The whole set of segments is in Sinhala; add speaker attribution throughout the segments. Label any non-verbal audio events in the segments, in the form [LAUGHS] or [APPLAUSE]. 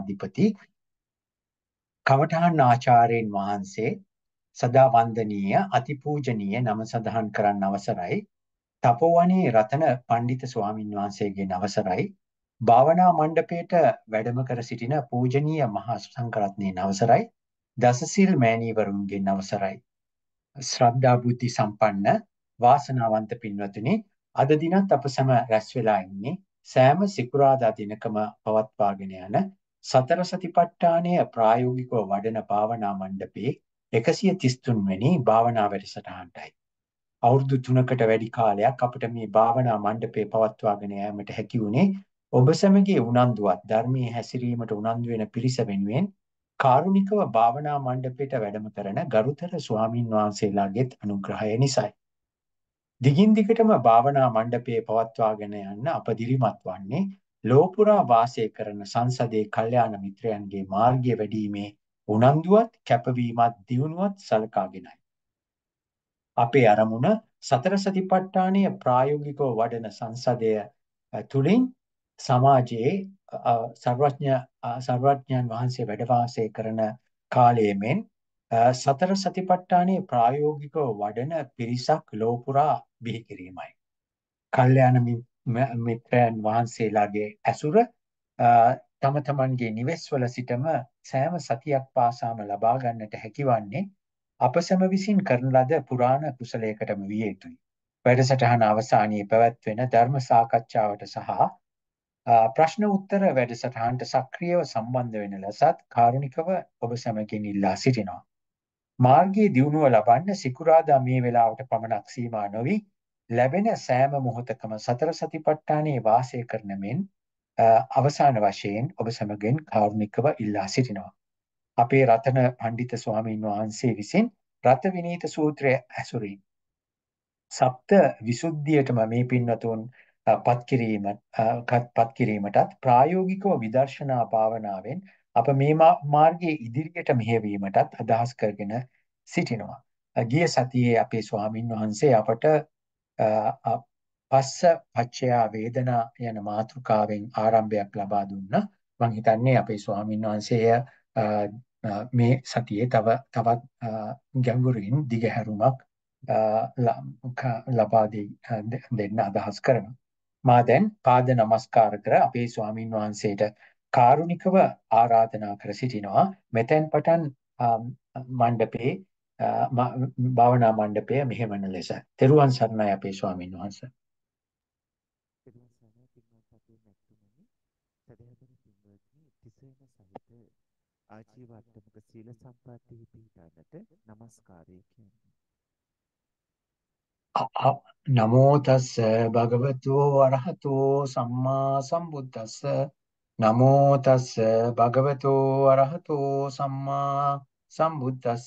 Speaker 1: අධිපති කවටහන් ආචාර්යන් වහන්සේ සදා වන්දනීය අතිපූජනීය නම සඳහන් කරන්න අවසරයි තපෝවනේ රතන පණ්ඩිත ස්වාමින් වහන්සේගෙන් අවසරයි භාවනා මණ්ඩපයේට වැඩම කර සිටින පූජනීය මහා සංඝරත්නයන් අවසරයි දසසිල් මෑණිවරුන්ගෙන් අවසරයි ශ්‍රද්ධා බුද්ධි සම්පන්න වාසනාවන්ත පින්වතුනි අද දිනත් අප සම රැස් වෙලා ඉන්නේ සෑම සිකුරාදා දිනකම පවත්වාගෙන යන සතර සතිපට්ඨානය ප්‍රායෝගිකව වඩන භාවනා මණ්ඩපේ 133 වෙනි භාවනා වැඩසටහනටයි. අවුරුදු 3කට වැඩි කාලයක් අපිට මේ භාවනා මණ්ඩපේ පවත්වාගෙන යාමට හැකි වුණේ ඔබ සමගයේ උනන්දුවත් ධර්මයේ හැසිරීමට උනන්දු වෙන පිරිස වෙනුවෙන් කාරුණිකව භාවනා මණ්ඩපයට වැඩම කරන ගරුතර ස්වාමින් වහන්සේලාගේත් අනුග්‍රහය නිසායි. දිගින් දිගටම භාවනා මණ්ඩපයේ පවත්වාගෙන යන්න අප දිරිමත් වන්නේ ලෝපුරා වාසය කරන සංසදයේ කල්යාණ මිත්‍රයන්ගේ මාර්ගය වැඩීමේ උනන්දුවත් කැපවීමත් දියුණුවත් සලකාගෙනයි. අපේ අරමුණ සතර සතිපට්ඨානය ප්‍රායෝගිකව වඩන සංසදය තුළින් සමාජයේ සර්වඥ සර්වඥයන් වහන්සේ වැඩවාසය කරන කාලයේ මෙන් සතර සතිපට්ඨානයේ ප්‍රායෝගිකව වඩන පිරිසක් ලෝපුරා බිහි කිරීමයි. කල්යාණ මිත්‍රයන් වහන්සේලාගේ ඇසුර තම තමන්ගේ නිවෙස්වල සිටම සෑම සතියක් පාසාම ලබා ගන්නට හැකිවන්නේ අප සැම විසින් කරන ලද පුරාණ කුසලයකටම විය යුතුයි. වැඩසටහන අවසානයේ පැවැත්වෙන ධර්ම සාකච්ඡාවට සහ ප්‍රශ්න උත්තර වැඩසටහනට සක්‍රියව සම්බන්ධ වෙන ලෙසත් කාරුණිකව ඔබ සැමකින් ඉල්ලා සිටිනවා. මාර්ගයේ දියුණුව ලබන්න සිකුරාදා මේ වෙලාවට පමණක් සීමා නොවී ලැබෙන සෑම මොහොතකම සතර සතිපට්ඨානයේ වාසය කරන මෙන් අවසාන වශයෙන් ඔබ සමගෙන් කාරුණිකව ඉල්ලා සිටිනවා. අපේ රතන පඬිත ස්වාමීන් වහන්සේ විසින් රත විනීත සූත්‍රය ඇසුරින් සප්ත විසුද්ධියටම මේ පින්වතුන් පත් කිරීම පත් කිරීමටත් ප්‍රායෝගිකව විදර්ශනා භාවනාවෙන් අප මේ මාර්ගයේ ඉදිරියට මෙහෙවීමටත් අදහස් කරගෙන සිටිනවා. ගිය සතියේ අපේ ස්වාමින් වහන්සේ අපට පස්ස පච්චයා වේදනා යන මාතෘකාවෙන් ආරම්භයක් ලබා දුන්නා. මම හිතන්නේ අපේ ස්වාමීන් වහන්සේ මේ සතියේ තව තවත් ගැඹුරින් දිගහැරුමක් ලබා දෙන්න අදහස් කරනවා. මා දැන් පාද නමස්කාර කර අපේ ස්වාමින් වහන්සේට කාරුණිකව ආරාධනා කර සිටිනවා. මෙතෙන් පටන් මණ්ඩපේ භාවනා මණ්ඩපය මෙහෙමන ලෙස. තෙරුවන් සරණයි අපේ ස්වාමීන් වහන්සේ. තෙරුවන් සරණයි පින්වත් අපේ
Speaker 2: මැතිතුමනි. සදහතුනි පින්වත්නි තිසරණ සහිත ආජීවර්තමක සීල සම්ප්‍රාප්තිය පිහිටාගට নমස්කාරය කියන්නේ.
Speaker 1: නමෝ තස්ස භගවතු අරහතෝ සම්මා සම්බුද්දස්ස නමෝ තස්ස භගවතු අරහතෝ සම්මා සම්බුද්දස්ස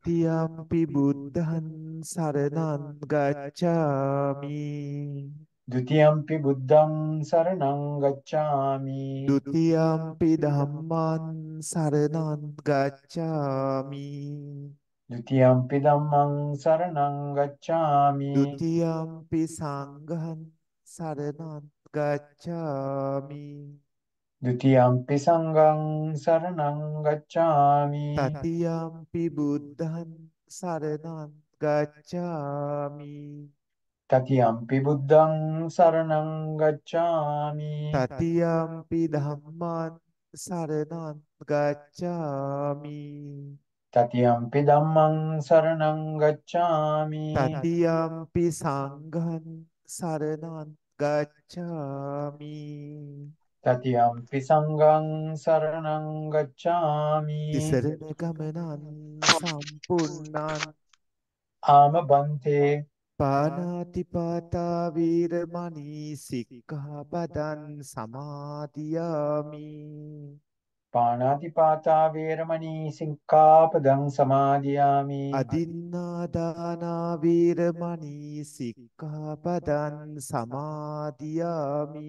Speaker 1: ඉතියම්පි බුද්ධං සරණං ගච්ඡාමි ဒ ුතියම්පි බුද්ධං සරණං ගච්ඡාමි ဒ ුතියම්පි ධම්මං සරණං ගච්ඡාමි ဒ ුතියම්පි ධම්මං සරණං ගච්ඡාමි ဒ ුතියම්පි සංඝං සරණං ගච්ඡාමි द्वितीयम्पि සංඝං සරණං ගච්ඡාමි තතියම්පි බුද්ධං සරණං ගච්ඡාමි තතියම්පි බුද්ධං සරණං ගච්ඡාමි තතියම්පි ධම්මං සරණං ගච්ඡාමි තතියම්පි ධම්මං සරණං ගච්ඡාමි තතියම්පි සංඝං සරණං ගච්ඡාමි තතියම්පි සංඝං සරණං ගච්ඡාමි ඉසරණ ගමනං සම්පූර්ණං ආම බන්තේ
Speaker 2: පානාති පාතා වීරමණී සික්ඛාපදං
Speaker 1: සමාදියාමි පාණාති පාතා වේරමණී සික්ඛාපදං සමාදියාමි අදින්නා දානා
Speaker 2: වීරමණී
Speaker 1: සික්ඛාපදං සමාදියාමි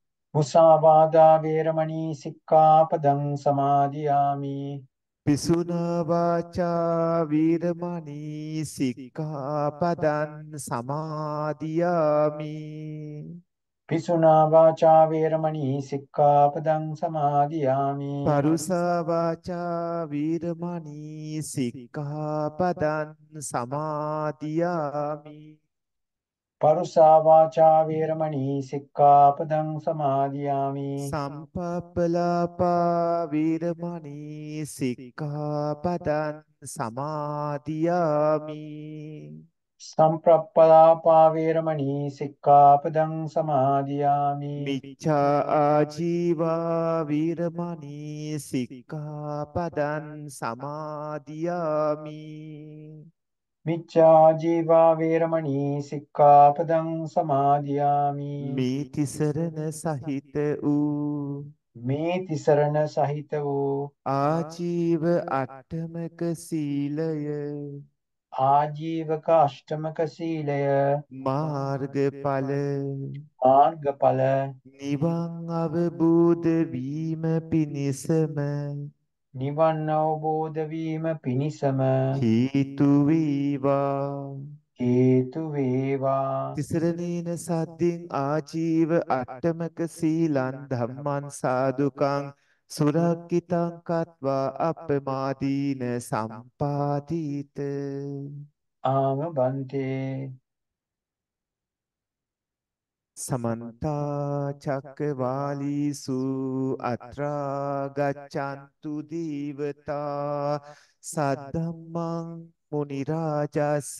Speaker 1: මුසාවාදා වේරමණී සික්ඛාපදං සමාදියාමි
Speaker 2: පිසුනා වාචා වීරමණී
Speaker 1: සික්ඛාපදං සමාදියාමි පිසුනා වාචා වේරමණී සික්ඛාපදං සමාදියාමි
Speaker 2: පරුසා වාචා වීරමණී සික්ඛාපදං
Speaker 1: සමාදියාමි පරුසාවාචා වේරමණී සික්ඛාපදං සමාදියාමි සම්පප්පලාපා වේරමණී සික්ඛාපදං සමාදියාමි සම්ප්‍රප්පලාපා වේරමණී සික්ඛාපදං සමාදියාමි මිච්ඡා
Speaker 2: ආජීවා වේරමණී
Speaker 1: සික්ඛාපදං සමාදියාමි මිච්ඡා ජීවා වේරමණී සික්ඛාපදං සමාදියාමි මේ තිසරණ සහිත වූ මේ තිසරණ
Speaker 2: සහිත වූ ආජීව අට්ඨමක සීලය
Speaker 1: ආජීවක අෂ්ටමක සීලය
Speaker 2: මාර්ගඵල
Speaker 1: මාර්ගඵල
Speaker 2: නිවන් අවබෝධ වීම පිණිසම
Speaker 1: නිවන් අවබෝධ වීම පිණිසම හේතු වේවා හේතු වේවා තිසරණේන සද්දින්
Speaker 2: ආජීව අට්ඨමක සීලං ධම්මං සාදුකං සුරක්කිතං කତ୍වා අප්පමාදීන
Speaker 1: සම්පාදීත ආම බන්තේ
Speaker 2: සමන්ත චක්කවාලීසු අත්‍රා ගච්ඡන්තු දීවතා සද්දම්මං මුනි රාජස්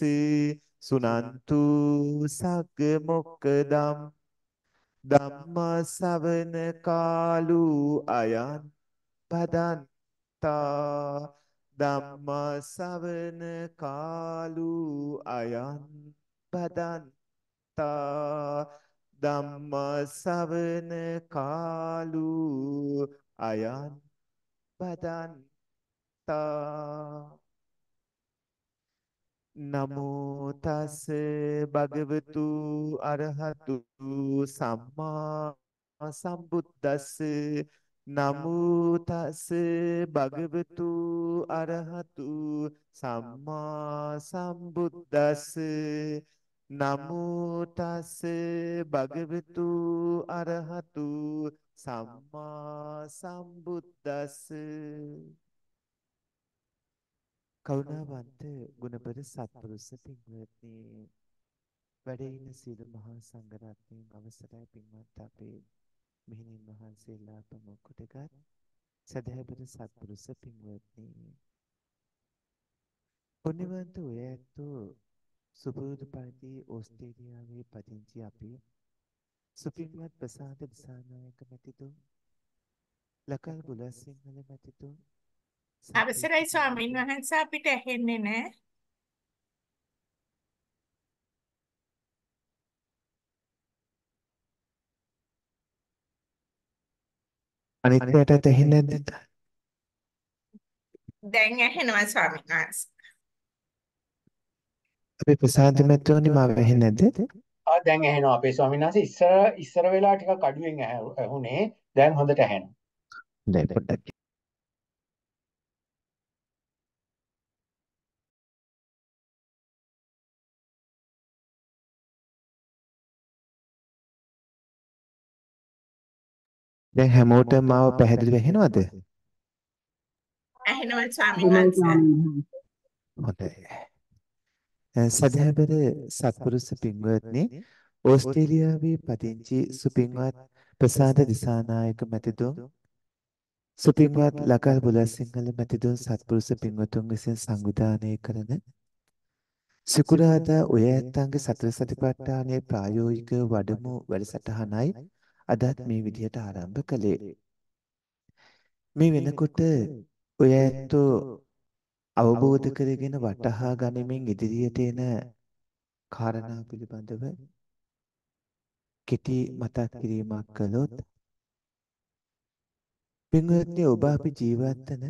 Speaker 2: සුනන්තු සග්ග මොක්කදම් ධම්ම ශවන කාලු අයං පදන්තා ධම්ම ශවන කාලු අයං පදන්තා ධම්ම සවන කාලු අයන් බදන්තා නමෝ තස් භගවතු අරහතු සම්මා සම්බුද්දස්ස නමෝ තස් භගවතු අරහතු සම්මා සම්බුද්දස්ස නමෝ තස් භගවතු අරහතු සම්මා සම්බුද්දස් කරුණාවන්ත ගුණබර සත්පුරුෂ පින්වත්නි වැඩ ඉන සීල මහා සංඝරත්නයන් අවසරයි පින්වත් අපේ මෙහෙණින් වහන්සේලා ප්‍රමුඛටගත් සදහැබර සත්පුරුෂ පින්වත්නි පුණ්‍යවන්ත ඔය ඇත්තෝ සුපුරුදු පරිදි ඕස්ට්‍රේලියාවේ පදිංචි අපි සුපින්වත් ප්‍රසාද දිසානායක මැතිතුමා ලකල් බුලස් සිංහල මැතිතුමා අවසරයි
Speaker 1: ස්වාමීන් වහන්ස අපිට ඇහෙන්නේ නෑ.
Speaker 2: අනිත් පැයට ඇහෙන්නේ නැද්ද?
Speaker 1: දැන් ඇහෙනවා ස්වාමීන් වහන්සේ.
Speaker 2: අපි ප්‍රසාන්ත මැතිවරණි මාව ඇහෙන්නේ නැද්ද?
Speaker 1: ආ දැන් ඇහෙනවා අපේ ස්වාමීන් වහන්සේ ඉස්සර ඉස්සර වෙලා ටිකක් අඩුවෙන් ඇහුනේ දැන් හොඳට ඇහෙනවා.
Speaker 2: හොඳයි පොඩ්ඩක්
Speaker 1: දැන් හැමෝටම මාව පැහැදිලිව ඇහෙනවද? ඇහෙනවා ස්වාමීන් වහන්සේ.
Speaker 2: හොඳයි. සදහැබර සත්පුරුෂ පින්වත්නි ඕස්ට්‍රේලියාවේ පදිංචි සුපින්වත් ප්‍රසාද දිසානායක මැතිතුන් සුපින්වත් ලකල් බුලසිංහල මැතිතුන් සත්පුරුෂ පින්වතුන් විසින් සංවිධානය කරන සිකුරාදා ඔය ඇත්තන්ගේ සතර සතිපට්ඨානයේ ප්‍රායෝගික වඩමු වැඩසටහනයි අදත් මේ විදිහට ආරම්භ කළේ මේ වෙනකොට ඔය ඇත්තෝ අවබෝධ කරගෙන වටහා ගනිමින් ඉදිරියට එන කාරණා පිළිබඳව කෙටි මතක් කිරීමක් කළොත් පින්වත්නි ඔබ අපි ජීවත් වෙන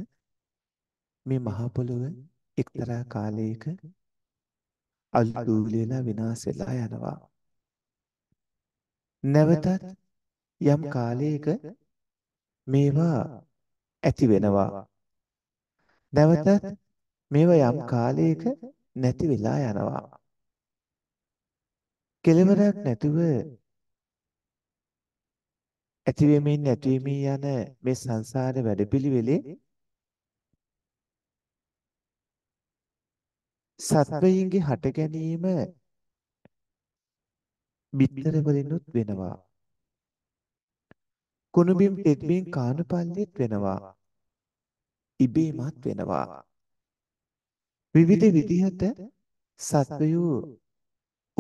Speaker 2: මේ මහ පොළොව එක්තරා කාලයක අල්ලුවිලලා විනාශ වෙලා යනවා. නැවතත් යම් කාලයක මේවා ඇති වෙනවා. නැවතත් මේවා යම් කාලයක නැති වෙලා යනවා. කෙලවරක් නැතුව ඇති වෙමින් නැති වෙමින් යන මේ සංසාර වැඩපිළිවෙලේ සත්වයින්ගේ හට ගැනීම බිත්තර වලිනුත් වෙනවා. කුණුබිම් තෙත්බිම් කානුපල්ලිත් වෙනවා. ඉබේමත් වෙනවා. විවිධ විදිහට සත්වයෝ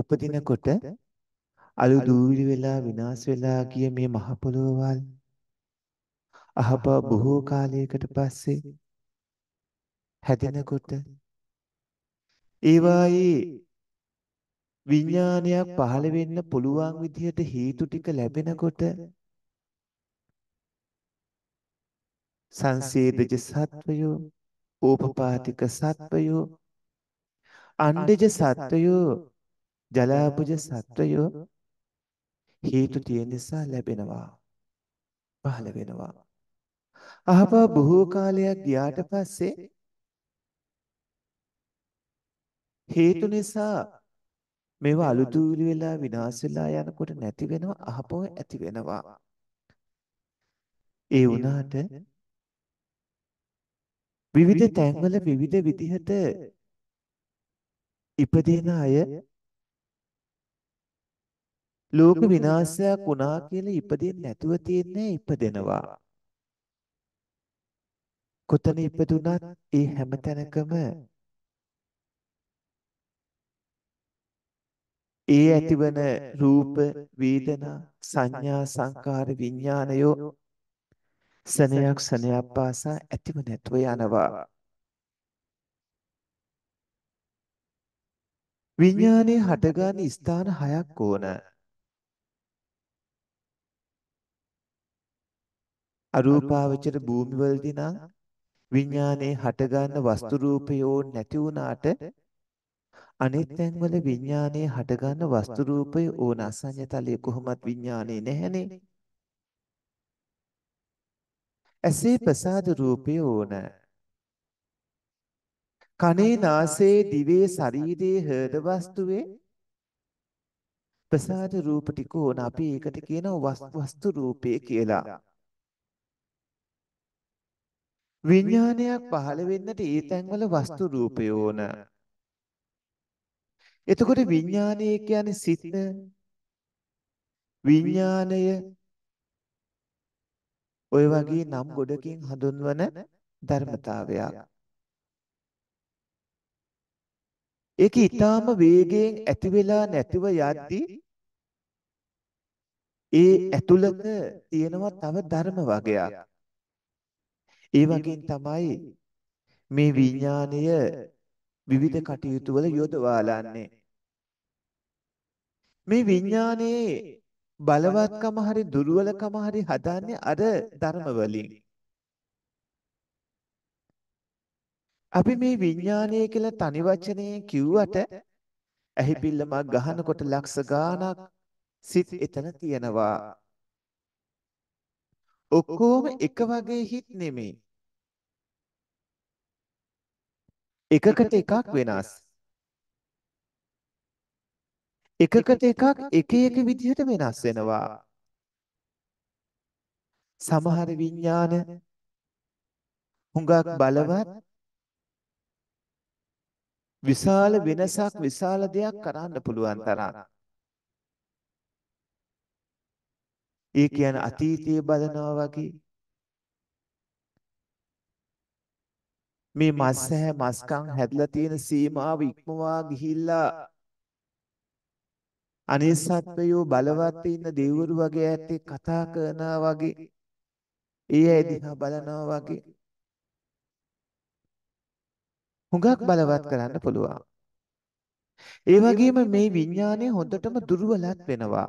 Speaker 2: උපදිනකොට අලු දූවිලි වෙලා විනාශ වෙලා ගිය මේ මහ පොළොවවල් අහප බොහෝ කාලයකට පස්සේ හැදෙනකොට ඒවායේ විඥානයක් පහළ වෙන්න පුළුවන් විදිහට හේතු ටික ලැබෙනකොට සංසේදජ සත්වයෝ ඌපපාතික සත්වයෝ අණ්ඩජ සත්වයෝ ජලාපුජ සත්වයෝ හේතු තියෙන නිසා ලැබෙනවා පහළ වෙනවා අහපා බොහෝ කාලයක් ගියාට පස්සේ හේතු නිසා මේවා අලුතූලි වෙලා විනාශ වෙලා යනකොට නැති වෙනවා අහපෝ ඇති වෙනවා ඒ වුණාට විවිධ තැන්වල විවිධ විදිහට ඉපදෙන අය ලෝක විනාශයක් වුණා කියලා ඉපදෙන්නේ නැතුව තියන්නේ ඉපදෙනවා. කොතන ඉපදුනත් ඒ හැම තැනකම ඒ ඇතිවන රූප වේදනා සංඥා සංකාර විඥානයෝ සනයක් සනයක් පාසා ඇතිව නැතුව යනවා. විඥානයේ හටගන්න ස්ථාන හයක් ඕන. අරූපාවචර භූමිවලදී නම් විඥානයේ හටගන්න වස්තු රූපයෝ නැති වුණාට අනිත් තැන්වල විඥානයේ හටගන්න වස්තු රූපය ඕන අසඤ්ඤතලයේ කොහොමත් විඥානේ නැහැනේ. ඇසේ ප්‍රසාද රූපය ඕන. කනේ නාසයේ දිවේ ශරීරයේ හෘද වස්තුවේ ප්‍රසාද රූප ටික ඕන. අපි ඒකට කියනවා වස්තු රූපය කියලා. විඥානයක් පහළ වෙන්නට ඒ තැන්වල වස්තු රූපය ඕන. එතකොට විඥානය කියන්නේ සිත විඥානය ওই වගේ නම් ගොඩකින් හඳුන්වන ධර්මතාවයක්. ඒක ඊටාම වේගයෙන් ඇති වෙලා නැතිව යද්දී ඒ ඇතුළත තියෙනවා තව ධර්ම වගයක්. ඒ වගේන් තමයි මේ විඥාණය විවිධ කටයුතු වල යොදවාලන්නේ. මේ විඥානයේ බලවත්කම හරි දුර්වලකම හරි හදාන්නේ අර ධර්ම වලින්. අපි මේ විඥානය කියලා තනි වචනයෙන් කිව්වට ඇහි පිල්ලමක් ගහනකොට ලක්ෂ ගාණක් සිත් එතන තියෙනවා. ඔක්කොම එක වගේ හිත් නෙමෙයි. එකකට එකක් වෙනස්. එකකට එකක් එක එක විදිහට වෙනස් වෙනවා. සමහර විඥාන හුඟක් බලවත් විශාල වෙනසක් විශාල දෙයක් කරන්න පුළුවන් තරම්. ඒ කියන්නේ අතීතයේ බලනවා වගේ මේ මස් හැ මස්කම් හැදලා තියෙන සීමාව ඉක්මවා ගිහිල්ලා අනේ සත්වයෝ බලවත් ඉන්න දෙවිවරු වගේ ඇත්තේ කතා කරනවා වගේ ඒ ඇයි දිහා බලනවා වගේ හුඟක් බලවත් කරන්න පුළුවන් ඒ වගේම මේ විඥානය හොඳටම දුර්වලත් වෙනවා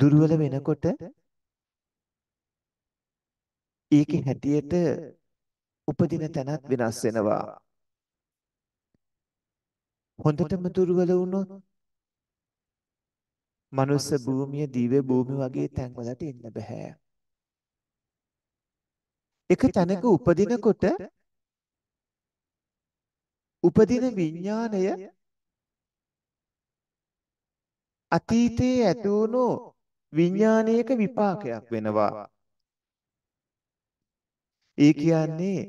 Speaker 2: දුර්වල වෙනකොට ඒකේ හැටියට උපදින තැනත් වෙනස් වෙනවා හොඳටම දුර්වල වුණොත් මනුස්ස භූමිය දිව්‍ය භූමිය වගේ තැන්වලට එන්න බෑ. එක තැනක උපදිනකොට උපදින විඥාණය අතීතයේ ඇති වුණු විඥානයක විපාකයක් වෙනවා. ඒ කියන්නේ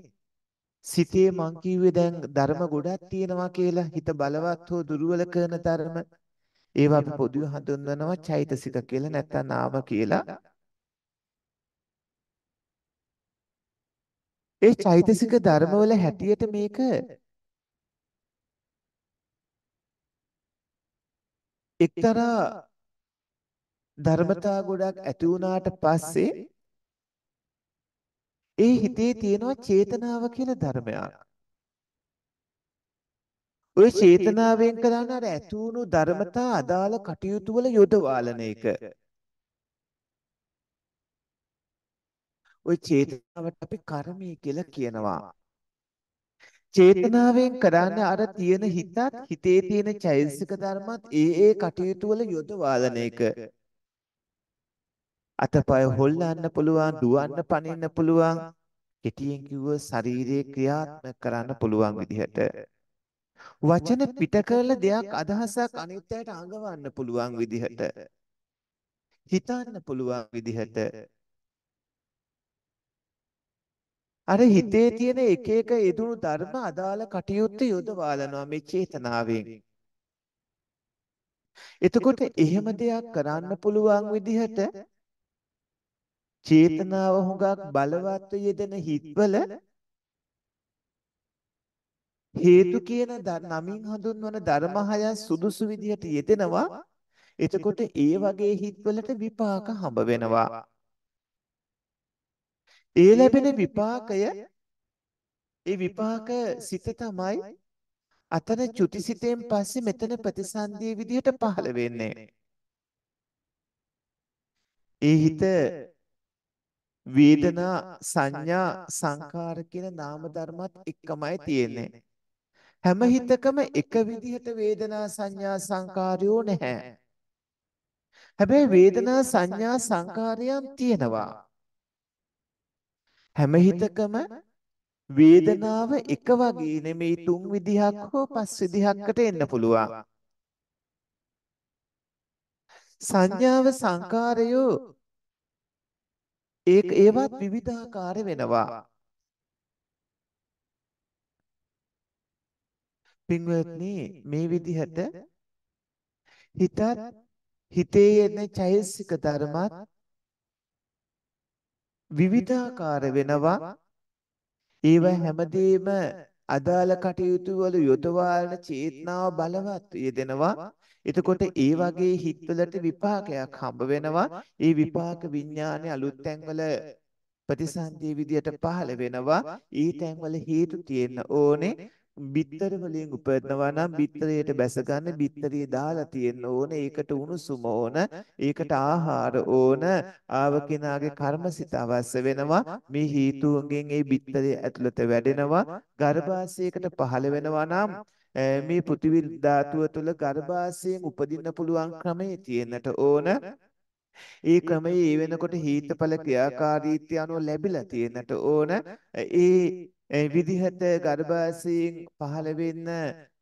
Speaker 2: සිතේ මං කිව්වේ දැන් ධර්ම ගොඩක් තියෙනවා කියලා හිත බලවත් හෝ දුර්වල කරන ධර්ම ඒවා අපි පොදුවේ හඳුන්වනවා චෛතසික කියලා නැත්නම් නාම කියලා. ඒ චෛතසික ධර්මවල හැටියට මේක එක්තරා ධර්මතා ගොඩක් ඇති වුණාට පස්සේ ඒ හිතේ තියෙනවා චේතනාව කියලා ධර්මයක්. ওই චේතනාවෙන් කරන අර ඇතුණු ධර්මතා අදාළ කටයුතු වල යොදවාලන එක. ওই චේතනාවට අපි කර්මය කියලා කියනවා. චේතනාවෙන් කරන්න අර තියෙන හිතත් හිතේ තියෙන චෛතසික ධර්මත් ඒ ඒ කටයුතු වල යොදවාලන එක. අතපය හොල්ලන්න පුළුවන්, දුවන්න පනින්න පුළුවන්. කෙටියෙන් කිව්ව ශරීරයේ ක්‍රියාත්මක කරන්න පුළුවන් විදිහට. වචන පිට කරලා දෙයක් අදහසක් අනිත්යට අඟවන්න පුළුවන් විදිහට. හිතන්න පුළුවන් විදිහට. අර හිතේ තියෙන එක එක යෙදුණු ධර්ම අදාළ කටයුත්ත යොදවාලනවා මේ චේතනාවෙන්. එතකොට එහෙම දෙයක් කරන්න පුළුවන් විදිහට චේතනාව හුඟක් බලවත් යෙදෙන හිත්වල හේතු කියන නමින් හඳුන්වන ධර්ම හය සුදුසු විදිහට යෙදෙනවා එතකොට ඒ වගේ හිත්වලට විපාක හම්බ වෙනවා ඒ ලැබෙන විපාකය ඒ විපාක සිත තමයි අතන චුතිසිතෙන් පස්සේ මෙතන ප්‍රතිසන්දිය විදිහට පහළ වෙන්නේ ඒ හිත වේදනා සංඥා සංකාර කියන නාම ධර්මත් එකමයි තියෙන්නේ. හැම හිතකම එක විදිහට වේදනා සංඥා සංකාරයෝ නැහැ. හැබැයි වේදනා සංඥා සංකාරයන් තියෙනවා. හැම හිතකම වේදනාව එක වගේ නෙමෙයි තුන් විදිහක් හෝ පස් විදිහකට එන්න පුළුවන්. සංඥාව සංකාරයෝ ඒක ඒවත් විවිධාකාර වෙනවා. පින්වත්නි මේ විදිහට හිතත් හිතේ එන චෛසික ධර්මත් විවිධාකාර වෙනවා. ඒව හැමදේම අදාළ කටයුතු වල යොදවාන චේතනාව බලවත් යෙදෙනවා. එතකොට ඒ වගේ හිත්වලට විපාකයක් හම්බ වෙනවා. ඒ විපාක විඥානය අලුත් තැන්වල ප්‍රතිසන්දී විදියට පහළ වෙනවා. ඒ තැන්වල හේතු තියෙන්න ඕනේ. බිත්තර වලින් උපදනවා නම් බිත්තරයට බැස ගන්න බිත්තරේ දාලා තියෙන්න ඕන ඒකට උණුසුම ඕන ඒකට ආහාර ඕන ආව කෙනාගේ කර්මසිත අවශ්‍ය වෙනවා මේ හේතුන්ගෙන් ඒ බිත්තරේ ඇතුළත වැඩෙනවා ගර්භාෂයකට පහළ වෙනවා නම් මේ පෘථිවි ධාතුව තුළ ගර්භාෂයෙන් උපදින්න පුළුවන් ක්‍රමයේ තියෙන්නට ඕන. ඒ ක්‍රමයේ ඒ වෙනකොට හීතඵල ක්‍රියාකාරීත්වය අනුව ලැබිලා තියෙන්නට ඕන. ඒ ඒ විදිහට ගර්භාෂයෙන් පහළ වෙන්න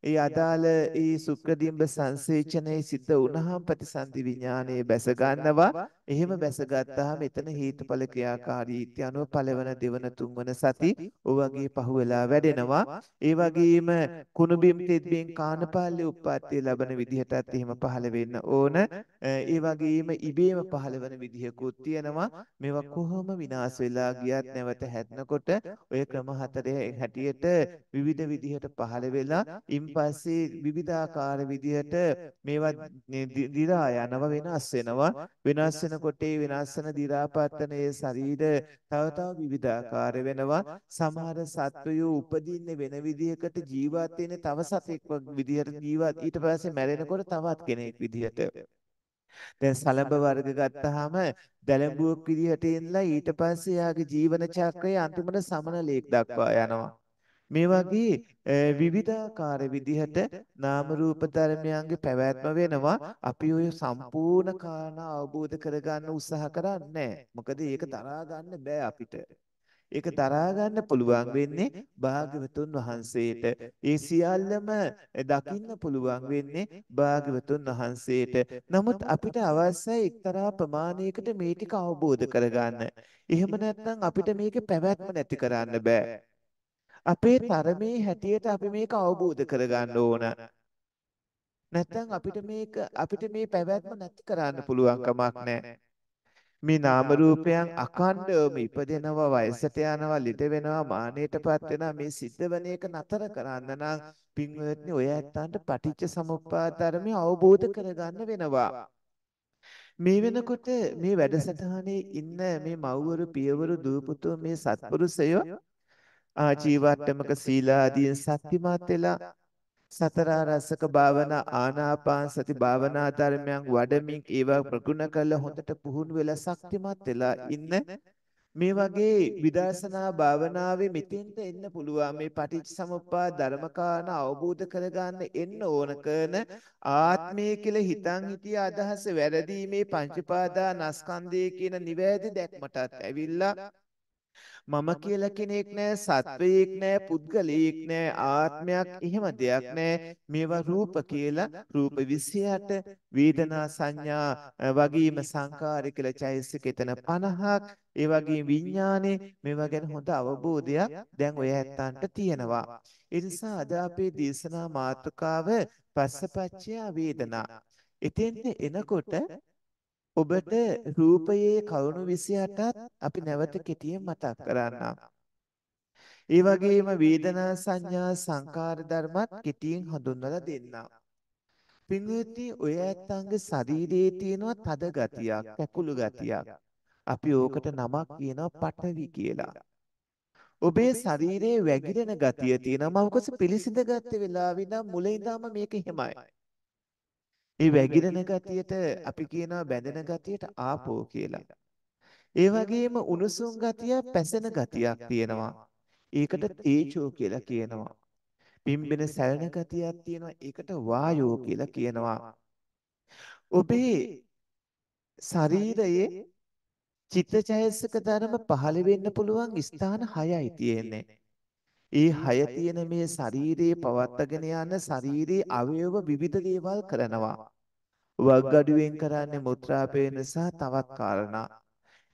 Speaker 2: ඒ අදාළ ඒ සුක්‍රදිම්බ සංසේචනයේ සිද්ධ වුණහම ප්‍රතිසන්දි විඥානයේ බැස ගන්නවා. එහෙම බැස ගත්තාම එතන හේතුඵල ක්‍රියාකාරීත්‍ය අනුව පළවන දෙවන තුන්වන සති ඔවගේ පහුවෙලා වැඩෙනවා. ඒ වගේම කුණුබිම් තෙත්බින් කානපාල්ලේ උප්පත්තිය ලබන විදිහටත් එහෙම පහළ වෙන්න ඕන. ඒ වගේම ඉබේම පහළවන විදිහකුත් තියෙනවා. මේවා කොහොම විනාශ වෙලා ගියත් නැවත හැදනකොට ඔය ක්‍රම පරතරය හැටියට විවිධ විදිහට පහළ වෙලා ඉන්පස්සේ විවිධාකාර විදිහට මේවා දිරා යනවා වෙනස් වෙනවා වෙනස් වෙනකොට ඒ වෙනස් වෙන දිරාපත්තනයේ ශරීර තව තව විවිධාකාර වෙනවා සමහර සත්වයෝ උපදින්නේ වෙන විදිහකට ජීවත් වෙන්නේ තව සතෙක් විදිහට ජීවත් ඊට පස්සේ මැරෙනකොට තවත් කෙනෙක් විදිහට දැන් සලබ වර්ග ගත්තාම දැලඹුවක් විදිහට එන්නලා ඊට පස්සේ යාගේ ජීවන චක්‍රයේ අන්තිමට සමනලයක් දක්වා යනවා. මේ වගේ විවිධාකාර විදිහට නාම රූප ධර්මයන්ගේ පැවැත්ම වෙනවා. අපි ඔය සම්පූර්ණ කාරණා අවබෝධ කරගන්න උත්සාහ කරන්නේ නැහැ. මොකද ඒක දරා ගන්න බෑ අපිට. ඒක දරා ගන්න පුළුවන් වෙන්නේ භාග්‍යවතුන් වහන්සේට. ඒ සියල්ලම දකින්න පුළුවන් වෙන්නේ භාග්‍යවතුන් වහන්සේට. නමුත් අපිට අවශ්‍යයි එක්තරා ප්‍රමාණයකට මේ ටික අවබෝධ කරගන්න. එහෙම නැත්නම් අපිට මේකේ පැවැත්ම නැති කරන්න බෑ. අපේ තරමේ හැටියට අපි මේක අවබෝධ කරගන්න ඕන. නැත්නම් අපිට මේක අපිට මේ පැවැත්ම නැති කරන්න පුළුවන් කමක් නැහැ. මේ නාම රූපයන් අකණ්ඩවම ඉපදෙනවා වයසට යනවා ලිට වෙනවා මානෙටපත් වෙනවා මේ සිද්ධවන එක නතර කරන්න නම් පින්වත්නි ඔය ඇත්තන්ට පටිච්ච සමුප්පාද ධර්මය අවබෝධ කරගන්න වෙනවා මේ වෙනකොට මේ වැඩසටහනේ ඉන්න මේ මව්වරු පියවරු දූපුතුන් මේ සත්පුරුෂයෝ ආජීවට්ටමක සීලාදීන් සත්‍යමත් වෙලා සතර රසක භාවනා ආනාපාන සති භාවනා ධර්මයන් වඩමින් ඒවා ප්‍රගුණ කළ හොඳට පුහුණු වෙලා ශක්තිමත් වෙලා ඉන්න මේ වගේ විදර්ශනා භාවනාවේ මෙතෙන්ට එන්න පුළුවන් මේ පටිච්චසමුප්පාද ධර්මකාන අවබෝධ කරගන්න එන්න ඕන කරන ආත්මය කියලා හිතන් හිතිය අදහස වැරදීමේ පංචපාදා නස්කන්ධය කියන නිවැරදි දැක්මටත් ඇවිල්ලා මම කියලා කෙනෙක් නෑ සත්වයෙක් නෑ පුද්ගලයෙක් නෑ ආත්මයක් එහෙම දෙයක් නෑ මේවා රූප කියලා රූප 28 වේදනා සංඥා වගේම සංකාර කියලා චෛසික එතන 50ක් ඒ වගේ විඥානේ මේවා ගැන හොඳ අවබෝධයක් දැන් ඔය ඇත්තන්ට තියෙනවා. ඒ නිසා අද අපේ දේශනා මාතෘකාව පස්සපච්චය වේදනා. එතෙන්ට එනකොට ඔබට රූපයේ කරුණු 28ත් අපි නැවත කෙටියෙන් මතක් කරන්නම්. ඒ වගේම වේදනා සංඥා සංකාර ධර්මත් කෙටියෙන් හඳුන්වලා දෙන්නම්. පින්වත්නි ඔය ඇත්තන්ගේ ශරීරයේ තියෙනවා තද ගතියක්, කැකුළු ගතියක්. අපි ඕකට නමක් කියනවා පඨවි කියලා. ඔබේ ශරීරයේ වැగిරෙන ගතිය තියෙනවා. මම කොහොමද පිළිසිඳ ගත්ත වෙලාවේ නම් මුලින්දාම මේක එහෙමයි. ඒ වැగిරෙන ගතියට අපි කියනවා බැඳෙන ගතියට ආපෝ කියලා. ඒ වගේම උණුසුම් ගතිය පැසෙන ගතියක් තියෙනවා. ඒකට තේජෝ කියලා කියනවා. පිම්බෙන සැලෙන ගතියක් තියෙනවා. ඒකට වායෝ කියලා කියනවා. ඔබේ ශරීරයේ චිත්තචෛතසික ධර්ම පහළ වෙන්න පුළුවන් ස්ථාන 6යි තියෙන්නේ. ඒ හය තියෙන මේ ශරීරයේ පවත්ගෙන යන ශරීරයේ අවයව විවිධ දේවල් කරනවා.
Speaker 1: වග්ගඩුවෙන්
Speaker 2: කරන්නේ මුත්‍රාපේ නිසා තවත් කාරණා.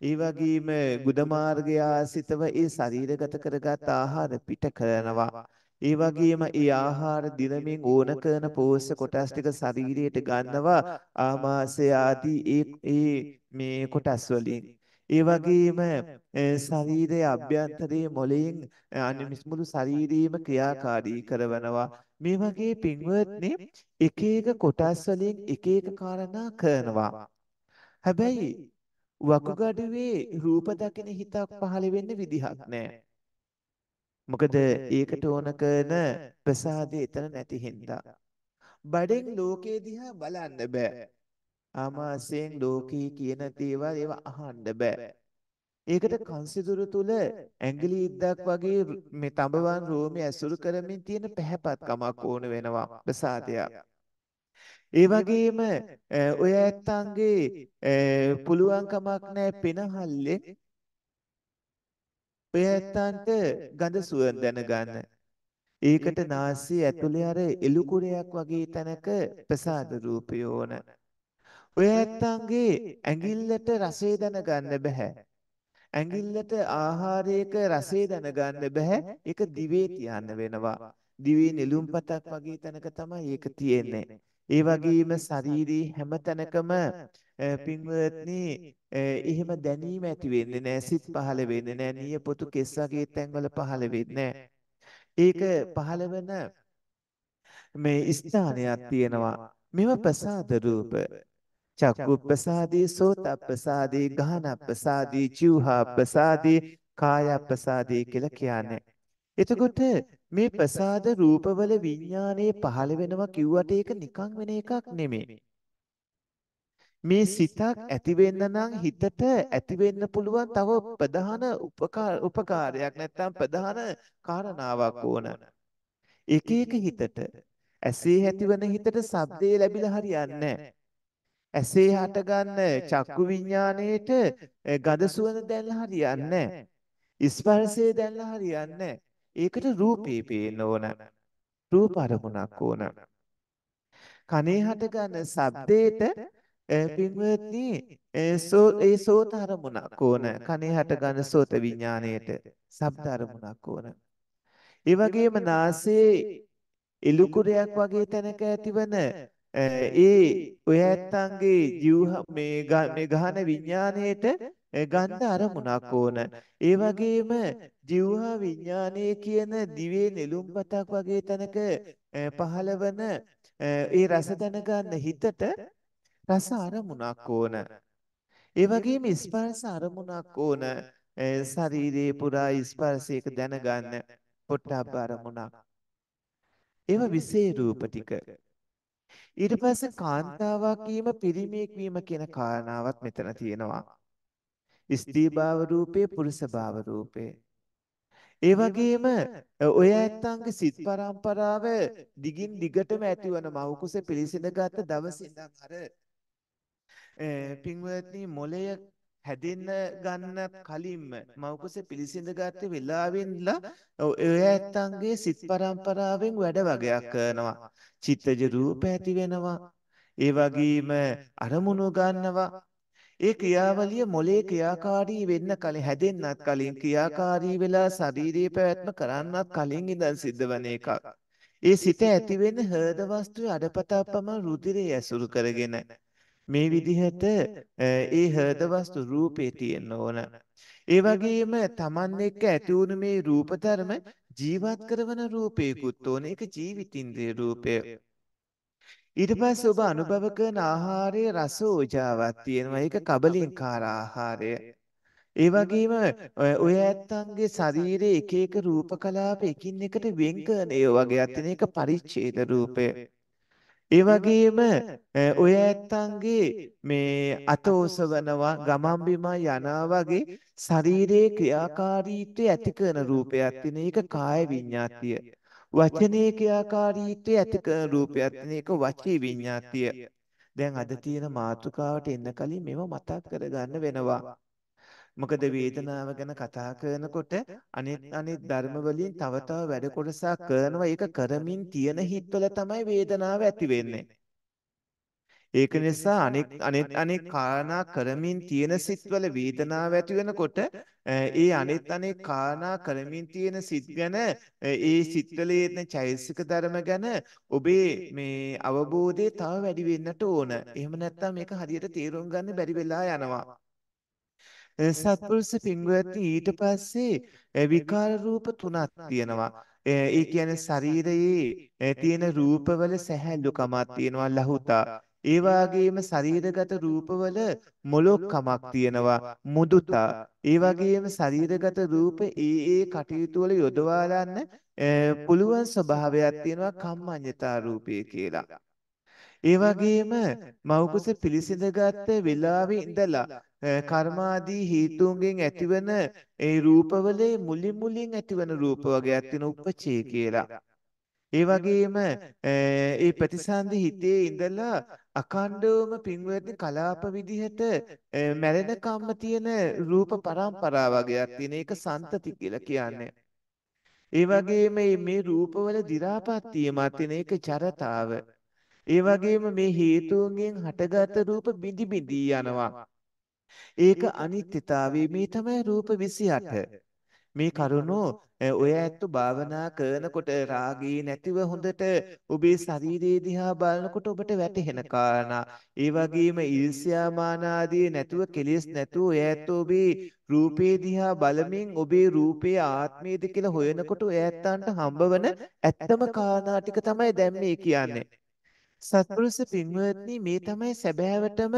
Speaker 2: ඒ වගේම ගුද මාර්ගය ආසිතව ඒ ශරීරගත කරගත් ආහාර පිට කරනවා. ඒ වගේම ඒ ආහාර දිනමින් ඕන කරන පෝෂ්‍ය කොටස් ටික ශරීරයට ගන්නවා ආමාශය ආදී ඒ මේ කොටස් වලින් ඒ වගේම ශරීරයේ අභ්‍යන්තරයේ මොළයෙන් අනිමිස්මුළු ශරීරීම ක්‍රියාකාරී කරනවා මේ වගේ පින්වත්නි එක එක කොටස් වලින් එක එක කාරණා කරනවා හැබැයි වකුගඩුවේ රූප දකින හිතක් පහළ වෙන්න විදිහක් නැහැ මොකද ඒකට ඕන කරන ප්‍රසාදය එතන නැති හින්දා බඩෙන් ලෝකේ දිහා බලන්න බෑ ආමාශයෙන් ලෝකී කියන දේවල් ඒවා අහන්න බෑ. ඒකට කංසිදුරු තුල ඇඟිලි ඉද්දක් වගේ මේ තඹවන් රෝමේ ඇසුරු කරමින් තියෙන පැහැපත්කමක් ඕන වෙනවා ප්‍රසාදයක්. ඒ වගේම ඔය ඇත්තන්ගේ පුළුවන්කමක් නැහැ පෙනහල්ලේ ඔය ඇත්තන්ට ගඳ සුවඳ දැනගන්න. ඒකට නාසය ඇතුලේ අර එළු කුරයක් වගේ තැනක ප්‍රසාද රූපය ඕන. ඔය ඇත්තන්ගේ ඇඟිල්ලට රසය දැනගන්න බෑ. ඇඟිල්ලට ආහාරයක රසය දැනගන්න බෑ. ඒක දිවේ තියන්න වෙනවා. දිවේ නෙළුම්පතක් වගේ තැනක තමයි ඒක තියෙන්නේ. ඒ වගේම ශාරීරී හැම තැනකම පින්වත්නි එහෙම දැනීම ඇති වෙන්නේ නැහැ සිත් පහළ වෙන්නේ නැහැ නියපොතු කෙස් වගේ තැන්වල පහළ වෙන්නේ ඒක පහළ වෙන මේ ස්ථානයක් තියෙනවා මෙව ප්‍රසාද රූප චක්කුප්පසාදී සෝතප්පසාදී ගානප්පසාදී ජීවහප්පසාදී කායප්පසාදී කියලා කියන්නේ. එතකොට මේ ප්‍රසාද රූපවල විඥානයේ පහළ වෙනවා කිව්වට ඒක නිකන් වෙන එකක් නෙමෙයි. මේ සිතක් ඇති වෙන්න නම් හිතට ඇති වෙන්න පුළුවන් තව ප්‍රධාන උපකාරයක් නැත්නම් ප්‍රධාන කාරණාවක් ඕන. එක එක හිතට ඇසේ ඇතිවන හිතට ශබ්දේ ලැබිලා හරියන්නේ නැහැ. ඇසේ හටගන්න චක්කු විඥාණයට ගඳ සුවඳ දැල්ලා හරියන්නේ නැහැ. ස්පර්ශය දැල්ලා හරියන්නේ නැහැ. ඒකට රූපේ පේන්න ඕන. රූප අරමුණක් ඕන. කනේ හටගන්න ශබ්දේට පින්වත්නි සෝ ඒ සෝත අරමුණක් ඕන. කනේ හටගන්න සෝත විඥාණයට ශබ්ද අරමුණක් ඕන. ඒ වගේම නාසයේ ඉලුකුරයක් වගේ තැනක ඇතිවන ඒ ඔය ඇත්තන්ගේ ජීවහ මේ මේ ගහන විඥාණයට ගන්න අරමුණක් ඕන. ඒ වගේම ජීවහ විඥානයේ කියන දිවේ නෙළුම්පතක් වගේ තැනක පහළවන ඒ රස දැනගන්න හිතට රස අරමුණක් ඕන. ඒ වගේම ස්පර්ශ අරමුණක් ඕන. ශරීරේ පුරා ස්පර්ශයක දැනගන්න පොට්ටබ්බ අරමුණක්. ඒව විශේෂ රූප ටික ඊට පස්සේ කාන්තාවක් වීම පිරිමියෙක් වීම කියන කාරණාවක් මෙතන තියෙනවා. ස්ත්‍රී භාව රූපේ පුරුෂ භාව රූපේ. ඒ වගේම ඔය ඇත්තන්ගේ සිත් පරම්පරාව දිගින් දිගටම ඇතිවන මව් කුස පිළිසිඳගත් දවස් ඉඳන් අර පින්වත්නි මොළය හැදෙන්න ගන්න කලින්ම මව්කුසේ පිළිසිඳගත්ත වෙලාවෙන්ලා ඔය ඇත්තන්ගේ සිත් පරම්පරාවෙන් වැඩ වගයක් කරනවා. චිත්තජ රූප ඇති වෙනවා. ඒ වගේම අරමුණු ගන්නවා. ඒ ක්‍රියාවලිය මොලේ ක්‍රියාකාරී වෙන්න කලින් හැදෙන්නත් කලින් ක්‍රියාකාරී වෙලා ශාරීරික පැවැත්ම කරන්නත් කලින් ඉඳන් සිද්ධ වන එකක්. ඒ සිත ඇති වෙන හෘද වස්තුවේ අඩපතපම රුධිරය ඇසුරු කරගෙන මේ විදිහට ඒ හද වස්තු රූපේ තියෙන්න ඕන. ඒ වගේම Taman එක්ක ඇති වුණු මේ රූප ධර්ම ජීවත් කරන රූපේකුත් ඕන. ඒක ජීවිතින්ද්‍රිය රූපය. ඊට පස්සේ ඔබ අනුභව කරන ආහාරයේ රස ඕජාවක් තියෙනවා. ඒක කබලින්කාර ආහාරය. ඒ වගේම ඔය ඇත්තන්ගේ ශරීරයේ එක එක රූප කලාප එකින් එකට වෙන් කරන ඒ වගේ අතින එක පරිච්ඡේද රූපය. ඒ වගේම ඔය ඇත්තන්ගේ මේ අත ඔසවනවා ගමන් බිම යනා වගේ ශරීරයේ ක්‍රියාකාරීත්වය ඇති කරන රූපයක් තියෙන එක කාය විඤ්ඤාතිය. වචනයේ ක්‍රියාකාරීත්වය ඇති කරන රූපයක් තියෙන එක වචී විඤ්ඤාතිය. දැන් අද තියෙන මාතෘකාවට එන්න කලින් මේව මතක් කරගන්න වෙනවා. මොකද වේදනාව ගැන කතා කරනකොට අනිත් අනිත් ධර්ම වලින් තව තව වැඩ කොටසක් කරනවා ඒක කරමින් තියෙන හිතවල තමයි වේදනාව ඇති වෙන්නේ. ඒක නිසා අනෙක් අනෙක් අනෙක් කාරණා කරමින් තියෙන සිත්වල වේදනාව ඇති වෙනකොට ඒ අනෙත් අනෙක් කාරණා කරමින් තියෙන සිත් ගැන ඒ සිත්වල තියෙන චෛසික ධර්ම ගැන ඔබේ මේ අවබෝධය තව වැඩි වෙන්නට ඕන. එහෙම නැත්නම් මේක හරියට තේරුම් ගන්න බැරි වෙලා යනවා. සත්පුරුෂ පින්වත්නි ඊට පස්සේ විකාර රූප තුනක් තියෙනවා. ඒ කියන්නේ ශරීරයේ තියෙන රූපවල සැහැල්ලුකමක් තියෙනවා ලහුතා. ඒ වගේම ශරීරගත රූපවල මොලොක්කමක් තියෙනවා මුදුතා. ඒ වගේම ශරීරගත රූප ඒ ඒ කටයුතු වල යොදවාලන්න පුළුවන් ස්වභාවයක් තියෙනවා කම්මඤ්ඤතා රූපය කියලා. ඒ වගේම මව්කුස පිළිසිඳගත්ත වෙලාවේ ඉඳලා කර්මාදී හේතුන්ගෙන් ඇතිවන ඒ රූපවලේ මුලින් මුලින් ඇතිවන රූප වර්ගයක් වෙන උපචේ කියලා. ඒ වගේම ඒ ප්‍රතිසන්දි හිතේ ඉඳලා අකණ්ඩවම පින්වැරදි කලාප විදිහට මැරෙනකම්ම තියෙන රූප පරම්පරා වර්ගයක් තියෙන එක සන්තති කියලා කියන්නේ. ඒ වගේම මේ රූපවල දි รา පත්තිය මතින එක චරතාව. ඒ වගේම මේ හේතුන්ගෙන් හටගත් රූප බිඳි බිඳී යනවා. ඒක අනිත්‍යතාවයේ මේ තමයි රූප 28. මේ කරුණෝ ඔය ඇත්තු භාවනා කරනකොට රාගී නැතිව හොඳට ඔබේ ශරීරයේ දිහා බලනකොට ඔබට වැටහෙන කාරණා ඒ වගේම ඊර්ෂ්‍යා මාන ආදී නැතුව කෙලෙස් නැතුව ඔය ඇත්තු ඔබේ රූපේ දිහා බලමින් ඔබේ රූපයේ ආත්මයද කියලා හොයනකොට ඔය ඇත්තන්ට හම්බවන ඇත්තම කාරණා ටික තමයි දැන් මේ කියන්නේ සත්පුරුෂ පින්වත්නි මේ තමයි සැබෑවටම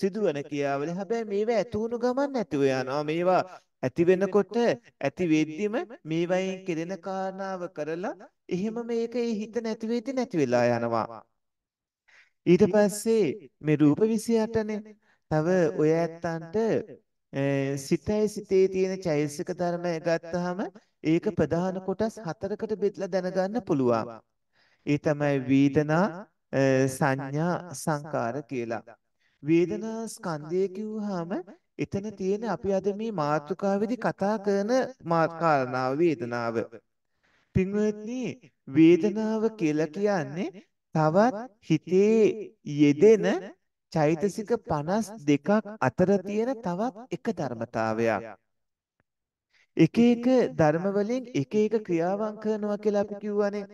Speaker 2: සිදුවන ක්‍රියාවල. හැබැයි මේවා ඇතුණු ගමන් නැතිව යනවා. මේවා ඇති වෙනකොට ඇති වෙද්දිම මේවයින් කෙරෙන කාරණාව කරලා එහෙම මේකේ හිත නැති වෙද්දි නැති වෙලා යනවා. ඊට පස්සේ මේ රූප 28නේ තව ඔය ඇත්තන්ට සිතයි සිතේ තියෙන චෛතසික ධර්මය ගත්තාම ඒක ප්‍රධාන කොටස් හතරකට බෙදලා දැනගන්න පුළුවන්. ඒ තමයි වේදනා සංඥා සංකාර කියලා. වේදනා ස්කන්ධය කිව්වහම එතන තියෙන අපි අද මේ මාතෘකාවේදී කතා කරන මාතෘකාරණාව වේදනාව. පින්වත්නි වේදනාව කියලා කියන්නේ තවත් හිතේ යෙදෙන චෛතසික 52ක් අතර තියෙන තවත් එක ධර්මතාවයක්. එක එක ධර්ම වලින් එක එක ක්‍රියාවන් කරනවා කියලා අපි කියවනේ.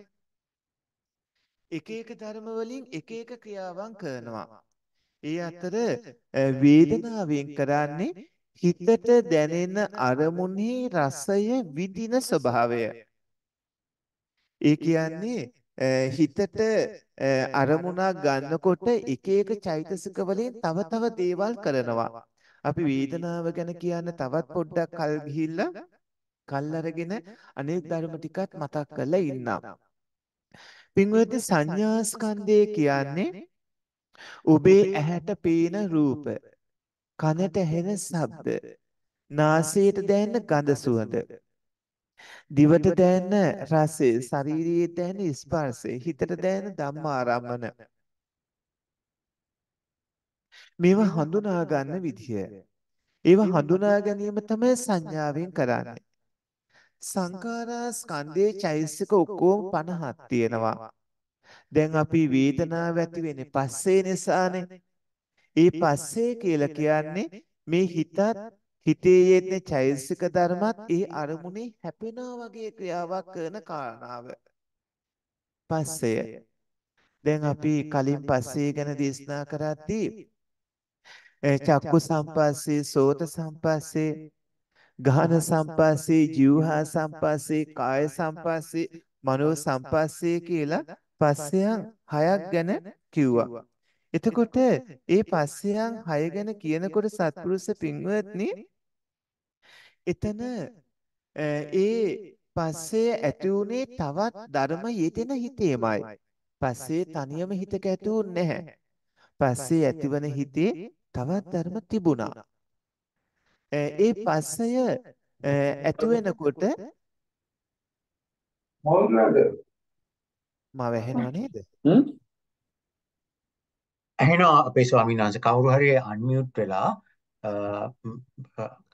Speaker 2: එක එක ධර්ම වලින් එක එක ක්‍රියාවන් කරනවා. ඒ අතර වේදනාවෙන් කරන්නේ හිතට දැනෙන අරමුණේ රසය විඳින ස්වභාවය. ඒ කියන්නේ හිතට අරමුණක් ගන්නකොට එක එක චෛතසික වලින් තව තව දේවල් කරනවා. අපි වේදනාව ගැන කියන්න තවත් පොඩ්ඩක් කල් ගිහිල්ලා කල් අරගෙන අනිත් ධර්ම ටිකත් මතක් කරලා ඉන්නවා. පින්වත්නි සංඥා ස්කන්ධය කියන්නේ ඔබේ ඇහැට පේන රූප, කනට ඇහෙන ශබ්ද, නාසයට දැනෙන ගඳ සුවඳ, දිවට දැනෙන රසය, ශරීරයේ දැනෙන ස්පර්ශය, හිතට දැනෙන ධම්මාරම්මන. මේවා හඳුනා ගන්න විදිය. ඒවා හඳුනා ගැනීම තමයි සංඥාවෙන් කරන්නේ. සංඛාරා ස්කන්ධයේ චෛසික ඔක්කොම 50ක් තියෙනවා. දැන් අපි වේදනාව ඇති වෙන්නේ පස්සේ නිසානේ. ඒ පස්සේ කියලා කියන්නේ මේ හිතත් හිතේ යෙදෙන චෛසික ධර්මත් ඒ අරමුණේ හැපෙනා වගේ ක්‍රියාවක් කරන කාරණාව. පස්සය. දැන් අපි කලින් පස්සේ ගැන දේශනා කරද්දී චක්කු සම්පස්සේ සෝත සම්පස්සේ ගහන සම්පස්සේ, ජීවහා සම්පස්සේ, කාය සම්පස්සේ, මනෝ සම්පස්සේ කියලා පස්සයන් හයක් ගැන කිව්වා. එතකොට ඒ පස්සයන් හය ගැන කියනකොට සත්පුරුෂ පින්වත්නි එතන ඒ පස්සේ ඇති වුණේ තවත් ධර්ම යෙදෙන හිතේමයි. පස්සේ තනියම හිතක ඇති නැහැ. පස්සේ ඇතිවන හිතේ තවත් ධර්ම තිබුණා. ඒ පස්සය ඇතු
Speaker 1: වෙනකොට මොනවාද මම ඇහෙනව නේද ඇහෙනවා අපේ ස්වාමීන් වහන්සේ කවුරු හරි අන්මියුට් වෙලා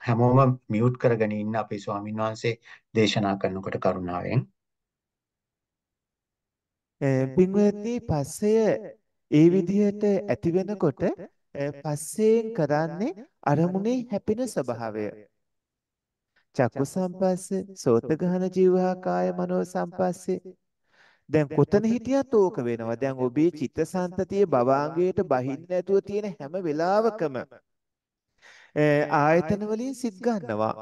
Speaker 1: හැමෝම මියුට් කරගෙන ඉන්න අපේ ස්වාමීන් වහන්සේ දේශනා කරනකොට කරුණාවෙන්
Speaker 2: පින්වත්නි පස්සය ඒ විදිහට ඇති වෙනකොට පස්සෙන් කරන්නේ අරමුණේ හැපෙන ස්වභාවය. චක්කු සම්පස්ස, සෝත ගහන ජීවහා කාය මනෝ සම්පස්සේ. දැන් කොතන හිටියත් ඕක වෙනවා. දැන් ඔබේ චිත්තසංතතිය භවාංගයට බහින්න ඇතුව තියෙන හැම වෙලාවකම ආයතන වලින් සිත් ගන්නවා.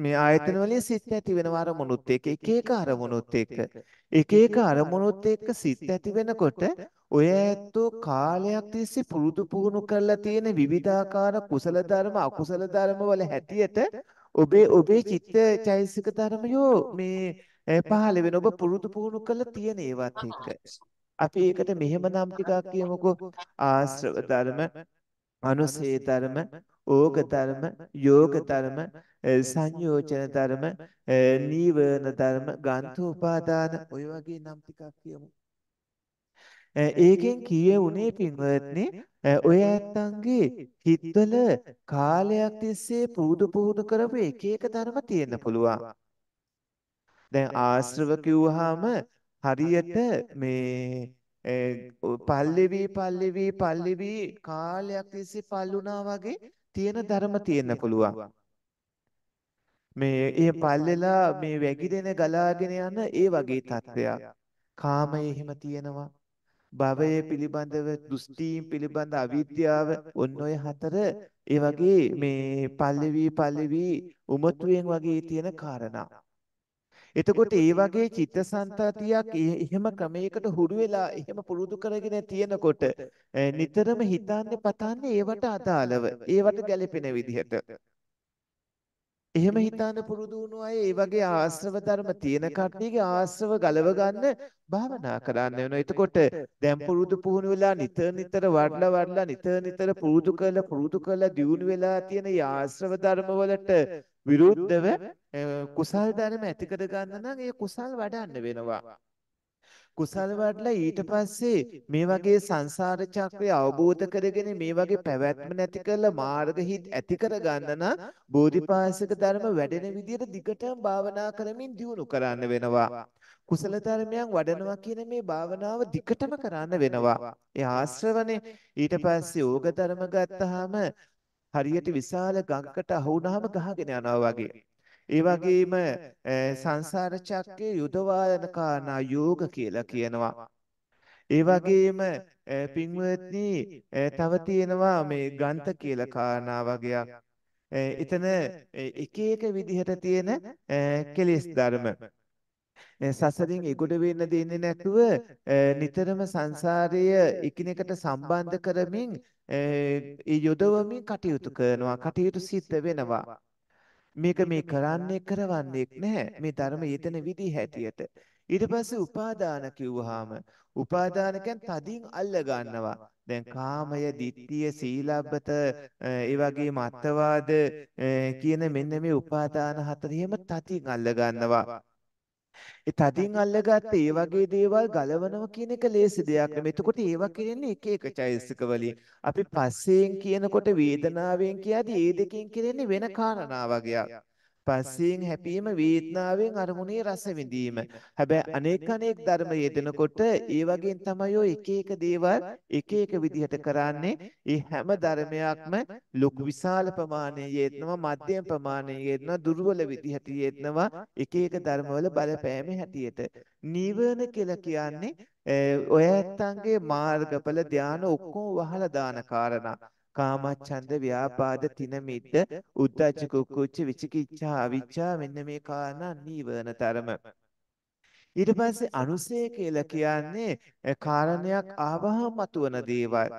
Speaker 2: මේ ආයතන වලින් සිත් ඇති වෙනවා අරමුණුත් එක්ක එක එක අරමුණුත් එක්ක එක එක අරමුණුත් එක්ක සිත් ඇති වෙනකොට ඔය ඇත්තෝ කාලයක් තිස්සේ පුරුදු පුහුණු කරලා තියෙන විවිධාකාර කුසල ධර්ම අකුසල ධර්ම වල හැටියට ඔබේ ඔබේ චිත්ත චෛසික ධර්මයෝ මේ පහළ වෙන ඔබ පුරුදු පුහුණු කරලා තියෙන ඒවත් එක්ක අපි ඒකට මෙහෙම නම් ටිකක් කියමුකෝ ආශ්‍රව ධර්ම අනුසේ ධර්ම ඕග ධර්ම යෝග ධර්ම සංයෝජන ධර්ම නීවරණ ධර්ම ගන්ථෝපාදාන ඔය වගේ නම් ටිකක් කියමු ඒකෙන් කියවුනේ පින්වත්නි ඔය ඇත්තන්ගේ හිතවල කාලයක් තිස්සේ පුරුදු පුහුණු කරපු එක එක ධර්ම තියෙන්න පුළුවන්. දැන් ආශ්‍රව කිව්වහම හරියට මේ පල්ලෙවි පල්ලෙවි පල්ලෙවි කාලයක් තිස්සේ පල්ුණා වගේ තියෙන ධර්ම තියෙන්න පුළුවන්. මේ ඒ පල්ලෙලා මේ වැగిදෙන ගලාගෙන යන ඒ වගේ තත්ත්වයක්. කාමයේ හිම තියෙනවා. භවය පිළිබඳව දෘෂ්ටීන් පිළිබඳ අවිද්‍යාව ඔන්න ඔය හතර ඒ වගේ මේ පල්ලෙවි පල්ලෙවි උමතුයෙන් වගේ තියෙන කාරණා. එතකොට ඒ වගේ චිත්තසංතතියක් එහෙම ක්‍රමයකට හුරු වෙලා එහෙම පුරුදු කරගෙන තියෙනකොට නිතරම හිතන්නේ පතන්නේ ඒවට අදාළව ඒවට ගැළපෙන විදිහට. එහෙම හිතන්න පුරුදු වුණු අය ඒ වගේ ආශ්‍රව ධර්ම තියෙන කට්ටියගේ ආශ්‍රව ගලව ගන්න භාවනා කරන්න වෙනවා. එතකොට දැන් පුරුදු පුහුණු වෙලා නිතර නිතර වඩලා වඩලා නිතර නිතර පුරුදු කරලා පුරුදු කරලා දියුණු වෙලා තියෙන ආශ්‍රව ධර්ම වලට විරුද්ධව කුසල් ධර්ම ඇති කර ගන්න නම් ඒ කුසල් වඩන්න වෙනවා. කුසල් වඩලා ඊට පස්සේ මේ වගේ සංසාර චක්‍රය අවබෝධ කරගෙන මේ වගේ පැවැත්ම නැති කරලා මාර්ග හිත් ඇති කරගන්න නම් බෝධිපාශක ධර්ම වැඩෙන විදිහට දිගටම භාවනා කරමින් දියුණු කරන්න වෙනවා. කුසල ධර්මයන් වඩනවා කියන මේ භාවනාව දිගටම කරන්න වෙනවා. ඒ ආශ්‍රවනේ ඊට පස්සේ ඕග ධර්ම ගත්තාම හරියට විශාල ගඟකට අහු වුණාම ගහගෙන යනවා වගේ. ඒ වගේම සංසාර චක්‍රයේ යුදවායන කාරණා යෝග කියලා කියනවා. ඒ වගේම පින්වත්නි තව තියෙනවා මේ ගන්ත කියලා කාරණා වගේක්. එතන එක එක විදිහට තියෙන කෙලෙස් ධර්ම සසරින් ඉගොඩ වෙන්න දෙන්නේ නැතුව නිතරම සංසාරය එකිනෙකට සම්බන්ධ කරමින් ඒ යොදවමින් කටයුතු කරනවා කටයුතු සිද්ධ වෙනවා මේක මේ කරන්නේ කරවන්නේක් නැහැ මේ ධර්ම යෙදෙන විදිහ හැටියට ඊට පස්සේ උපාදාන කිව්වහම උපාදාන කියන්නේ තදින් අල්ල ගන්නවා දැන් කාමය ditthිය සීලබ්බත ඒ වගේ මත්වාද කියන මෙන්න මේ උපාදාන හතරෙම තදින් අල්ල ගන්නවා ඒ තදින් අල්ලගත්ත ඒ වගේ දේවල් ගලවනවා කියන එක ලේසි දෙයක් නෙමෙයි. එතකොට ඒවා කියන්නේ එක එක චෛතසික වලින්. අපි පස්සෙන් කියනකොට වේදනාවෙන් කියදී ඒ දෙකෙන් කියන්නේ වෙන කාරණා වගේක්. ස්පර්ශයෙන් හැපීම වේදනාවෙන් අරමුණේ රස විඳීම. හැබැයි අනේක අනේක ධර්ම යෙදෙනකොට ඒ වගේන් තමයි ඔය එක එක දේවල් එක එක විදිහට කරන්නේ. ඒ හැම ධර්මයක්ම ලොකු විශාල ප්‍රමාණයේ යෙදෙනවා, මධ්‍යම ප්‍රමාණයේ යෙදෙනවා, දුර්වල විදිහට යෙදෙනවා එක එක ධර්මවල බලපෑම හැටියට. නිවන කියලා කියන්නේ ඔය ඇත්තන්ගේ මාර්ගඵල ධාන ඔක්කොම වහලා දාන කාරණා. කාමච්ඡන්ද ව්‍යාපාද තින මිද්ද උද්ධච්ච කුක්කුච්ච විචිකිච්ඡා අවිච්ඡා මෙන්න මේ කාරණා නීවරණ ධර්ම ඊට පස්සේ අනුසය කියලා කියන්නේ කාරණයක් ආවහම මතුවන දේවල්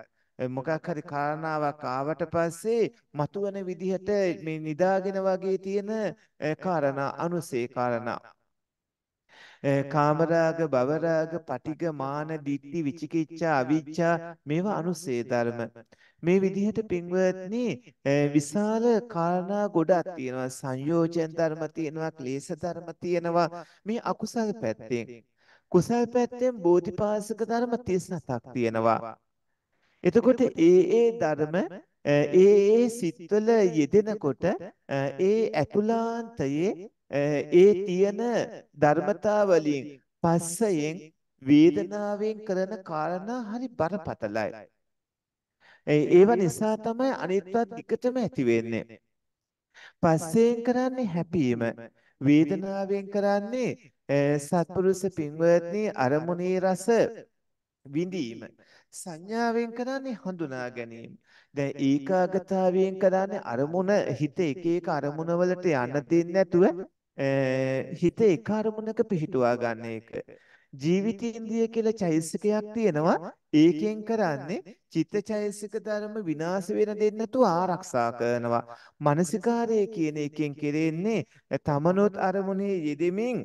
Speaker 2: මොකක් හරි කාරණාවක් ආවට පස්සේ මතුවන විදිහට මේ නිදාගෙන වගේ තියෙන කාරණා අනුසේ කාරණා කාමරාග භවරාග පටිග මාන දිට්ටි විචිකිච්ඡා අවිච්ඡා මේවා අනුසේ ධර්ම මේ විදිහට පින්වත්නි විශාල කාරණා ගොඩක් තියෙනවා සංයෝජන ධර්ම තියෙනවා ක්ලේශ ධර්ම තියෙනවා මේ අකුසල් පැත්තෙන් කුසල් පැත්තෙන් බෝධිපාසක ධර්ම 37ක් තියෙනවා එතකොට ඒ ඒ ධර්ම ඒ ඒ සිත්වල යෙදෙනකොට ඒ ඇතුලාන්තයේ ඒ තියෙන ධර්මතා වලින් පස්සයෙන් වේදනාවෙන් කරන කාරණා හරි බරපතලයි ඒව නිසා තමයි අනිත්වත් එකටම ඇති වෙන්නේ. පස්සෙන් කරන්නේ හැපීම, වේදනාවෙන් කරන්නේ සත්පුරුෂ පින්වත්නි අරමුණේ රස විඳීම. සංඥාවෙන් කරන්නේ හඳුනා ගැනීම. දැන් ඒකාගතාවයෙන් කරන්නේ අරමුණ හිත එක එක අරමුණ වලට යන්න දෙන්නේ නැතුව හිත එක අරමුණක පිහිටුවා ගන්න එක. ජීවිතේන්ද්‍රිය කියලා චෛසිකයක් තියෙනවා. ඒකෙන් කරන්නේ චිත්තචෛසික ධර්ම විනාශ වෙන දෙන්නේ නැතුව ආරක්ෂා කරනවා. මානසිකාරය කියන එකෙන් කෙරෙන්නේ තමනොත් අරමුණේ යෙදෙමින්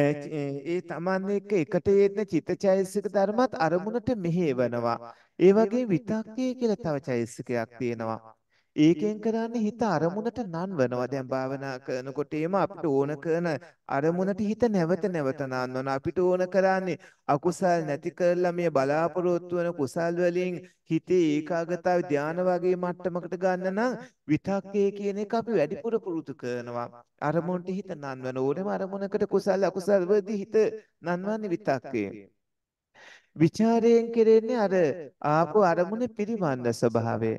Speaker 2: ඒ තමන් එක්ක එකට යෙදෙන චිත්තචෛසික ධර්මත් අරමුණට මෙහෙවනවා. ඒ වගේ විතක්කය කියලා තව චෛසිකයක් තියෙනවා. ඒකෙන් කරන්නේ හිත අරමුණට නන්වනවා. දැන් භාවනා කරනකොටේම අපිට ඕන කරන අරමුණට හිත නැවත නැවත නන්වන අපිට ඕන කරන්නේ අකුසල් නැති කරලා මේ බලාපොරොත්තු වෙන කුසල් වලින් හිතේ ඒකාගතාව ධානය වගේ මට්ටමකට ගන්න නම් විතක්කේ කියන එක අපි වැඩිපුර පුරුදු කරනවා. අරමුණට හිත නන්වන ඕනම අරමුණකට කුසල් අකුසල් වලදී හිත නන්වන්නේ විතක්කේ. විචාරයෙන් කෙරෙන්නේ අර ආපු අරමුණේ පිරිවන්න ස්වභාවය.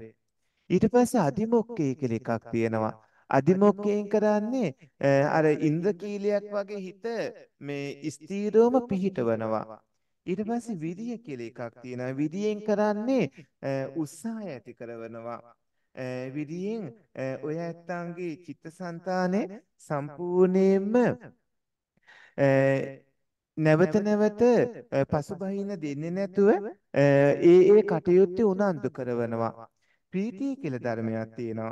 Speaker 2: ඊට පස්සේ අදිමොක්කේ කියලා එකක් තියෙනවා. අධිමොක්කයෙන් කරන්නේ අර ඉන්ද්‍රකීලයක් වගේ හිත මේ ස්ථීරවම පිහිටවනවා. ඊට පස්සේ විරිය කියලා එකක් තියෙනවා. විරියෙන් කරන්නේ උත්සාහය ඇති කරනවා. විරියෙන් ඔය ඇත්තන්ගේ චිත්තසංතානේ සම්පූර්ණයෙන්ම නැවත නැවත පසුබහින දෙන්නේ නැතුව ඒ ඒ කටයුත්තේ උනන්දු කරනවා. ප්‍රීතිය කියලා ධර්මයක් තියෙනවා.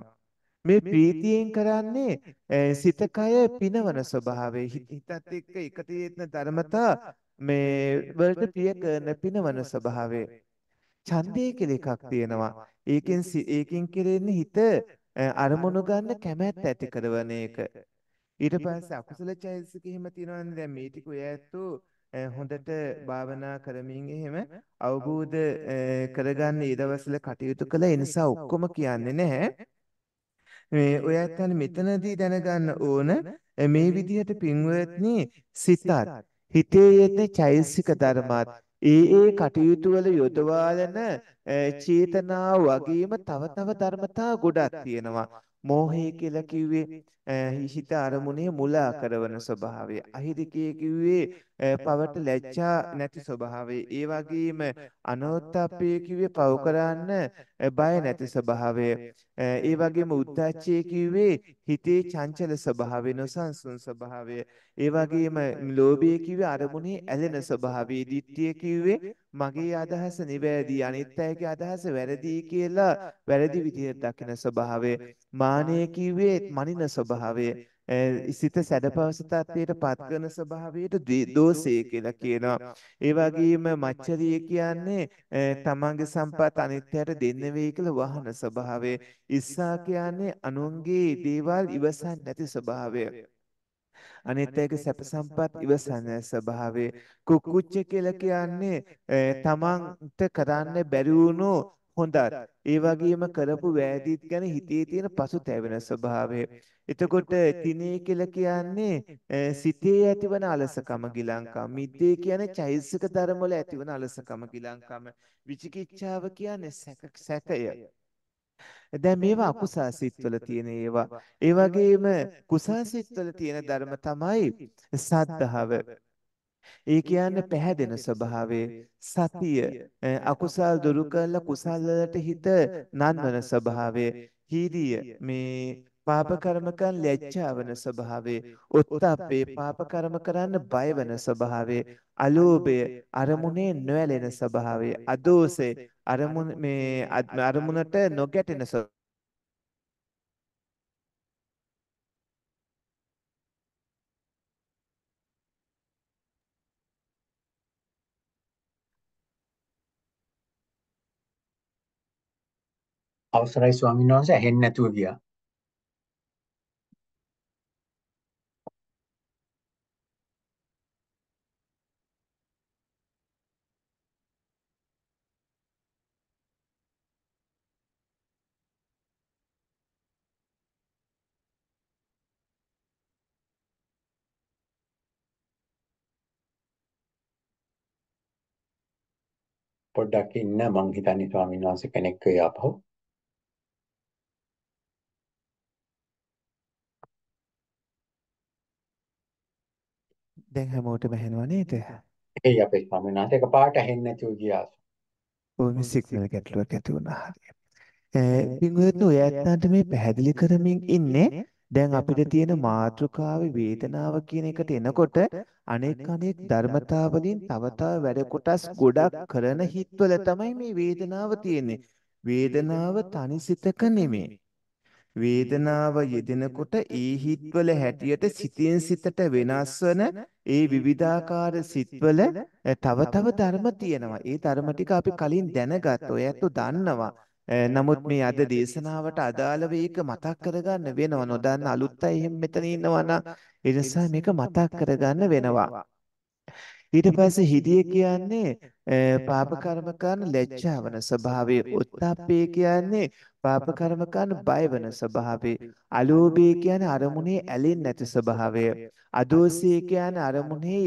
Speaker 2: මේ ප්‍රීතියෙන් කරන්නේ සිතකය පිනවන ස්වභාවය හිතත් එක්ක එකතු වෙන ධර්මතා මේ වලට ප්‍රිය කරන පිනවන ස්වභාවය. ඡන්දය කියලා එකක් තියෙනවා. ඒකෙන් ඒකෙන් කෙරෙන්නේ හිත අරමුණු ගන්න කැමැත්ත ඇති කරන එක. ඊට පස්සේ අකුසල චෛතසික හිම තියෙනවානේ දැන් මේ ටික ඔය ඇත්තෝ හොඳට භාවනා කරමින් එහෙම අවබෝධ කරගන්න ඊදවසල කටයුතු කළ ඒ නිසා ඔක්කොම කියන්නේ නැහැ. මේ ඔය ඇත්තන් මෙතනදී දැනගන්න ඕන මේ විදිහට පින්වත්නි සිතත් හිතේ යෙදෙන චෛසික ධර්මات ඒ ඒ කටයුතු වල යොදවාලන චේතනාව වගේම තව තව ධර්මතා ගොඩක් තියෙනවා. මෝහය කියලා කිව්වේ හිත අරමුණේ මුලා කරවන ස්වභාවය. අහිරිකය කිව්වේ පවට ලැජ්ජා නැති ස්වභාවය ඒ වගේම අනෝත්ථප්පය කිව්වේ පව කරන්න බය නැති ස්වභාවය ඒ වගේම උද්දච්චය කිව්වේ හිතේ චංචල ස්වභාවය නොසන්සුන් ස්වභාවය ඒ වගේම ලෝභය කිව්වේ අරමුණේ ඇලෙන ස්වභාවය දිට්ඨිය කිව්වේ මගේ අදහස නිවැරදි අනිත් අයගේ අදහස වැරදි කියලා වැරදි විදිහට දකින ස්වභාවය මානය කිව්වේ මනින ස්වභාවය සිත සැඩපවස තත්ත්වයට පත්වන ස්වභාවයට දෝෂය කියලා කියනවා. ඒ වගේම මච්චරිය කියන්නේ තමන්ගේ සම්පත් අනිත්‍යයට දෙන්න වෙයි කියලා වහන ස්වභාවය. ඉස්සා කියන්නේ අනුන්ගේ දේවල් ඉවසන් නැති ස්වභාවය. අනිත් එක සැප සම්පත් ඉවසන ස්වභාවය කුකුච්ච කියලා කියන්නේ තමන්ට කරන්න බැරි වුණු හොඳත් ඒ වගේම කරපු වැරදිත් ගැන හිතේ තියෙන පසුතැවෙන ස්වභාවය. එතකොට තිනේ කියලා කියන්නේ සිතේ ඇතිවන අලසකම ගිලංකම්. මිද්දේ කියන්නේ චෛසික ධර්ම වල ඇතිවන අලසකම ගිලංකම. විචිකිච්ඡාව කියන්නේ සැකය. දැන් මේවා අකුසල් සිත්වල තියෙන ඒවා. ඒ වගේම කුසල් සිත්වල තියෙන ධර්ම තමයි සද්ධාව. ඒ කියන්නේ පැහැදෙන ස්වභාවයේ සතිය අකුසල් දුරු කරලා කුසල් වලට හිත නන්වන ස්වභාවයේ හීරිය මේ පාප කර්ම කරන ලැජ්ජාවන ස්වභාවයේ උත්තාපේ පාප කර්ම කරන්න බය වෙන ස්වභාවයේ අලෝභය අරමුණේ නොඇලෙන ස්වභාවයේ අදෝසේ අරමුණ මේ අරමුණට නොගැටෙන ස්වභාවය
Speaker 1: අවසරයි ස්වාමීන් වහන්සේ ඇහෙන්නේ නැතුව ගියා. පොඩ්ඩක් ඉන්න මං හිතන්නේ ස්වාමීන් වහන්සේ කෙනෙක් වෙයි ආපහු.
Speaker 2: දැන් හැමෝටම ඇහෙනව නේද?
Speaker 1: ඒ අපේ ස්වාමීන් වහන්සේ එකපාරට ඇහෙන්නේ නැතුව ගියා.
Speaker 2: ඔය සිග්නල් ගැටලුවක් ඇති වුණා. ඒ පින්වත්නි ඔය ඇත්තන්ට මේ පැහැදිලි කරමින් ඉන්නේ දැන් අපිට තියෙන මාතෘකාවේ වේදනාව කියන එකට එනකොට අනෙක් අනෙක් ධර්මතා වලින් තව තව වැඩ කොටස් ගොඩක් කරන හිත්වල තමයි මේ වේදනාව තියෙන්නේ. වේදනාව තනිසිතක නෙමෙයි. වේදනාව යෙදෙනකොට ඒ හිත්වල හැටියට සිතින් සිතට වෙනස් වෙන ඒ විවිධාකාර සිත්වල තව තව ධර්ම තියෙනවා. ඒ ධර්ම ටික අපි කලින් දැනගත්. ඔය ඇත්තෝ දන්නවා. නමුත් මේ අද දේශනාවට අදාළව ඒක මතක් කරගන්න වෙනවා. නොදන්න අලුත් අය එහෙම මෙතන ඉන්නවා නම් ඒ නිසා මේක මතක් කරගන්න වෙනවා. ඊට පස්සේ හිදිය කියන්නේ පාප කර්ම කරන ලැජ්ජාවන ස්වභාවයේ උත්තාපේ කියන්නේ පාප කර්ම කරන බය වෙන ස්වභාවය. අලෝභය කියන්නේ අරමුණේ ඇලෙන්නේ නැති ස්වභාවය. අදෝසය කියන්නේ අරමුණේ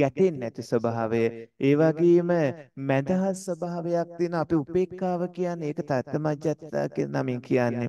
Speaker 2: ගැටෙන්නේ නැති ස්වභාවය. ඒ වගේම මදහස් ස්වභාවයක් තියෙන අපි උපේක්ඛාව කියන්නේ ඒක තත්ත්මජ්ජත්තා කියන නමින් කියන්නේ.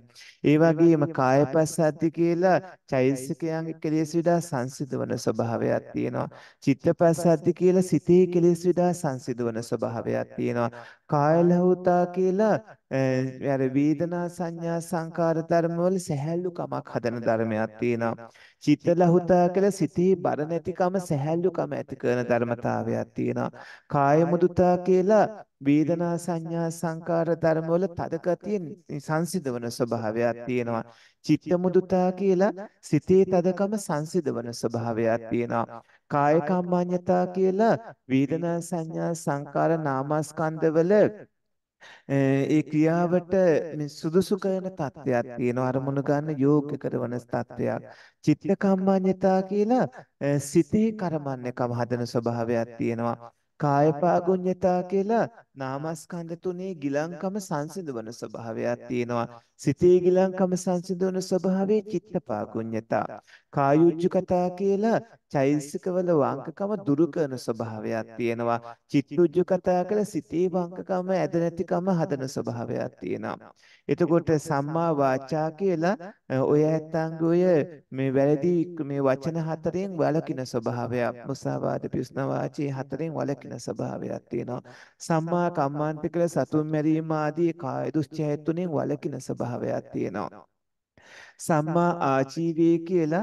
Speaker 2: ඒ වගේම කායපස්සද්ධි කියලා චෛතසිකයන්ගේ කෙලෙස් විඩා සංසිඳවන ස්වභාවයක් තියෙනවා. චිත්තපස්සද්ධි කියලා සිතේ කෙලෙස් විඩා සංසිඳවන ස්වභාවයක් තියෙනවා. කායලහුතා කියලා අර වේදනා සංඥා සංකාර ධර්ම වල සැහැල්ලු කමක් හදන ධර්මයක් තියෙනවා. චිත්ත ලහුතා කියලා සිතේ බර නැතිකම සැහැල්ලුකම ඇති කරන ධර්මතාවයක් තියෙනවා. කාය මුදුතා කියලා වේදනා සංඥා සංකාර ධර්ම වල තදගතිය සංසිඳවන ස්වභාවයක් තියෙනවා. චිත්ත මුදුතා කියලා සිතේ තදකම සංසිඳවන ස්වභාවයක් තියෙනවා. කාය කම්මඤ්ඤතා කියලා වේදනා සංඥා සංකාර නාමස්කන්ධ වල [LAUGHS] ඒ ක්‍රියාවට මේ සුදුසු කරන தත්වයක් තියෙනවා අරමුණු ගන්න යෝග්‍ය කරන தත්වයක් චිත්ත කම්මඤ්ඤතා කියලා සිතේ කර්මන්නකම හදන ස්වභාවයක් තියෙනවා කාය පාගුඤ්ඤතා කියලා නාමස්කන්ධ තුනේ ගිලංකම සංසිඳවන ස්වභාවයක් තියෙනවා. සිතේ ගිලංකම සංසිඳවන ස්වභාවයේ චිත්ත පාගුඤ්ඤතා. කායුජ්ජකතා කියලා චෛතසිකවල වංකකම දුරු කරන ස්වභාවයක් තියෙනවා. චිත්තුජ්ජකතා කියලා සිතේ වංකකම ඇද නැතිකම හදන ස්වභාවයක් තියෙනවා. එතකොට සම්මා වාචා කියලා ඔය ඇත්තන්ගෝය මේ වැරදි මේ වචන හතරෙන් වළකින ස්වභාවයක්. මුසාවාද පිස්න වාචේ හතරෙන් වළකින ස්වභාවයක් තියෙනවා. සම්මා හා කම්මාන්ත කළ සතුන් මැරීම ආදී කාය දුස්චෛත්‍යයෙන් වළකින ස්වභාවයක් තියෙනවා. සම්මා ආජීවයේ කියලා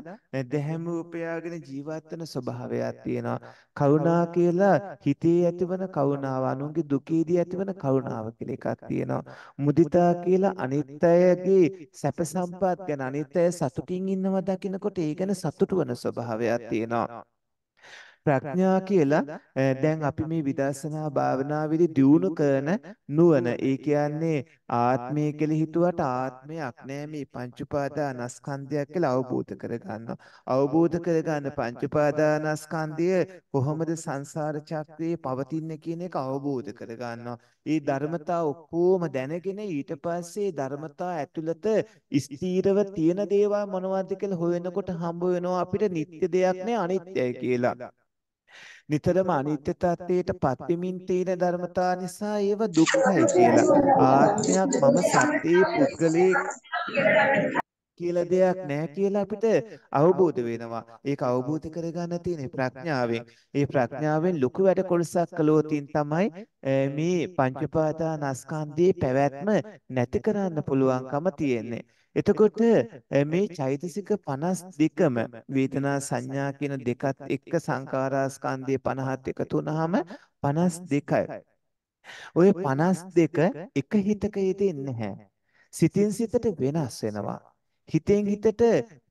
Speaker 2: දැහැම උපයාගෙන ජීවත් වෙන ස්වභාවයක් තියෙනවා. කරුණා කියලා හිතේ ඇතිවන කරුණාව, අනුන්ගේ දුකේදී ඇතිවන කරුණාව කියලා එකක් තියෙනවා. මුදිතා කියලා අනිත්‍යයේ සැප සම්පත් ගැන අනිත්‍යය සතුටින් ඉන්නවා දකිනකොට ඒ ගැන සතුටු වෙන ස්වභාවයක් තියෙනවා. ප්‍රඥා කියලා දැන් අපි මේ විදර්ශනා භාවනාවේදී දියුණු කරන නුවණ. ඒ කියන්නේ ආත්මය කියලා හිතුවට ආත්මයක් නෑ මේ පංච උපාදානස්කන්ධයක් කියලා අවබෝධ කරගන්නවා. අවබෝධ කරගන්න පංච උපාදානස්කන්ධය කොහොමද සංසාර චක්‍රයේ පවතින්නේ කියන එක අවබෝධ කරගන්නවා. ඒ ධර්මතා ඔක්කොම දැනගෙන ඊට පස්සේ ධර්මතා ඇතුළත ස්ථීරව තියෙන දේවල් මොනවද කියලා හොයනකොට හම්බ වෙනවා අපිට නිත්‍ය දෙයක් නෑ අනිත්‍යයි කියලා. නිතරම අනිත්‍ය තත්ත්වයට පත් වෙමින් තියෙන ධර්මතා නිසා ඒව දුක්ඛයි කියලා. ආත්මයක් මම සත්‍යයේ
Speaker 1: පුද්ගලයේ
Speaker 2: කියලා දෙයක් නැහැ කියලා අපිට අවබෝධ වෙනවා. ඒක අවබෝධ කරගන්න තියෙන ප්‍රඥාවෙන්. ඒ ප්‍රඥාවෙන් ලොකු වැඩ කොටසක් කළොතින් තමයි මේ පංචපාදානස්කන්ධයේ පැවැත්ම නැති කරන්න පුළුවන්කම තියෙන්නේ. එතකොට මේ චෛතසික 52ම වේදනා සංඥා කියන දෙකත් එක්ක සංඛාරාස්කන්ධය 50ත් එකතු වුනහම 52යි. ওই 52 එක හිතක හිතෙන්නේ නැහැ. සිතින් සිතට වෙනස් වෙනවා. හිතෙන් හිතට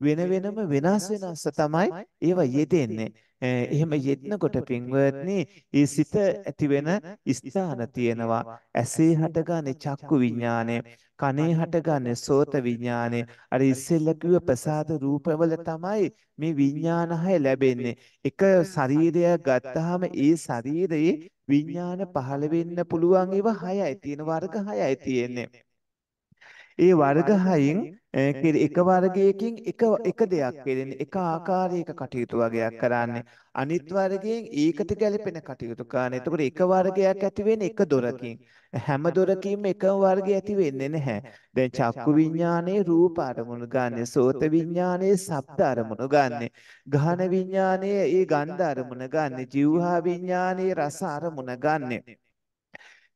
Speaker 2: වෙන වෙනම වෙනස් වෙනස්ස තමයි ඒව යෙදෙන්නේ. එහෙම යෙත්නකොට පින්වත්නි ඒ සිත ඇති වෙන ස්ථාන තියෙනවා. ඇසේ හටගන්නේ චක්කු විඥානය, කනේ හටගන්නේ සෝත විඥානය. අර ඉස්සෙල්ල කිව්ව ප්‍රසාද රූපවල තමයි මේ විඥාන හය ලැබෙන්නේ. එක ශරීරයක් ගත්තාම ඒ ශරීරයේ විඥාන පහළ වෙන්න පුළුවන් ඒවා හයයි තියෙන වර්ග හයයි තියෙන්නේ. ඒ වර්ග හයින් එක වර්ගයකින් එක එක දෙයක් කෙරෙන්නේ එක ආකාරයක කටයුතු වගේක් කරන්නේ අනිත් වර්ගයෙන් ඒකට ගැලපෙන කටයුතු කරන. එතකොට එක වර්ගයක් ඇති වෙන්නේ එක දොරකින්. හැම දොරකින්ම එකම වර්ගය ඇති වෙන්නේ නැහැ. දැන් චක්කු විඥානයේ රූප අරමුණු ගන්න, සෝත විඥානයේ ශබ්ද අරමුණු ගන්න, ගාහන විඥානයේ ඒ ගන්ධ අරමුණ ගන්න, જીවහා විඥානයේ රස අරමුණ ගන්න.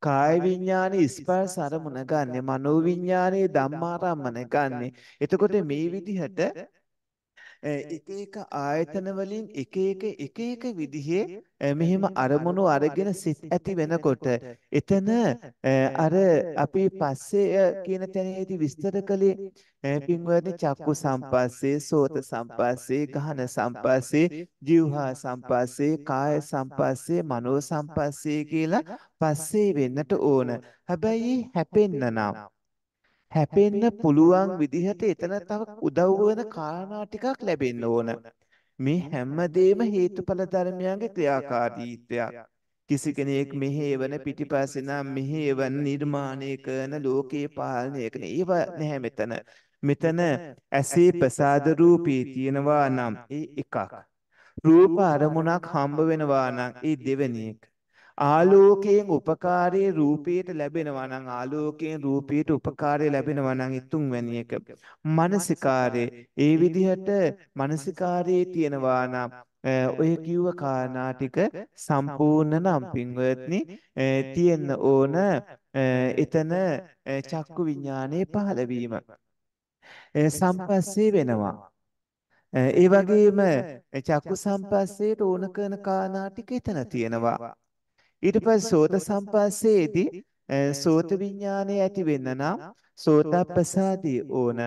Speaker 2: කාය විඥානේ ස්පර්ශ අරමුණ ගන්නෙ, මනෝ විඥානේ ධම්මාරම්මන ගන්නෙ. එතකොට මේ විදිහට එක එක ආයතන වලින් එක එක එක එක විදිහේ මෙහෙම අරමුණු අරගෙන සිත් ඇති වෙනකොට එතන අර අපි පස්සේ කියන තැනේදී විස්තර කළේ පින්වත්නි චක්කු සම්පස්සේ සෝත සම්පස්සේ ගහන සම්පස්සේ ජීවහා සම්පස්සේ කාය සම්පස්සේ මනෝ සම්පස්සේ කියලා පස්සේ වෙන්නට ඕන. හැබැයි හැපෙන්න නම් හැපෙන්න පුළුවන් විදිහට එතන තව උදව් වෙන කාරණා ටිකක් ලැබෙන්න ඕන. මේ හැමදේම හේතුඵල ධර්මයන්ගේ ක්‍රියාකාරීත්වයක්. කිසි කෙනෙක් මෙහෙවන පිටිපස්සේ නම් මෙහෙවන් නිර්මාණය කරන ලෝකේ පාලනය කරන ඒව නැහැ මෙතන. මෙතන ඇසේ ප්‍රසාද රූපී තියෙනවා නම් ඒ එකක්. රූප අරමුණක් හම්බ වෙනවා නම් ඒ දෙවෙනි එක. ආලෝකයෙන් උපකාරයේ රූපයට ලැබෙනවා නම් ආලෝකයෙන් රූපයට උපකාරය ලැබෙනවා නම් තුන්වැනි එක මානසිකාරයේ ඒ විදිහට මානසිකාරයේ තියෙනවා නම් ඔය කිව්ව කාරණා ටික සම්පූර්ණ නම් පින්වත්නි තියෙන්න ඕන එතන චක්කු විඥානයේ පහළවීම සම්පස්සේ වෙනවා ඒ වගේම චක්කු සම්පස්සේට ඕන කරන කාරණා ටික එතන තියෙනවා ඊට පස්සේ සෝත සම්පස්සේදී සෝත විඥානය ඇති වෙන්න නම් සෝතප්පසාදී ඕන.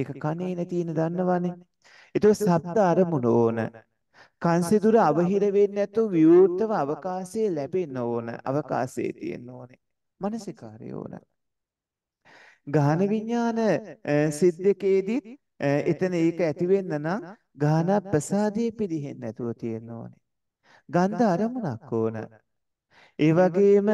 Speaker 2: ඒක කනේ නැතින දන්නවනේ. ඒතකොට ශබ්ද අරමුණ ඕන. කන්සිදුර අවහිර වෙන්නේ නැතුව විවෘතව අවකාශයේ ලැබෙන්න ඕන. අවකාශයේ තියෙන්න ඕනේ. මනසිකාරය ඕන. ගාහන විඥාන සිද්දකේදීත් එතන ඒක ඇති වෙන්න නම් ගාහන ප්‍රසාදයේ පිළිහෙන්න නැතුව තියෙන්න ඕනේ. ගන්ධ අරමුණක් ඕන. ඒ වගේම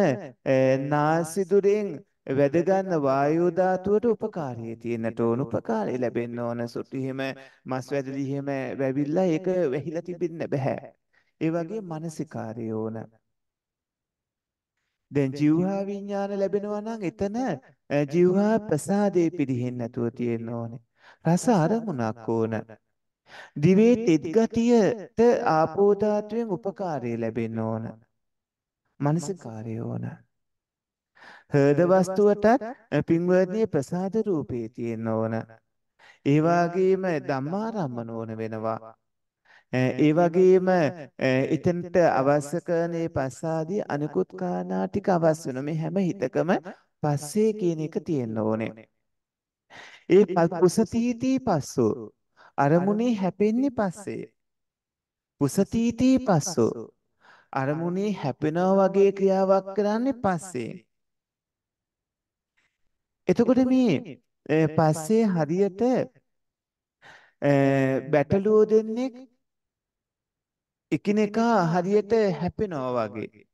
Speaker 2: නාසිදුරෙන් වැඩ ගන්න වායෝ ධාතුවට උපකාරී තියෙන්නට ඕන උපකාරය ලැබෙන්න ඕන සුටි හිම මස් වැදලි හිම වැවිලා ඒක වැහිලා තිබෙන්න බෑ. ඒ වගේ මානසිකාරය ඕන. දැන් ජීවහා විඥාන ලැබෙනවා නම් එතන ජීවහා ප්‍රසාදේ පිරෙහෙන්න නැතුව තියෙන්න ඕනේ. රස අරමුණක් ඕන. දිවේ තෙත් ගතියට ආපෝ ධාතුවෙන් උපකාරය ලැබෙන්න ඕන. මනසකාරය ඕන. හෘද වස්තුවටත් පින්වර්ණයේ ප්‍රසාද රූපේ තියෙන්න ඕන. ඒ වගේම ධම්මාරම්මන ඕන වෙනවා. ඒ වගේම එතනට අවශ්‍ය කරන ඒ පස්සාදී අනිකුත් කාරණා ටික අවශ්‍ය වෙන මේ හැම හිතකම පස්සේ කියන එක තියෙන්න ඕනේ. ඒ පුසතීති පස්සෝ අරමුණේ හැපෙන්නේ පස්සේ. පුසතීති පස්සෝ අරමුණේ හැපෙනා වගේ ක්‍රියාවක් කරන්නේ පස්සේ. එතකොට මේ පස්සේ හරියට බැටළුව දෙන්නෙක් එකිනෙකා හරියට හැපෙනවා වගේ.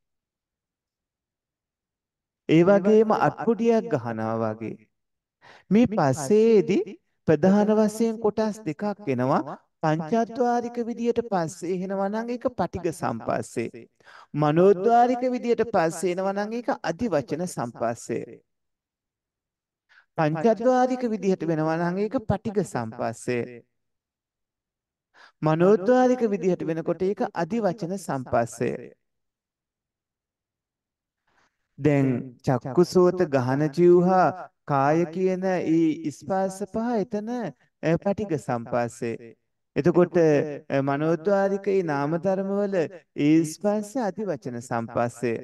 Speaker 2: ඒ වගේම අත්පුඩියක් ගහනවා වගේ. මේ පස්සේදී ප්‍රධාන වශයෙන් කොටස් දෙකක් එනවා පංචාද්වාරික විදියට පස්සේ එනවා නම් ඒක පටිඝ සම්පස්සේ. මනෝද්වාරික විදියට පස්සේ එනවා නම් ඒක අධිවචන සම්පස්සේ. පංචාද්වාරික විදියට වෙනවා නම් ඒක පටිඝ සම්පස්සේ. මනෝද්වාරික විදියට වෙනකොට ඒක අධිවචන සම්පස්සේ. දැන් චක්කුසෝත ගහන ජීවහා කාය කියන ඒ ස්පර්ශ පහ එතන පටිඝ සම්පස්සේ. එතකොට මනෝද්වාරිකේ නාම ධර්මවල ඊස්පස්ස අධිවචන සම්පස්සේ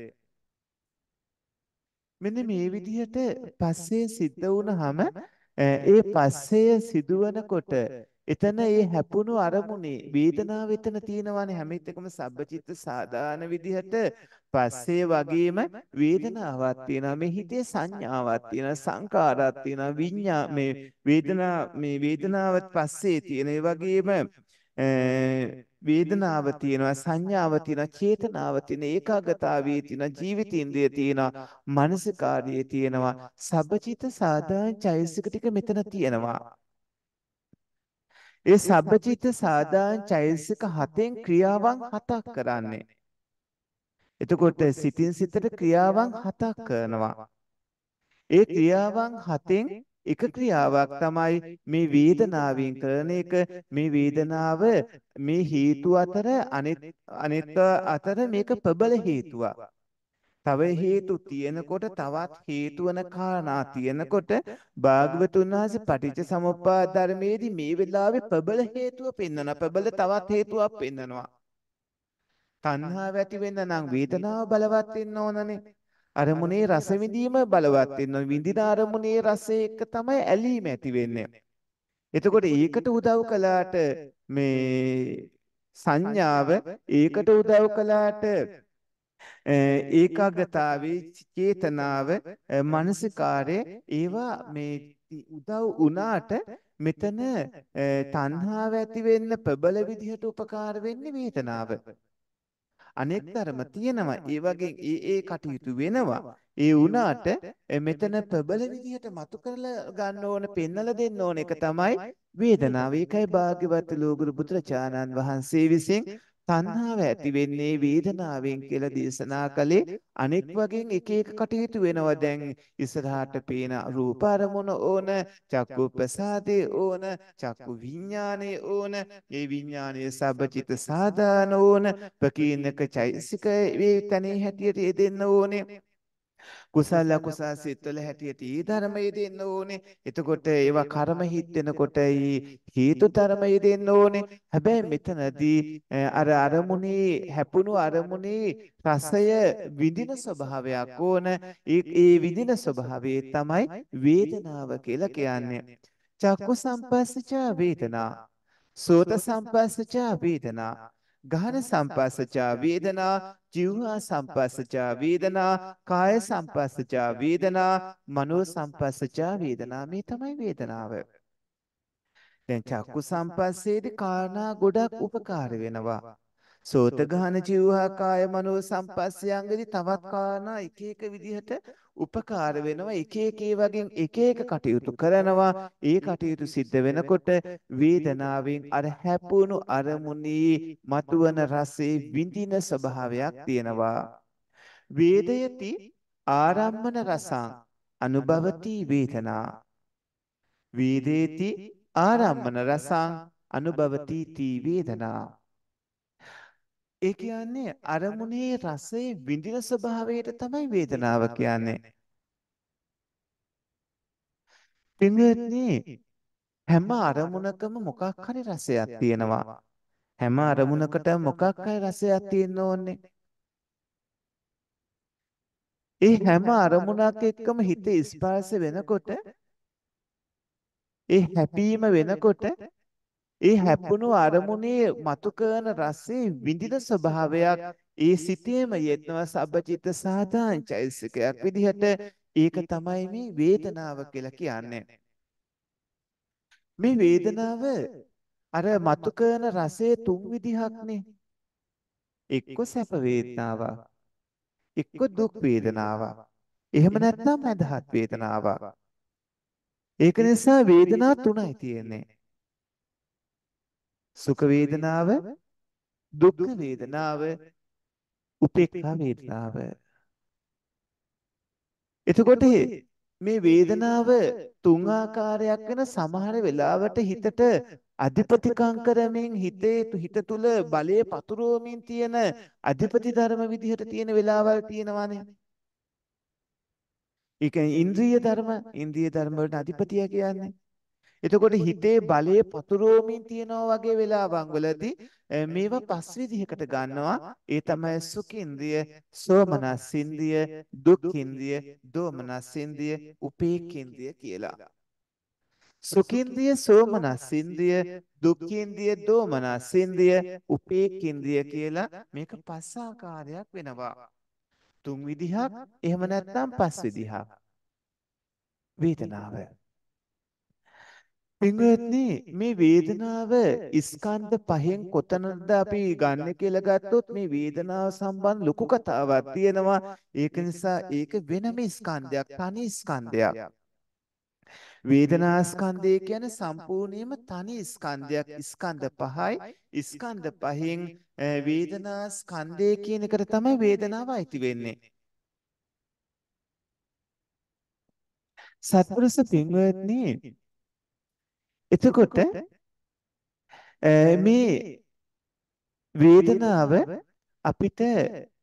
Speaker 2: මෙන්න මේ විදිහට පස්සේ සිද්ධ වුණාම ඒ පස්සේ සිදුවනකොට එතන ඒ හැපුණු අරමුණේ වේදනාව එතන තියෙනවානේ හැම එකම සබ්බචිත්ත සාදාන විදිහට පස්සේ වගේම වේදනාවක් තියෙනවා මේ හිතේ සංඥාවක් තියෙනවා සංකාරයක් තියෙනවා විඤ්ඤා මේ වේදනා මේ වේදනාවත් පස්සේ තියෙන ඒ වගේම වේදනාව තියෙනවා සංඥාව තියෙනවා චේතනාව තියෙන ඒකාගතාවී තියෙන ජීවිතින්දය තියෙනවා මානසිකාර්යය තියෙනවා සබ්බචිත සාදාන චෛසික ටික මෙතන තියෙනවා ඒ සබ්බචිත්ත සාදාන චෛතසික හතෙන් ක්‍රියාවන් හතක් කරන්නේ. එතකොට සිතින් සිතට ක්‍රියාවන් හතක් කරනවා. ඒ ක්‍රියාවන් හතෙන් එක ක්‍රියාවක් තමයි මේ වේදනාවෙන් කරන එක මේ වේදනාව මේ හේතු අතර අනිත් අතර මේක ප්‍රබල හේතුවක් තව හේතු තියෙනකොට තවත් හේතු වෙන කාරණා තියෙනකොට භාග්‍යවතුන් වහන්සේ පටිච්ච සමුප්පාද ධර්මයේදී මේ වෙලාවේ ප්‍රබල හේතුව පෙන්වන ප්‍රබල තවත් හේතුවක් පෙන්වනවා. තණ්හාව ඇති වෙන්න නම් වේදනාව බලවත් වෙන්න ඕනනේ. අරමුණේ රස විඳීම බලවත් වෙන්න ඕනේ. විඳින අරමුණේ රසය එක තමයි ඇලීම ඇති වෙන්නේ. එතකොට ඒකට උදව් කළාට මේ සංඥාව ඒකට උදව් කළාට ඒකාගතාවේ චේතනාව මානසිකාරය ඒවා මේ උදව් වුණාට මෙතන තණ්හාව ඇති වෙන්න ප්‍රබල විදිහට උපකාර වෙන්නේ වේදනාව. අනෙක් ධර්ම තියෙනවා. ඒ වගේ ඒ ඒ කටයුතු වෙනවා. ඒ වුණාට මෙතන ප්‍රබල විදිහට මතු කරලා ගන්න ඕන, පෙන්වලා දෙන්න ඕන එක තමයි වේදනාව. ඒකයි භාග්‍යවත් ලෝගුරු බුදුරජාණන් වහන්සේ විසින් තණ්හාව ඇති වෙන්නේ වේදනාවෙන් කියලා දේශනා කළේ අනෙක් වගේ එක එක කටයුතු වෙනවා දැන් ඉස්සරහට පේන රූප අරමුණ ඕන චක්කු ප්‍රසාදේ ඕන චක්කු විඥානේ ඕන ඒ විඥානේ සබ්බචිත සාදාන ඕන ප්‍රකීනක චෛසික වේ තනේ හැටියට යෙදෙන්න ඕනේ කුසල අකුසල සිත්වල හැටියට ඊ ධර්මයේ දෙන්න ඕනේ. එතකොට ඒවා කර්ම හිත් වෙනකොට ඊ හේතු ධර්මයේ දෙන්න ඕනේ. හැබැයි මෙතනදී අර අරමුණේ හැපුණු අරමුණේ රසය විඳින ස්වභාවයක් ඕන. ඒ විඳින ස්වභාවයේ තමයි වේදනාව කියලා කියන්නේ. චක්කු සම්පස්සචා වේදනා සෝත සම්පස්සචා වේදනා ගාන සම්පස්සජා වේදනා ජීවහා සම්පස්සජා වේදනා කාය සම්පස්සජා වේදනා මනෝ සම්පස්සජා වේදනා මේ තමයි වේදනාව දැන් චක්කු සම්පස්සේදී කාරණා ගොඩක් උපකාර වෙනවා සෝත ගාන ජීවහා කාය මනෝ සම්පස්සයන්ගෙදි තවත් කාරණා එක එක විදිහට උපකාර වෙනවා එක එක වගේ එක එක කටයුතු කරනවා ඒ කටයුතු සිද්ධ වෙනකොට වේදනාවෙන් අර හැපුණු අරමුණේ මතුවන රසේ විඳින ස්වභාවයක් තියෙනවා වේදයති ආරම්මන රසං අනුභවති වේදනා වේදේති ආරම්මන රසං අනුභවති තී වේදනා ඒ කියන්නේ අරමුණේ රසයේ විඳින ස්වභාවයට තමයි වේදනාව කියන්නේ. පින්වත්නි හැම අරමුණකම මොකක් හරි රසයක් තියෙනවා. හැම අරමුණකට මොකක් හරි රසයක් තියෙන්න ඕනේ. ඒ හැම අරමුණක් එක්කම හිත ස්පර්ශ වෙනකොට ඒ හැපීම වෙනකොට ඒ හැපුණු අරමුණේ මතු කරන රසයේ විඳින ස්වභාවයක් ඒ සිතේම යෙත්නව සබ්බචිත්ත සාධාන් චෛසිකයක් විදිහට ඒක තමයි මේ වේදනාව කියලා කියන්නේ. මේ වේදනාව අර මතු කරන රසයේ තුන් විදිහක්නේ. එක්ක සැප වේදනාවක්, එක්ක දුක් වේදනාවක්, එහෙම නැත්නම් මඳහත් වේදනාවක්. ඒක නිසා වේදනා තුනයි තියෙන්නේ. සුඛ වේදනාව දුක් වේදනාව උපේක්ඛා වේදනාව එතකොට මේ වේදනාව තුන් ආකාරයක් වෙන සමහර වෙලාවට හිතට අධිපතිකම් කරමින් හිතේ හිත තුල බලය පතුරවමින් තියෙන අධිපති ධර්ම විදිහට තියෙන වෙලාවල් තියෙනවානේ. ඒ කියන්නේ ඉන්ද්‍රිය ධර්ම ඉන්ද්‍රිය ධර්ම වලට අධිපතිය කියන්නේ. එතකොට හිතේ බලය පතුරවමින් තියනවා වගේ වෙලාවන් වලදී මේවා පස් විදිහකට ගන්නවා. ඒ තමයි සුඛින්ද්‍රිය, සෝමනස්ින්ද්‍රිය, දුක්ඛින්ද්‍රිය, දෝමනස්ින්ද්‍රිය, උපේක්ඛින්ද්‍රිය කියලා. සුඛින්ද්‍රිය සෝමනස්සින්ද්‍රිය දුක්ඛින්ද්‍රිය දෝමනස්සින්ද්‍රිය උපේක්ඛින්ද්‍රිය කියලා මේක පස් ආකාරයක් වෙනවා තුන් විදිහක් එහෙම නැත්නම් පස් විදිහක් වේදනාව පින්වත්නි මේ වේදනාව ස්කන්ධ පහෙන් කොතනද අපි ගන්න කියලා ගත්තොත් මේ වේදනාව සම්බන්ධ ලොකු කතාවක් තියෙනවා ඒක නිසා ඒක වෙනම ස්කන්ධයක් තනි ස්කන්ධයක් වේදනා ස්කන්ධය කියන්නේ සම්පූර්ණයෙන්ම තනි ස්කන්ධයක් ස්කන්ධ පහයි ස්කන්ධ පහෙන් වේදනා ස්කන්ධය කියන එකට තමයි වේදනාව අයිති වෙන්නේ සත්පුරුෂ පින්වත්නි එතකොට මේ වේදනාව අපිට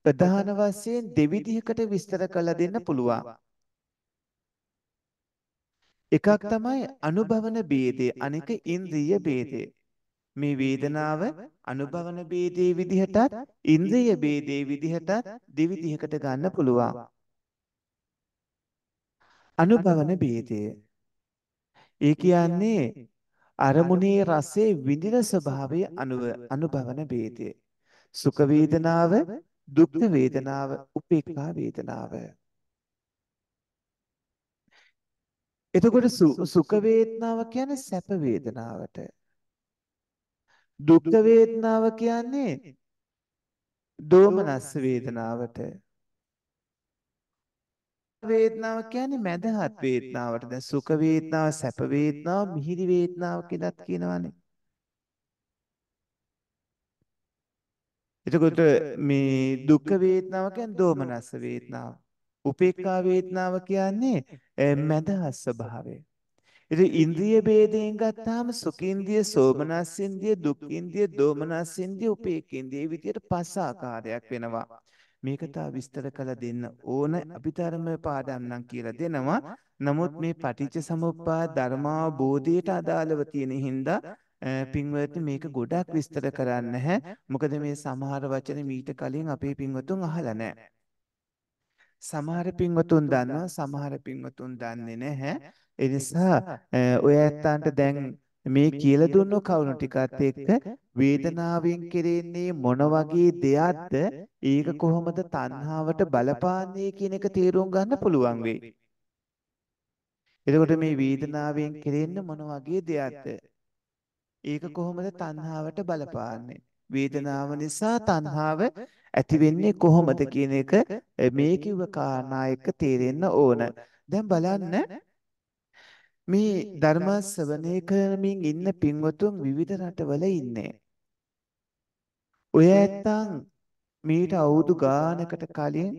Speaker 2: ප්‍රධාන වශයෙන් දෙවිධයකට විස්තර කළ දෙන්න පුළුවන්. එකක් තමයි අනුභවන ભેදේ අනික ඉන්ද්‍රිය ભેදේ. මේ වේදනාව අනුභවන ભેදේ විදිහටත් ඉන්ද්‍රිය ભેදේ විදිහටත් දෙවිධයකට ගන්න පුළුවන්. අනුභවන ભેදේ. ඒ කියන්නේ අරමුණේ රසයේ විඳින ස්වභාවය අනුව අනුභවන වේදේ. සුඛ වේදනාව, දුක් වේදනාව, උපේක්ඛා වේදනාව. එතකොට සුඛ වේදනාව කියන්නේ සැප වේදනාවට. දුක් වේදනාව කියන්නේ දෝමනස් වේදනාවට. වේදනාව කියන්නේ මැදහත් වේදනාවට දැන් සුඛ වේදනාව සැප වේදනාව මිහිරි වේදනාව කියලාත් කියනවානේ එතකොට මේ දුක් වේදනාව කියන්නේ දෝමනස් වේදනාව උපේක්ඛා වේදනාව කියන්නේ මැදහත් ස්වභාවය ඉතින් ඉන්ද්‍රිය ભેදයෙන් ගත්තාම සුඛින්දිය සෝමනස්ින්දිය දුක්ින්දිය දෝමනස්ින්දිය උපේක්ඛින්දිය විදියට පස් ආකාරයක් වෙනවා මේක විස්තර කළ දෙන්න ඕන අභිධර්ම පාඩම් නම් කියලා දෙනවා. නමුත් මේ පටිච්ච සමුප්පාද ධර්මාවබෝධයට අදාළව තියෙන හින්දා පින්වත්නි මේක ගොඩක් විස්තර කරන්න නැහැ. මොකද මේ සමහර වචන මීට කලින් අපේ පින්වතුන් අහලා නැහැ. සමහර පින්වතුන් දන්නවා සමහර පින්වතුන් දන්නේ නැහැ. එනිසා ඔය ඇත්තන්ට දැන් මේ කියලා දුන්නු කරුණු ටිකත් එක්ක වේදනාවෙන් කෙරෙන්නේ මොන වගේ දෙයක්ද ඒක කොහොමද තණ්හාවට බලපාන්නේ කියන එක තේරුම් ගන්න පුළුවන් වෙයි. එතකොට මේ වේදනාවෙන් කෙරෙන්නේ මොන වගේ දෙයක්ද? ඒක කොහොමද තණ්හාවට බලපාන්නේ? වේදනාව නිසා තණ්හාව ඇති වෙන්නේ කොහොමද කියන එක මේ කිව්ව කාරණා එක්ක තේරෙන්න ඕන. දැන් බලන්න මේ ධර්ම ශ්‍රවණය කරමින් ඉන්න පින්වතුන් විවිධ රටවල ඉන්නේ. ඔය ඇත්තන් මීට අවුරුදු ගානකට කලින්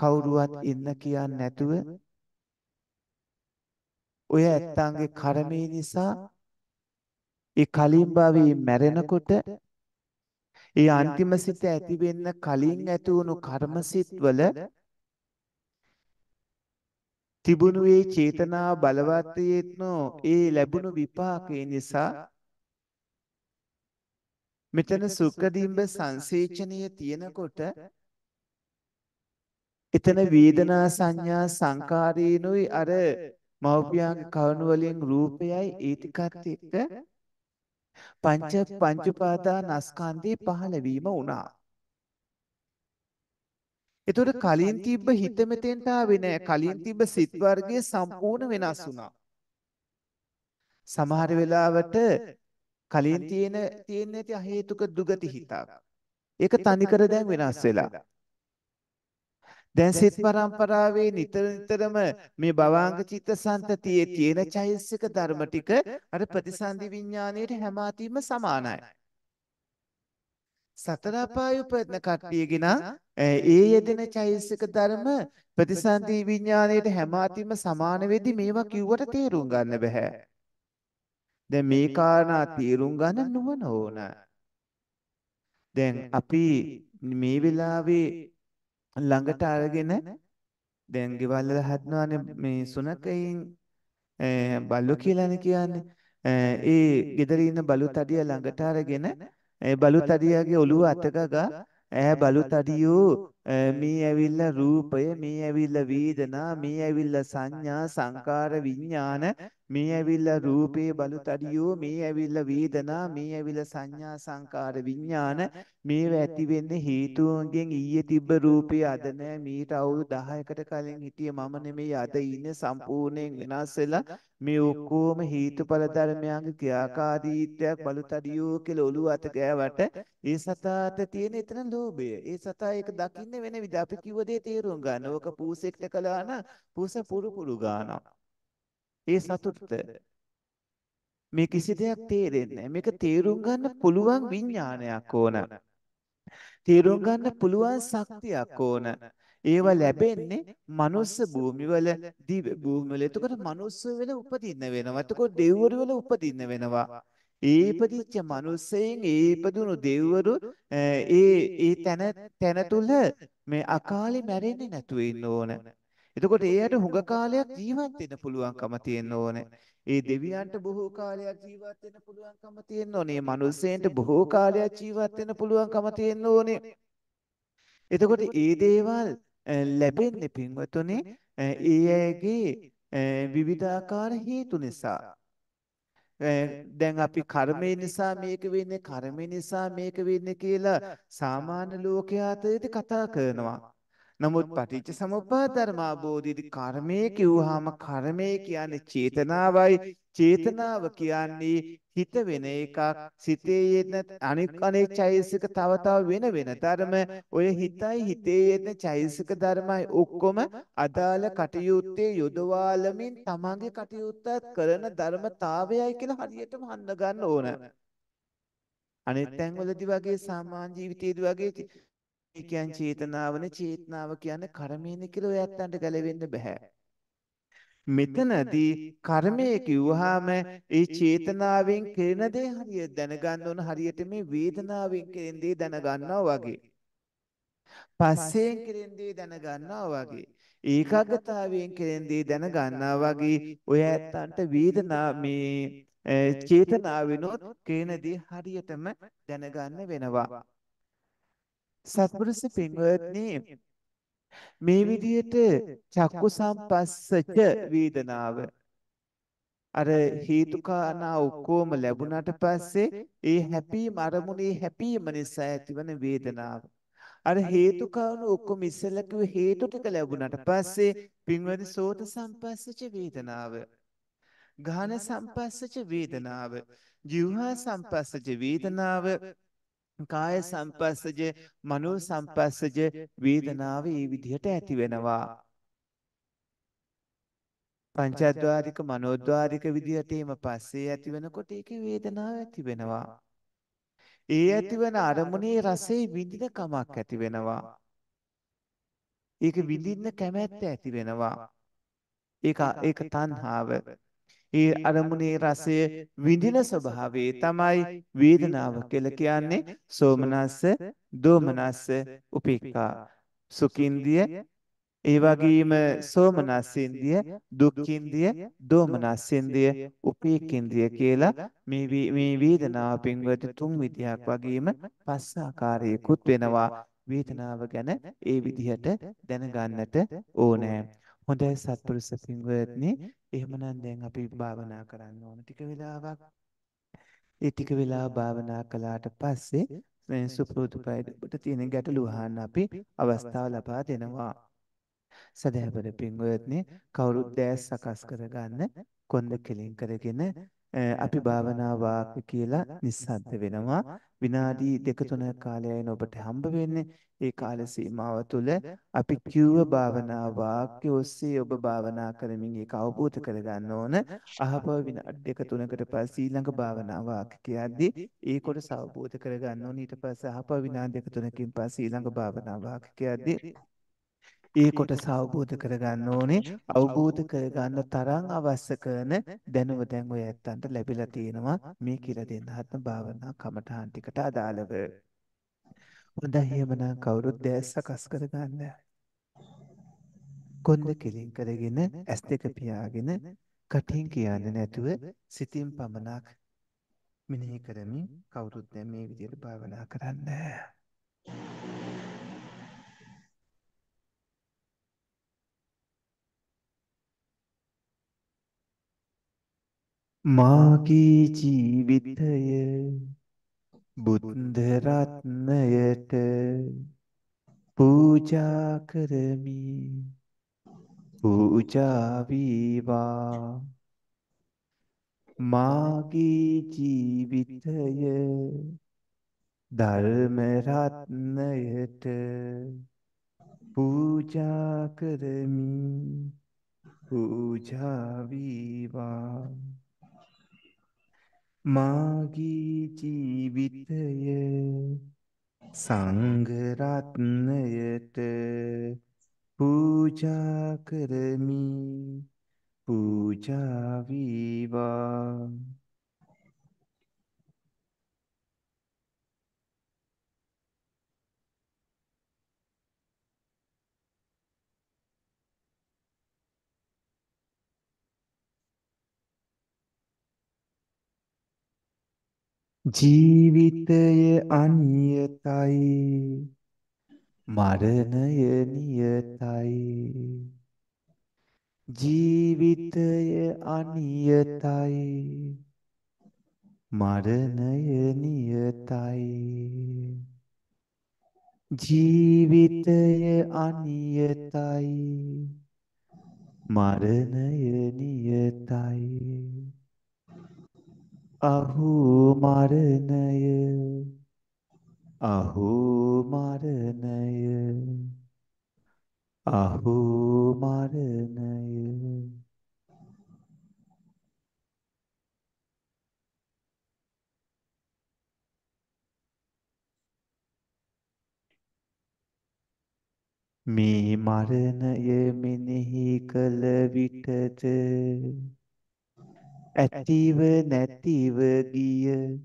Speaker 2: කවුරුවත් ඉන්න කියන්නේ නැතුව ඔය ඇත්තන්ගේ කර්මය නිසා ඒ කලින් භවී මැරෙනකොට
Speaker 1: ඒ
Speaker 2: අන්තිම සිත ඇති වෙන්න කලින් ඇති වුණු කර්මසිත වල තිබුණු ඒ චේතනා බලවත්යේත්නෝ ඒ ලැබුණු විපාකේ නිසා මෙතන සුඛදිම්බ සංසේචනීය තියෙනකොට එතන වේදනා සංඥා සංකාරීනුයි අර මව්පියන් කවණු වලින් රූපයයි ඒ ටිකත් එක්ක
Speaker 1: පංච පංචපාදා
Speaker 2: නස්කන්ධේ පහළ වීම වුණා. එතකොට කලින් තිබ්බ හිත මෙතෙන්ට ආවේ නැහැ. කලින් තිබ්බ සිත් වර්ගයේ සම්පූර්ණ වෙනස් වුණා. සමහර වෙලාවට කලින් තියෙන තියෙන ඇති හේතුක දුගති හිතක්. ඒක තනිකර දැන් වෙනස් වෙලා. දැන් සිත් පරම්පරාවේ නිතර නිතරම මේ භවාංග චිත්ත සන්තතියේ තියෙන චෛසික ධර්ම ටික අර ප්‍රතිසන්දි විඥාණයට හැම සමානයි. සතර අපාය උපදින කට්ටියගෙන ඒ යෙදෙන චෛසික ධර්ම ප්‍රතිසන්දි විඥාණයට හැම අතිම සමාන වෙදි මේවා කිව්වට තේරුම් ගන්න බෑ. දැන් මේ කාරණා තේරුම් ගන්න නුවණ ඕන. දැන් අපි මේ වෙලාවේ ළඟට අරගෙන දැන් ගෙවල් වල හදනවානේ මේ සුනකයින් බල්ලෝ කියලානේ කියන්නේ. ඒ ගෙදර ඉන්න බලුත් අඩිය ළඟට අරගෙන ඒ බලුතඩියාගේ ඔළුව අතකගා ඈ බලුතඩියෝ මේ ඇවිල්ලා රූපය, මේ ඇවිල්ලා වේදනා, මේ ඇවිල්ලා සංඥා, සංකාර, විඥාන, මේ ඇවිල්ලා රූපේ බලුතඩියෝ, මේ ඇවිල්ලා වේදනා, මේ ඇවිල්ලා සංඥා, සංකාර, විඥාන, මේව ඇති වෙන්නේ හේතුන්ගෙන් ඊයේ තිබ්බ රූපේ අද නැහැ. මීට අවුරුදු 10කට කලින් හිටිය මම නෙමෙයි අද ඉන්නේ සම්පූර්ණයෙන් වෙනස් වෙලා මේ ඔක්කොම හේතුඵල ධර්මයන්ගේ ක්‍රියාකාරීත්වයක් බලුතඩියෝ කියලා ඔළුව අත ගෑවට ඒ සතාට තියෙන එතන ලෝභය. ඒ සතා ඒක දකින්න වෙන්නේ වෙන විදිහ. අපි කිව්ව දේ තේරුම් ගන්න. ඕක පූසෙක්ට කළා නම් පූස පුරු පුරු ගානවා. ඒ සතුටට මේ කිසි දෙයක් තේරෙන්නේ නැහැ. මේක තේරුම් ගන්න පුළුවන් විඥානයක් ඕන. තේරුම් ගන්න පුළුවන් ශක්තියක් ඕන. ඒව ලැබෙන්නේ මනුස්ස භූමිවල දිව භූමිවල. එතකොට මනුස්ස වෙල උපදින්න වෙනවා. එතකොට දෙවිවරු වල උපදින්න වෙනවා. ඒපදිච්ච මිනිස්සෙයින් ඒපදුණු දෙවිවරු ඒ ඒ තන තන තුල මේ අකාලේ මැරෙන්නේ නැතුව ඉන්න ඕන. එතකොට ඒයට හුඟ කාලයක් ජීවත් වෙන්න පුළුවන්කම තියෙන්න ඕනේ. ඒ දෙවියන්ට බොහෝ කාලයක් ජීවත් වෙන්න පුළුවන්කම තියෙන්න ඕනේ. මනුස්සයන්ට බොහෝ කාලයක් ජීවත් වෙන්න පුළුවන්කම තියෙන්න ඕනේ. එතකොට ඒ දේවල් ලැබෙන්නේ පින්වතුනි ඒ අයගේ විවිධාකාර හේතු නිසා. දැන් අපි කර්මය නිසා මේක වෙන්නේ කර්මය නිසා මේක වෙන්නේ කියලා සාමාන්‍ය ලෝකයාට කතා කරනවා. නමුත් පටිච්ච සමුප්පාද ධර්ම අවබෝධයේදී කර්මය කිව්වහම කර්මය කියන්නේ චේතනාවයි චේතනාව කියන්නේ හිත වෙන එකක් සිතේ යෙන අනික් අනේ චෛසික තව තව වෙන වෙන ධර්ම ඔය හිතයි හිතේ යෙන චෛසික ධර්මයි ඔක්කොම අදාළ කටයුත්තේ යොදවාලමින් තමන්ගේ කටයුත්තත් කරන ධර්මතාවයයි කියලා හරියටම හඳ ගන්න ඕන අනිත් තැන්වලදී වගේ සාමාන්‍ය ජීවිතයේදී වගේ ඒ කියන්නේ චේතනාවනේ චේතනාව කියන්නේ කර්මයනේ කියලා ඔයත්තන්ට ගැලවෙන්න බෑ. මෙතනදී කර්මය කිව්වහම ඒ චේතනාවෙන් කෙරෙන දේ හරියට දැනගන්න ඕන හරියට මේ වේදනාවෙන් කෙරෙන දේ දැනගන්නවා වගේ. පස්සෙන් කෙරෙන දේ දැනගන්නවා වගේ. ඒකාග්‍රතාවයෙන් කෙරෙන දේ දැනගන්නවා වගේ ඔය ඇත්තන්ට වේදනා මේ චේතනාවිනොත් කෙරෙන දේ හරියටම දැනගන්න වෙනවා. සත්පුරුෂ පින්වත්නි
Speaker 1: මේ විදිහට චක්කු සම්පස්සච
Speaker 2: වේදනාව අර හේතුකානා ඔක්කොම ලැබුණාට පස්සේ ඒ හැපීම අරමුණේ හැපීම නිසා ඇතිවන වේදනාව අර හේතුකාන ඔක්කොම ඉස්සෙල්ලා කිව්ව හේතු ටික ලැබුණාට පස්සේ පින්වද සෝත සම්පස්සච වේදනාව ගාන සම්පස්සච වේදනාව ජීවහා සම්පස්සච වේදනාව කාය සංපස්සජ, මනෝ සංපස්සජ වේදනාව ඒ විදිහට ඇති වෙනවා. පංචද්වාරික මනෝද්වාරික විදිහට එීම පස්සේ ඇති වෙනකොට ඒකේ වේදනාව ඇති වෙනවා. ඒ ඇතිවන අරමුණේ රසයේ විඳින කමක් ඇති වෙනවා. ඒක විඳින්න කැමැත්ත ඇති වෙනවා. ඒක ඒක තණ්හාව ඒ අරමුණේ රසය විඳින ස්වභාවයේ තමයි වේදනාව කියලා කියන්නේ සෝමනස්ස, දෝමනස්ස, උපේක්ඛා. සුඛින්දිය ඒ වගේම සෝමනස්සින්දිය, දුක්ඛින්දිය, දෝමනස්සින්දිය, උපේක්ඛින්දිය කියලා මේ මේ වේදනාව පින්වත තුන් විදිහක් වගේම පස් ආකාරයකුත් වෙනවා. වේදනාව ගැන ඒ විදිහට දැනගන්නට ඕනෑ. හොඳයි සත්පුරුෂ පින්වත්නි එහෙමනම් දැන් අපි භාවනා කරන්න ඕන ටික වෙලාවක්. ඒ ටික වෙලා භාවනා කළාට පස්සේ සුපුරුදු පරිදි ඔබට තියෙන ගැටලු අහන්න අපි අවස්ථාව ලබා දෙනවා. සදහැබර පින්වත්නි කවුරුත් දැස් සකස් කරගන්න කොන්ද කෙලින් කරගෙන අපි භාවනා වාක කියලා නිස්සද්ද වෙනවා විනාඩි 2-3 කාලයයින ඔබට හම්බ වෙන්නේ ඒ කාල සීමාව තුළ අපි කිව්ව භාවනා වාක්‍ය ඔස්සේ ඔබ භාවනා කරමින් ඒක අවබෝධ කරගන්න ඕන අහපව විනාඩි 2-3කට පස්සේ ඊළඟ භාවනා වාක්‍ය කියද්දී ඒ කොටස අවබෝධ කරගන්න ඕන ඊට පස්සේ අහපව විනාඩි 2-3කින් පස්සේ ඊළඟ භාවනා වාක්‍ය කියද්දී ඒ කොටස අවබෝධ කරගන්න ඕනේ අවබෝධ කරගන්න තරම් අවශ්‍ය කරන දැනුම දැන් ඔය ඇත්තන්ට ලැබිලා තියෙනවා මේ කියලා දෙන්න හත්න භාවනා කමඨාන් ටිකට අදාළව හොඳයි එහෙමනම් කවුරුත් දැස් සකස් කරගන්න කොන්ද කෙලින් කරගෙන ඇස් දෙක පියාගෙන කටින් කියන්නේ නැතුව සිතින් පමණක් මෙනෙහි කරමින් කවුරුත් දැන් මේ විදිහට භාවනා කරන්න Thank you. मा की जीवित बुधरात्नयत पूजा करमी पूजा विवा माँ की जीवित धर्म रत्नयत पूजा करमी पूजा विवा මාගේ ජීවිතය සංගරත්නයට පූජා කරමි පූජා වීවා ජීවිතය අනියතයි මරණය නියතයි ජීවිතය අනියතයි මරණය නියතයි ජීවිතය අනියතයි මරණය නියතයි අහු මරණය අහු මරණය අහු මරණය මේ මරණය මෙනෙහි කළ විටද ඇතිව නැතිව ගිය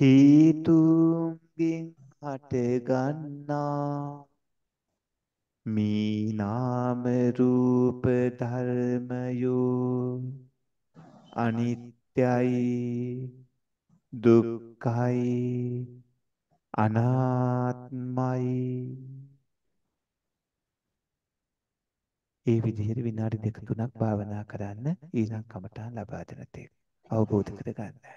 Speaker 2: හේතුන්ගෙන් හටගන්නා මේ නාම රූප ධර්මයෝ අනිත්‍යයි දුක්ඛයි අනාත්මයි ඒ විදිහට විනාඩි දෙක තුනක් භාවනා කරන්න ඊළඟ කමටහන් ලබා දෙන තේ අවබෝධ කර ගන්න.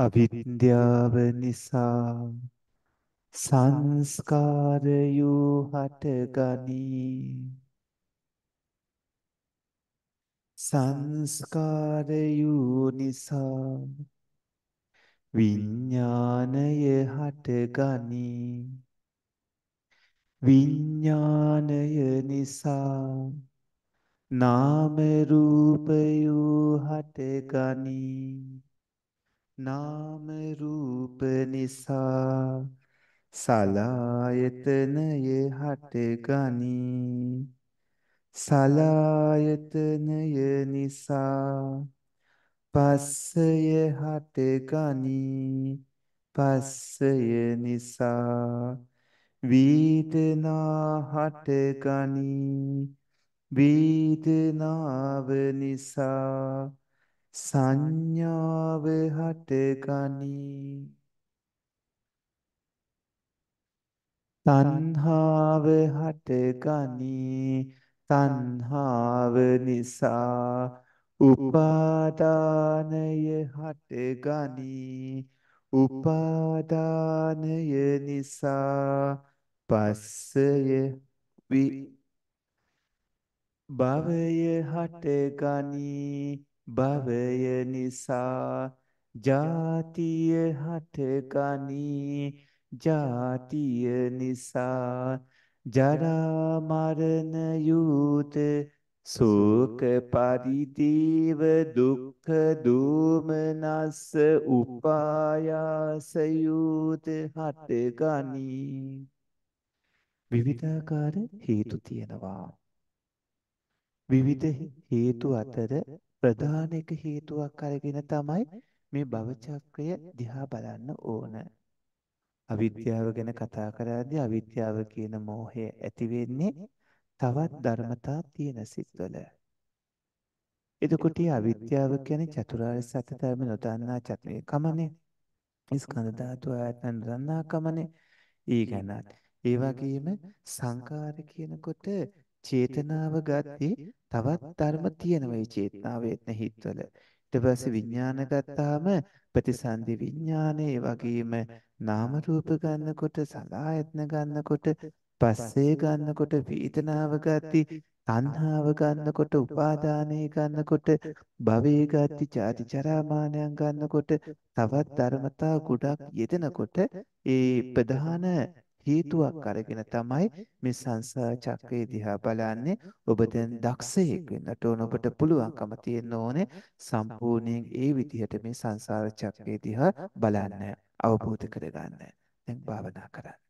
Speaker 2: අවිද්‍යාව නිසා සංස්කාරයෝ හටගනී සංස්කාරයෝ නිසා විඥානය හටගනී විඥානය නිසා නාම රූපයෝ හටගනී නාම රූප නිසා සලායතනය හටගනී සලායතනය නිසා පස්සය හටගනී පස්සය නිසා වේදනා හටගනී වේදනාව නිසා සංඥාව හටගනී තණ්හාව හටගනී තණ්හාව නිසා උපාදානය හටගනී උපාදානය නිසා පස්සය වි භවය හටගනී භවය නිසා ජාතිය හටගනී ජාතිය නිසා ජරා මරණ යූත ශෝක පරිදේව දුක්ඛ දෝමනස්ස උපායාස යූත හටගනී විවිධාකාර හේතු තියෙනවා විවිධ හේතු අතර ප්‍රධාන එක හේතුවක් අරගෙන තමයි මේ භව චක්‍රය දිහා බලන්න ඕන. අවිද්‍යාව ගැන කතා කරද්දී අවිද්‍යාව කියන මෝහය ඇති වෙන්නේ තවත් ධර්මතා තියෙන සිත්වල. එතකොට අවිද්‍යාව කියන්නේ චතුරාර්ය සත්‍ය ධර්ම නොදන්නා චතුරේ කමනේ. ස්කන්ධ ධාතු ආයතන නොදන්නා කමනේ. ඊ ගැනත් ඒ වගේම සංකාර කියනකොට චේතනාව ගත්තේ තවත් ධර්ම තියෙනවා ඒ චේතනාවේ හිතවල. ඊට පස්සේ විඥාන ගත්තාම ප්‍රතිසන්දි විඥානය ඒ වගේම නාම රූප ගන්නකොට සලායත්න ගන්නකොට පස්සේ ගන්නකොට වේදනාව ගත්ති තණ්හාව ගන්නකොට උපාදානය ගන්නකොට භවයේ ගති ජාති ජරාමානයන් ගන්නකොට තවත් ධර්මතා ගොඩක් යෙදෙනකොට ඒ ප්‍රධාන හේතුවක් අරගෙන තමයි මේ සංසාර චක්‍රය දිහා බලන්නේ. ඔබ දැන් දක්ෂයෙක් වෙන්නට ඕන ඔබට පුළුවන්කම තියෙන්න ඕනේ සම්පූර්ණයෙන් ඒ විදිහට මේ සංසාර චක්‍රය දිහා බලන්න අවබෝධ කරගන්න. දැන් භාවනා කරන්න.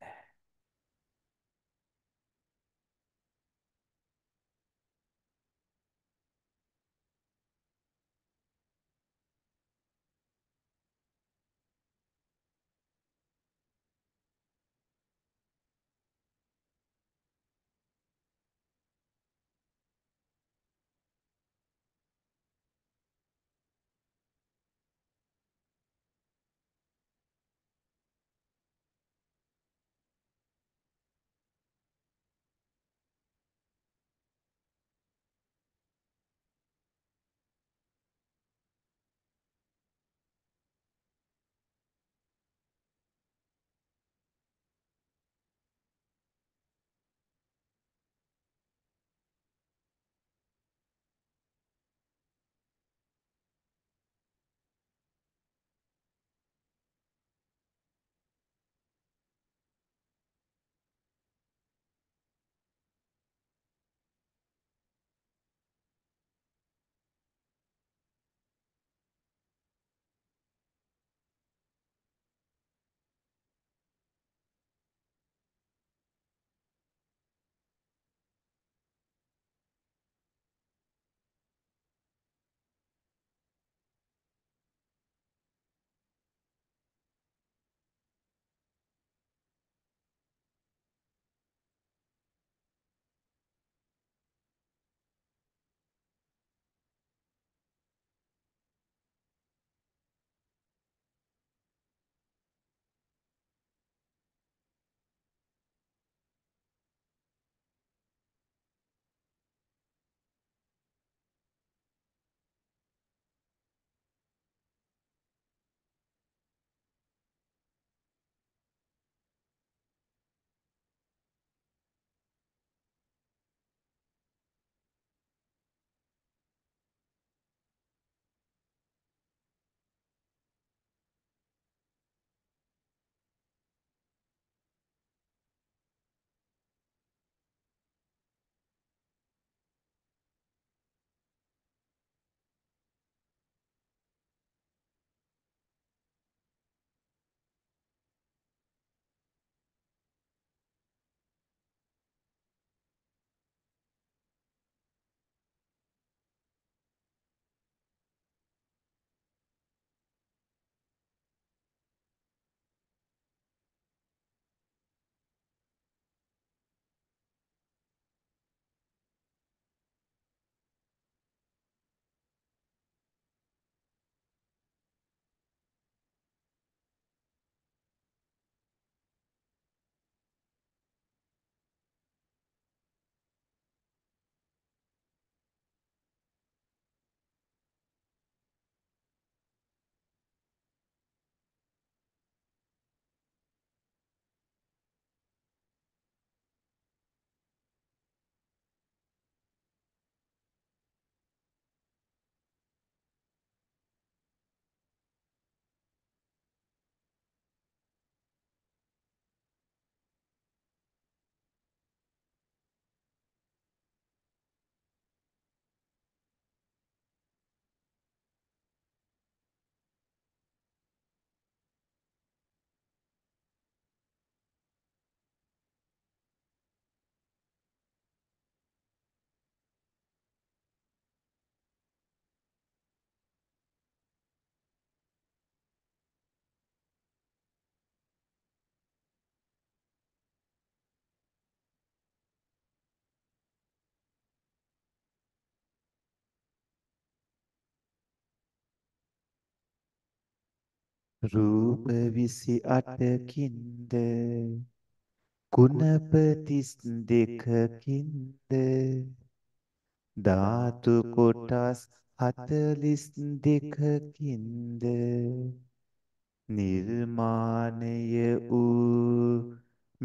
Speaker 2: රූප 28කින්ද කුණප 32කින්ද ධාතු කොටස් 42කින්ද නිර්මාණය වූ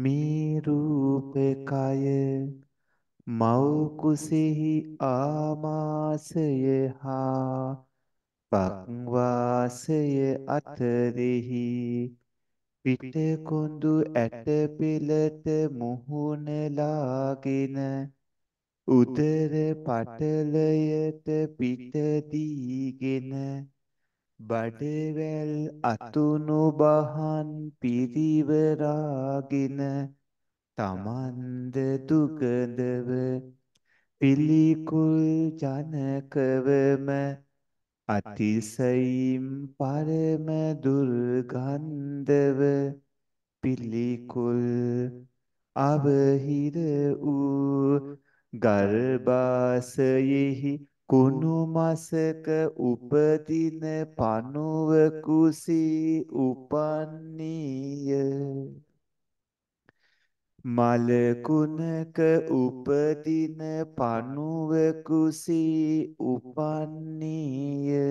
Speaker 2: මේ රූපකය මෞ කුසෙහි ආමාශය හා පක්වාසය අතරෙහි පිටකොඳු ඇට පෙළට මුහුණලාගෙන උදර පටලයට පිට දීගෙන බඩවැල් අතුණු බහන් පිරිවරාගෙන තමන්ද දුකඳව පිළිකුල් ජනකවම අතිසයිම් පරම දුර්ගන්ධව පිළිකුල් අවහිර වූ ගර්භාසයෙහි කුණු මසක උපදින පනුව කුසී උපන්නේය මලකුණක උපදින පණුවකුසී උපන්නේය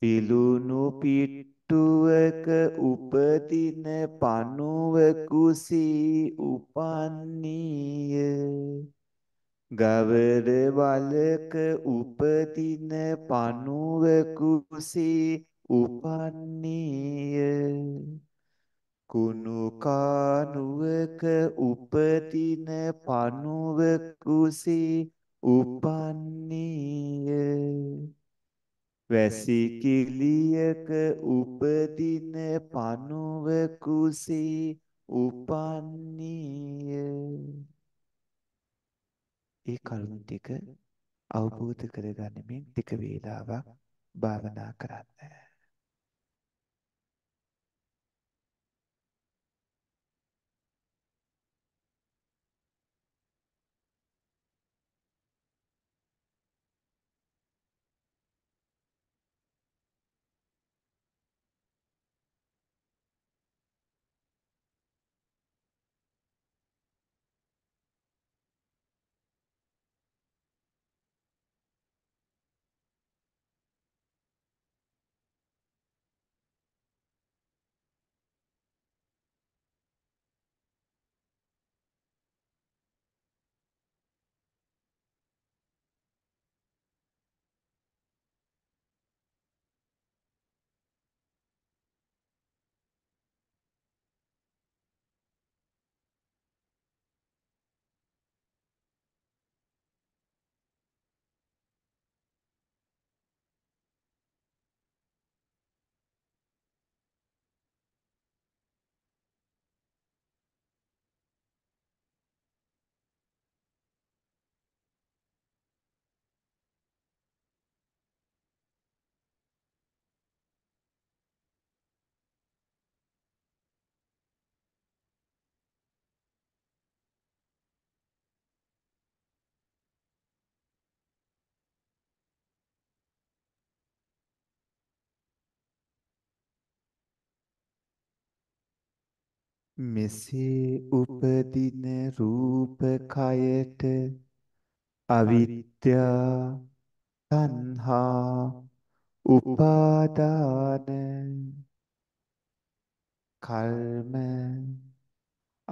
Speaker 2: පිලුණු පිට්ටුවක උපදින පණුවකුසී උපන්නේය ගවර වලක උපදින පණුවකුසී උපන්නේය කුණු කානුවක උපතින පණුවකුසි උපන්නේය වැසි කිලියක උපදින පණුවකුසි උපන්නේය ඒ කරුණ ටික අවබෝධ කරගැනීමෙන් ටික වේලාවක් භාවනා කරන්න. මෙසේ උපදින රූපකයට අවිද්‍යා තණ්හා උපාදාන කර්ම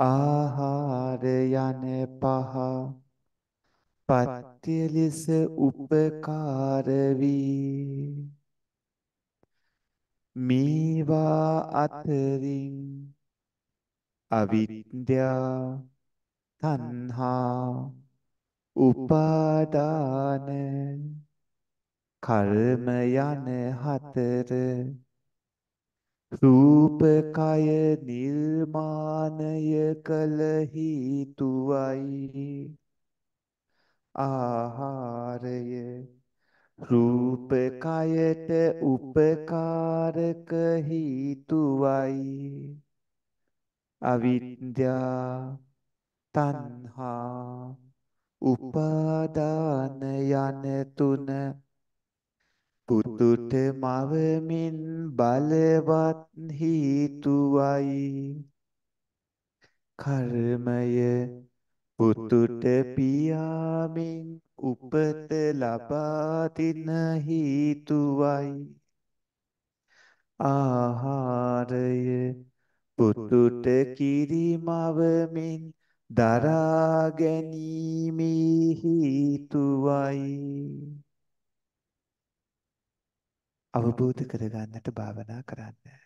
Speaker 2: ආහාර යන පහ පත්‍ය ලෙස උපකාර වී මේවා අතරින් අවිද්‍යා තණ්හා උපාදාන කර්ම යන හතර රූපකය නිර්මාණය කල හේතුවයි ආහාරය රූපකයට උපකාරක හේතුවයි අවිද්‍යා තණ්හා උපාදාන යන තුන පුතුට මවමින් බලවත් හීතුවයි කර්මය පුතුට පියාමින් උපත ලබා තින හීතුවයි ආහාරය
Speaker 1: පුතුට
Speaker 2: කිරිමවමින් දරා ගැනීමේ හේතුවයි අවබෝධ කරගන්නට භාවනා කරන්න.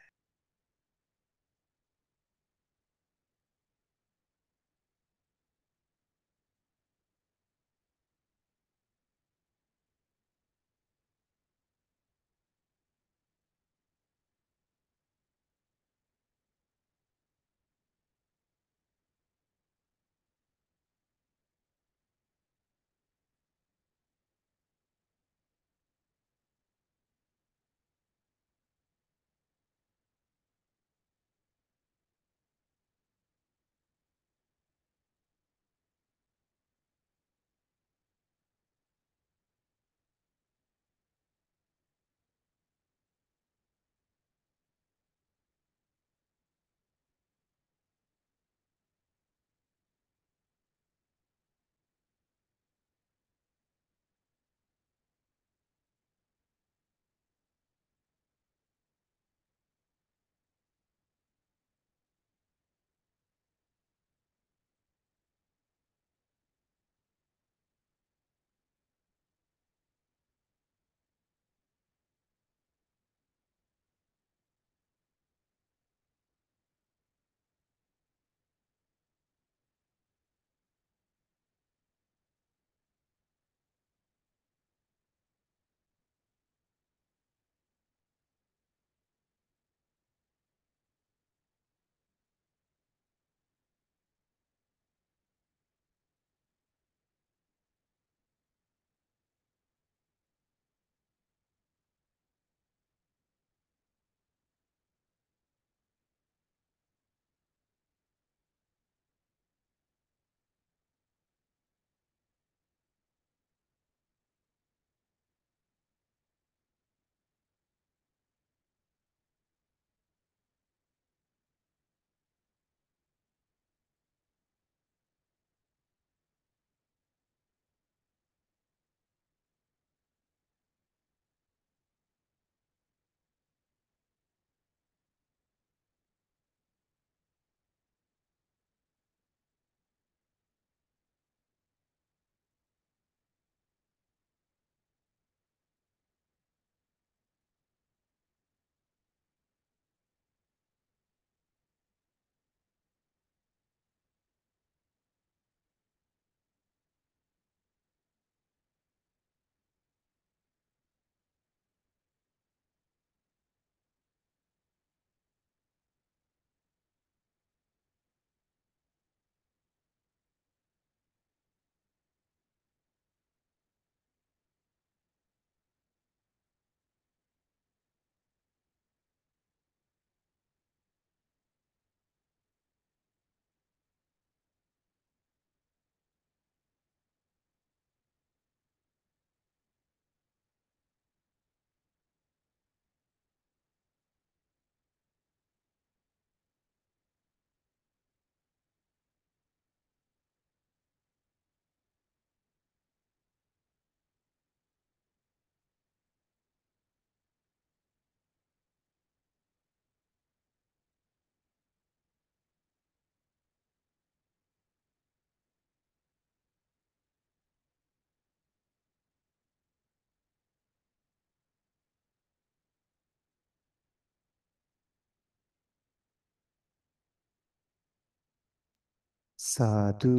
Speaker 2: සාදු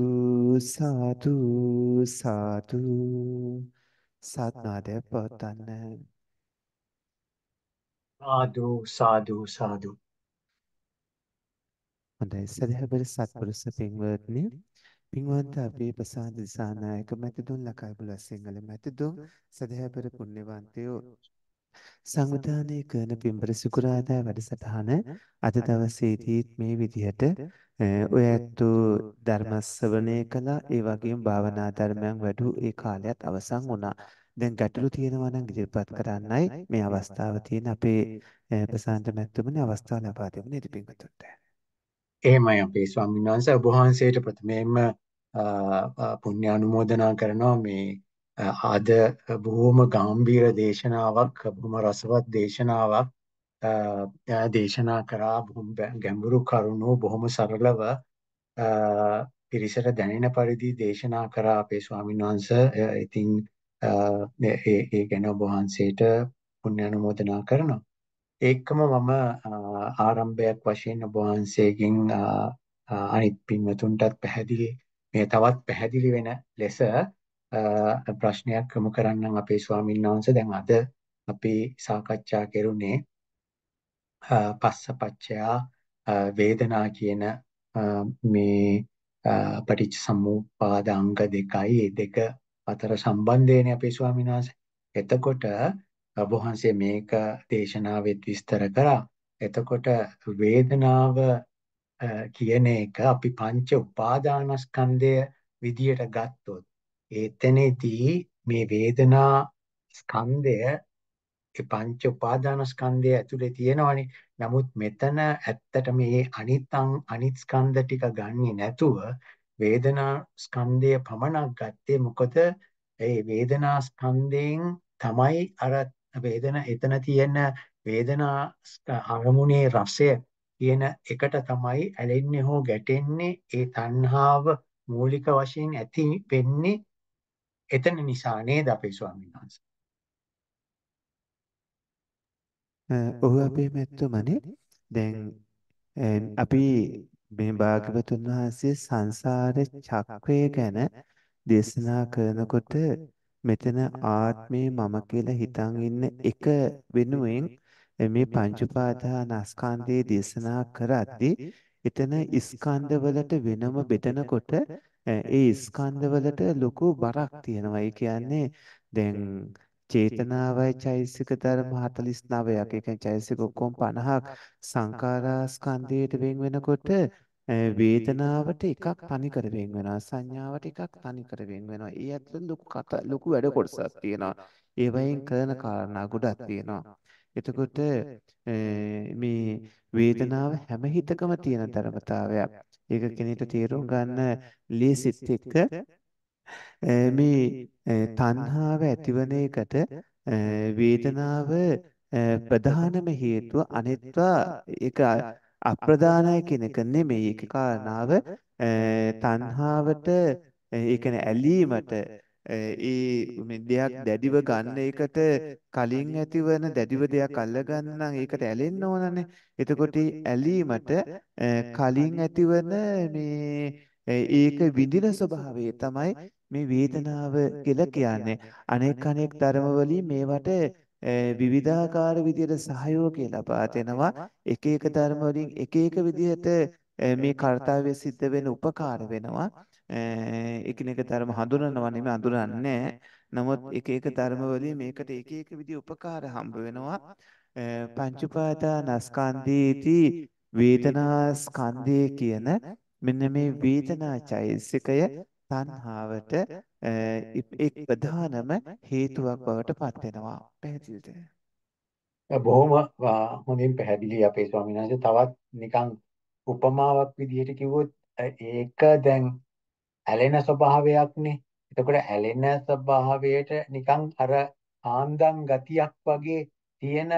Speaker 2: සාදු සාදු සත්නාදය පවත්වන්න
Speaker 1: සාදු සාදු සාදු
Speaker 2: හොඳයි සදහැබර සත්පුරුෂ පින්වත්නි පින්වන්ත අපේ ප්‍රසාද දිසානායක මැතිදුන් ලකයිබුල සිංහල මැතිදුන් සදහැබර පුණ්‍යවන්තයෝ සංවිධානය කරන පින්බර සුකුරාදා වැඩසටහන අද දවසේදීත් මේ විදිහට ඔය ඇත්තෝ ධර්ම ශ්‍රවණය කළා ඒ වගේම භාවනා ධර්මයන් වැඩු ඒ කාලයත් අවසන් වුණා. දැන් ගැටලු තියෙනවා නම් ඉදිරිපත් කරන්නයි මේ අවස්ථාව තියෙන අපේ ප්‍රසාන්ත මැතිතුමනි අවස්ථාව ලබා දෙන්න ඉති පිංගුතුන්ට.
Speaker 1: එහෙමයි අපේ ස්වාමීන් වහන්සේ ඔබ වහන්සේට ප්‍රථමයෙන්ම පුණ්‍ය අනුමෝදනා කරනවා මේ අද බොහොම ගැඹීර දේශනාවක් බොහොම රසවත් දේශනාවක් දේශනා කරා බොහොම ගැඹුරු කරුණු බොහොම සරලව පිරිසට දැනෙන පරිදි දේශනා කරා අපේ ස්වාමීන් වහන්ස. ඉතින් ඒ ගැන ඔබ වහන්සේට පුණ්‍ය අනුමෝදනා කරනවා. ඒකම මම ආරම්භයක් වශයෙන් ඔබ වහන්සේගෙන් අනිත් පින්වතුන්ටත් පැහැදිලි මේ තවත් පැහැදිලි වෙන ලෙස ප්‍රශ්නයක් යොමු කරන්නම් අපේ ස්වාමීන් වහන්සේ. දැන් අද අපි සාකච්ඡා කරුණේ පස්සපච්චයා වේදනා කියන මේ පටිච්ච සමුප්පාද අංග දෙකයි ඒ දෙක අතර සම්බන්ධයනේ අපේ ස්වාමීන් වහන්සේ. එතකොට වහන්සේ මේක දේශනාවෙත් විස්තර කරා. එතකොට වේදනාව කියන එක අපි පංච උපාදානස්කන්ධය විදියට ගත්තොත් එතනදී මේ වේදනා ස්කන්ධය ඒ පංච උපාදානස්කන්ධය ඇතුලේ තියෙනවනේ. නමුත් මෙතන ඇත්තට මේ අනිත්ං අනිත් ස්කන්ධ ටික ගන්නේ නැතුව වේදනා ස්කන්ධය පමණක් ගත්තේ මොකද ඒ වේදනා ස්කන්ධයෙන් තමයි අර වේදන එතන තියෙන වේදනා අරමුණේ රසය කියන එකට තමයි ඇලෙන්නේ හෝ ගැටෙන්නේ ඒ තණ්හාව මූලික වශයෙන් ඇති වෙන්නේ එතන නිසා නේද අපේ ස්වාමීන් වහන්සේ
Speaker 2: ඔහු අපේ මෙත්තුමනේ දැන් අපි මේ භාග්‍යවතුන් වහන්සේ සංසාර චක්‍රය ගැන දේශනා කරනකොට මෙතන ආත්මේ මම කියලා හිතන් ඉන්න එක වෙනුවෙන් මේ පංච පාදානස්කන්ධයේ දේශනා කරද්දී එතන ස්කන්ධවලට වෙනම බෙදනකොට ඒ ස්කන්ධවලට ලොකු බරක් තියෙනවා. ඒ කියන්නේ දැන් චේතනාවයි චෛසික ධර්ම 49ක්. ඒ කියන්නේ චෛසික ඔක්කොම 50ක් සංඛාරාස්කන්ධයට වෙන් වෙනකොට වේදනාවට එකක් තනි කර වෙන් වෙනවා. සංඥාවට එකක් තනි කර වෙන් වෙනවා. ඒ ඇතුළේ ලොකු කතා ලොකු වැඩ කොටසක් තියෙනවා. ඒ වයින් කරන කාරණා ගොඩක් තියෙනවා. එතකොට මේ වේදනාව හැම හිතකම තියෙන ධර්මතාවයක්. ඒක කෙනෙක්ට තේරුම් ගන්න ලේසිත් එක්ක [LAUGHS] මේ තණ්හාව ඇතිවන එකට වේදනාව ප්‍රධානම හේතුව අනෙත්වා ඒක අප්‍රධානයි කියන එක නෙමෙයි ඒක කාරණාව තණ්හාවට ඒ කියන්නේ ඇලීමට ඒ මේ දෙයක් දැඩිව ගන්න එකට කලින් ඇතිවන දැඩිව දෙයක් අල්ලගන්න නම් ඒකට ඇලෙන්න ඕනනේ. එතකොට ඇලීමට කලින් ඇතිවන මේ ඒක විඳින ස්වභාවය තමයි මේ වේදනාව කියලා කියන්නේ අනෙක් අනෙක් ධර්ම වලින් මේවට විවිධාකාර විදියට සහයෝගය ලබා දෙනවා එක එක ධර්ම වලින් එක එක විදියට මේ කාර්යය සිද්ධ වෙන උපකාර වෙනවා එකිනෙක ධර්ම හඳුනනවා නෙමෙයි හඳුනන්නේ නමුත් එක එක ධර්ම වලින් මේකට එක එක විදිය උපකාර හම්බ වෙනවා පංච උපාදානස්කන්ධේති වේදනාස්කන්ධය කියන මෙන්න මේ වේදනා චෛසිකය තණ්හාවට එක්
Speaker 1: ප්‍රධානම හේතුවක් බවට පත් වෙනවා. පැහැදිලිද? බොහොම හොඳින් පැහැදිලි අපේ ස්වාමීන් වහන්සේ. තවත් නිකන් උපමාවක් විදිහට කිව්වොත් ඒක දැන් ඇලෙන ස්වභාවයක්නේ. එතකොට ඇලෙන ස්වභාවයට නිකන් අර ආන්දම් ගතියක් වගේ තියෙන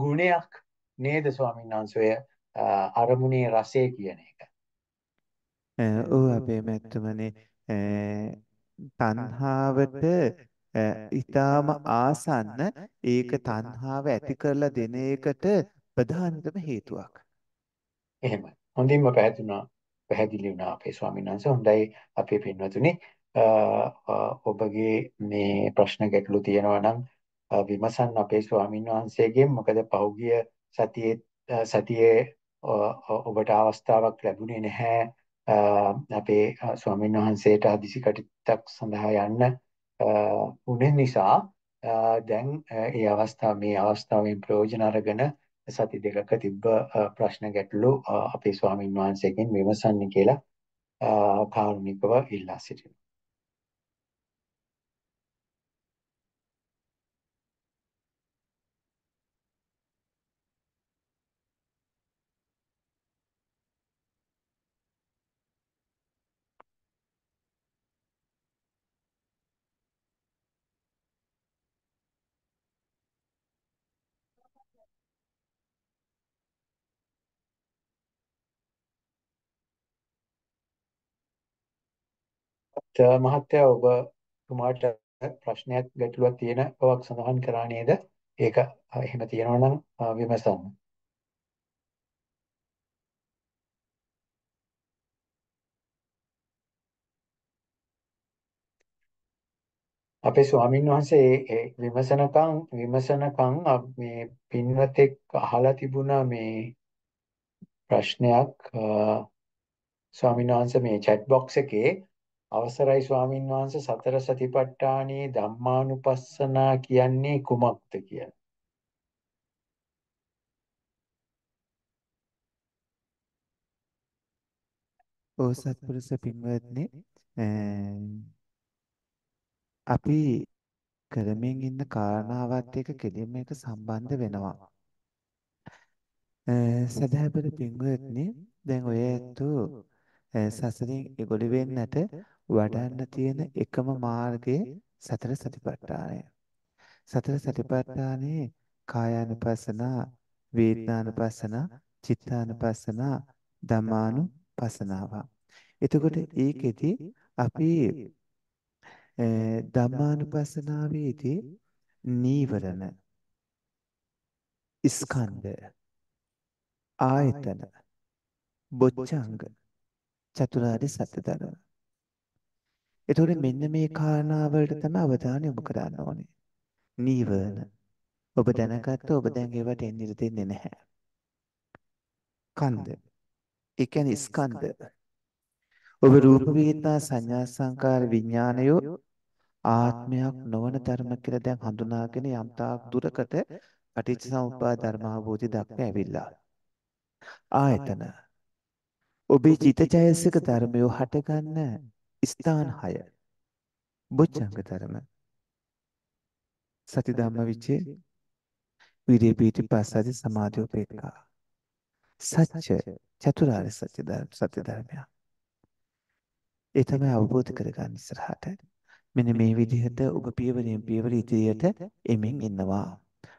Speaker 1: ගුණයක් නේද ස්වාමීන් වහන්සේ අරමුණේ රසය කියන එක.
Speaker 2: ඔව් අපේ මැත්තමනේ තණ්හාවට ඊටාම ආසන්න ඒක තණ්හාව ඇති කරලා දෙන
Speaker 1: එකට ප්‍රධානතම හේතුවක්. එහෙමයි. හොඳින්ම පැහැදුනා පැහැදිලි වුණා අපේ ස්වාමීන් වහන්සේ. හොඳයි අපේ පින්වතුනි ඔබගේ මේ ප්‍රශ්න ගැටලු තියෙනවා නම් විමසන්න අපේ ස්වාමීන් වහන්සේගෙන් මොකද පහුගිය සතියේ සතියේ ඔබට අවස්ථාවක් ලැබුණේ නැහැ අපේ ස්වාමීන් වහන්සේට හදිසි කටිත්තක් සඳහා යන්න උනේ නිසා දැන් ඒ අවස්ථාව මේ අවස්ථාවෙන් ප්‍රයෝජන අරගෙන සති දෙකක තිබ්බ ප්‍රශ්න ගැටලු අපේ ස්වාමින් වහන්සේගෙන් විමසන්න කියලා කාරුණිකව ඉල්ලා සිටිනවා. මහත්තයා ඔබ තුමාට ප්‍රශ්නයක් ගැටලුවක් තියෙන බවක් සඳහන් කරා නේද? ඒක එහෙම තියෙනවා නම් විමසන්න. අපේ ස්වාමීන් වහන්සේ විමසනකම් විමසනකම් මේ පින්වතෙක් අහලා තිබුණා මේ ප්‍රශ්නයක් ස්වාමීන් වහන්සේ මේ chat box එකේ අවසරයි ස්වාමින් වහන්සේ සතර සතිපට්ඨානයේ ධම්මානුපස්සනා කියන්නේ කුමක්ද කියලා?
Speaker 2: ඔව් සත්පුරුෂ පින්වත්නි අපි කරමින් ඉන්න කාරණාවත් එක්ක කෙලින්ම එක සම්බන්ධ වෙනවා. සදහැබර පින්වත්නි දැන් ඔය ඇත්තෝ සසරින් ගොඩ වෙන්නට වඩන්න තියෙන එකම මාර්ගය සතර සතිපට්ඨානය. සතර සතිපට්ඨානයේ කායානුපස්සන, වේදනානුපස්සන, චිත්තානුපස්සන, ධම්මානුපස්සනාව. එතකොට ඒකෙදි අපි ධම්මානුපස්සනාවේදී නීවරණ ස්කන්ධ ආයතන බොච්චංග චතුරාර්ය සත්‍ය දරනවා එතකොට මෙන්න මේ කාරණාවලට තමයි අවධානය යොමු කරන්න ඕනේ. නීවරණ. ඔබ දැනගත්ත ඔබ දැන් ඒවට එන්න දෙන්නේ නැහැ. කන්ද. ඒ කියන්නේ ස්කන්ධ. ඔබ රූප වේදනා සංඥා සංකාර විඥානය ආත්මයක් නොවන ධර්ම කියලා දැන් හඳුනාගෙන යම් තාක් දුරකට පටිච්ච සමුප්පාද ධර්ම අවබෝධය දක්වා ඇවිල්ලා. ආයතන. ඔබේ චිතචෛසික ධර්මය හටගන්න ස්ථාන 6 බොජ්ජංගතරම සති ධම්ම විචේ විරිය පීටි පස්සදි සමාධි උපේක්ඛා සත්‍ය චතුරාර්ය සත්‍ය ධර්ම සත්‍ය ධර්මය ඒ තමයි අවබෝධ කරගන්න ඉස්සරහට මෙන්න මේ විදිහට ඔබ පියවරෙන් පියවර ඉදිරියට එමින් ඉන්නවා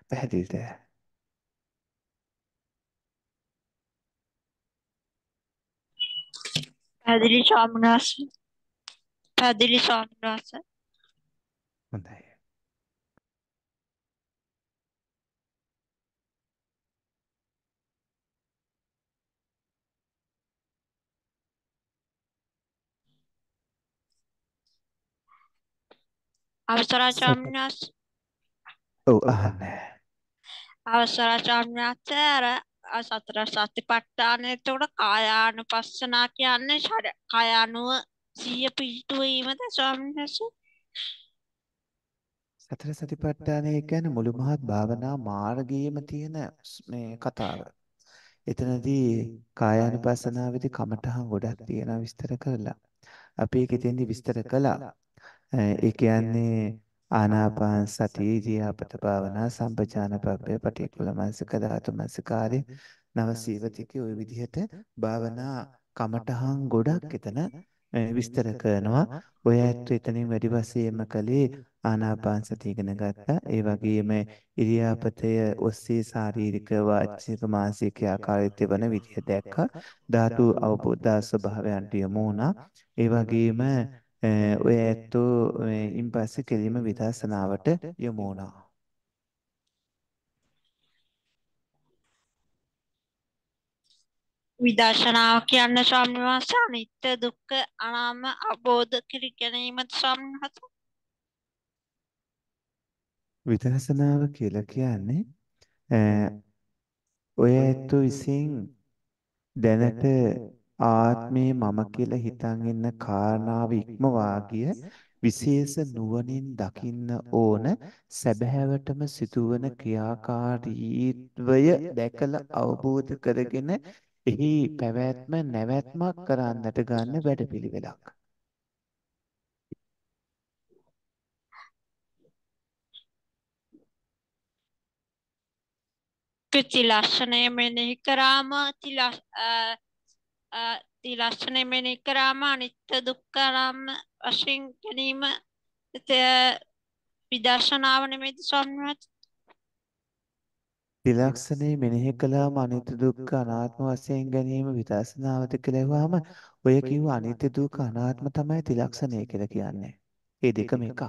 Speaker 2: පැහැදිලිද
Speaker 1: පැහැදිලි ස්වාමීන් වහන්සේ පැහැදිලි ස්වාමීන් වහන්සේ. හොඳයි. අවසරයි ස්වාමීන් වහන්සේ. ඔව් අහන්න. අවසරයි ස්වාමීන් වහන්සේ අර සතර සතිපට්ඨානයේ උඩ කායානුපස්සනා කියන්නේ කාය අනුව සිය පිහිටුවීමද ස්වාමීන් වහන්සේ
Speaker 2: සතර සතිපට්ඨානය කියන්නේ මුළු මහත් භාවනා මාර්ගයේම තියෙන මේ කතාව. එතනදී කායානුපස්සනාවේදී කමඨහන් ගොඩක් තියෙනවා විස්තර කරලා. අපි ඒක එතෙන්දී විස්තර කළා. ඒ කියන්නේ ආනාපාන සතිය ඉරියාපත භාවනා සම්පජානපබ්බේ පටික්කුල මනසික ධාතු මනසිකාරේ නව සීවතිකේ ওই විදිහට භාවනා කමඨහන් ගොඩක් එතන විස්තර කරනවා. ඔය ඇත්ත එතනින් වැඩි වශයෙන්ම කලේ ආනාපාන සතිය ඉගෙන ගත්තා. ඒ වගේම ඉරියාපතය ඔස්සේ ශාරීරික වාචික මානසික ආකාරයට වන විදිය දැක්කා. ධාතු අවබෝධ ස්වභාවයන්ට යොමු වුණා. ඒ වගේම ඔය ඇත්තෝ ඉන් පස්සේ කෙලිම විදර්ශනාවට යොමු වුණා.
Speaker 1: විදර්ශනාව කියන්න ස්වාමිවාස අනිත්‍ය දුක්ඛ අනාම අවබෝධ කර ගැනීමත් ස්වාමිවාස
Speaker 2: විදර්ශනාව කියලා කියන්නේ ඔය ඇතු විසින් දැනට ආත්මේ මම කියලා හිතන් ඉන්න කාරණාව ඉක්මවා ගිය විශේෂ නුවණින් දකින්න ඕන සැබෑවටම සිදුවන ක්‍රියාකාරීත්වය දැකලා අවබෝධ කරගෙන එහි පැවැත්ම නැවැත්මක් කරන්නට ගන්න වැඩපිළිවෙලක්.
Speaker 1: ත්‍රිත්‍ය ලක්ෂණය මෙනෙහි කරාම ති ලක්ෂණය මෙනෙහි කරාම අනිත්‍ය දුක්ඛාරම වශයෙන් ගැනීම විදර්ශනාව නෙමෙයි ස්වාමීන් වහන්සේ
Speaker 2: ත්‍රිලක්ෂණේ මෙනෙහි කළාම අනිත්‍ය දුක්ඛ අනාත්ම වශයෙන් ගැනීම විදර්ශනාවද කියලා ඔය කිව්ව අනිත්‍ය දුක්ඛ අනාත්ම තමයි ත්‍රිලක්ෂණය කියලා කියන්නේ. ඒ දෙකම එකක්.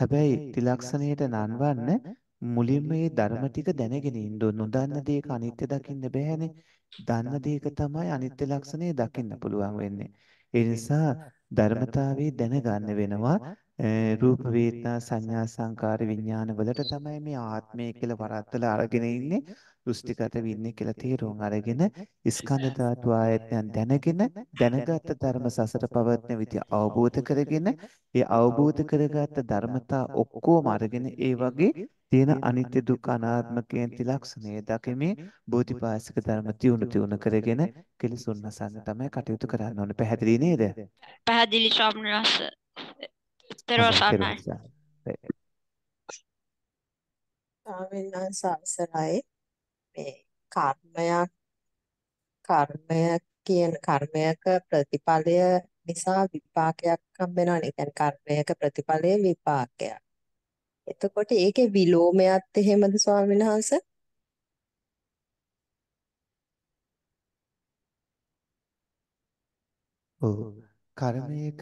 Speaker 2: හැබැයි ත්‍රිලක්ෂණයට නන්වන්න මුලින්ම මේ ධර්ම ටික දැනගෙන ඉන්න නොදන්න දේක අනිත්‍ය දකින්න බෑනේ. දන්න දේක තමයි අනිත්‍ය ලක්ෂණය දකින්න පුළුවන් වෙන්නේ. ඒ නිසා ධර්මතාවේ දැනගන්න වෙනවා රූප වේදනා සංඥා සංකාර විඥාන වලට තමයි මේ ආත්මය කියලා වරද්දලා අරගෙන ඉන්නේ දෘෂ්ටිගත වෙන්නේ කියලා තේරුම් අරගෙන ස්කන්ධ ධාතු ආයතනයන් දැනගෙන දැනගත් ධර්ම සසර පවත්න විදිය අවබෝධ කරගෙන ඒ අවබෝධ කරගත් ධර්මතා ඔක්කොම අරගෙන ඒ වගේ තියෙන අනිත්‍ය දුක් අනාත්ම කියන ත්‍රිලක්ෂණය දකෙමේ බෝධිපාසික ධර්ම තියුණු තියුණු කරගෙන කෙලසුන් නැසන්න තමයි කටයුතු කරන්න ඕනේ පැහැදිලි නේද
Speaker 1: පැහැදිලි ස්වාමීන් වහන්සේ ස්තරෝසන්නයි සාවින්නාසාවසරයි මේ කර්මයක් කර්මය කියන කර්මයක ප්‍රතිඵලය නිසා විපාකයක් හම්බෙනවා නේ. يعني කර්මයක ප්‍රතිඵලය විපාකයක්. එතකොට ඒකේ විලෝමයත් එහෙමද ස්වාමීන් වහන්සේ?
Speaker 2: ඔව් කර්මයක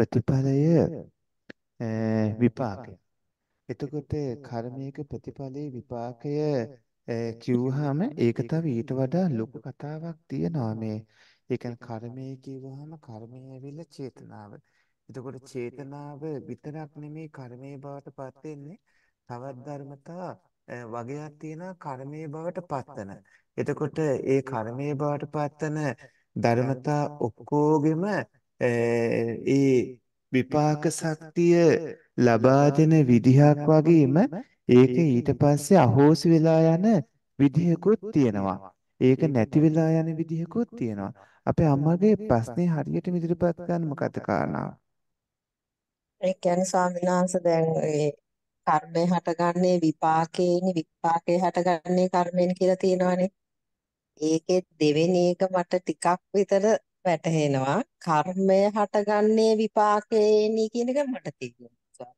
Speaker 2: ප්‍රතිඵලය විපාකය. එතකොට කර්මයක ප්‍රතිඵලයේ විපාකය කිව්වහම ඒක තව ඊට වඩා ලොකු කතාවක් තියෙනවා මේ. ඒ කියන්නේ කර්මය කිව්වහම කර්මය ඇවිල්ලා චේතනාව. එතකොට චේතනාව විතරක් නෙමේ කර්මයේ බවට පත් වෙන්නේ තවත් ධර්මතා වගේක් තියෙනවා කර්මයේ බවට පත්න. එතකොට ඒ කර්මයේ බවට පත්න ධර්මතා ඔක්කොගෙම ඒ විපාක ශක්තිය ලබා දෙන විදිහක් වගේම ඒක ඊට පස්සේ අහෝසි වෙලා යන විදිහකුත් තියෙනවා. ඒක නැති වෙලා යන විදිහකුත් තියෙනවා. අපේ අම්මගේ ප්‍රශ්නේ හරියටම ඉදිරිපත් කරන්න මොකද කාරණාව?
Speaker 1: ඒ කියන්නේ ස්වාමීන් වහන්සේ දැන් ඒ කර්මය හටගන්නේ විපාකේනි විපාකේ හටගන්නේ කර්මෙන් කියලා තියෙනවනේ. ඒකේ දෙවෙනි එක මට ටිකක් විතර වැටහෙනවා කර්මය හටගන්නේ විපාකේනි කියන එක මට තේරෙනවා.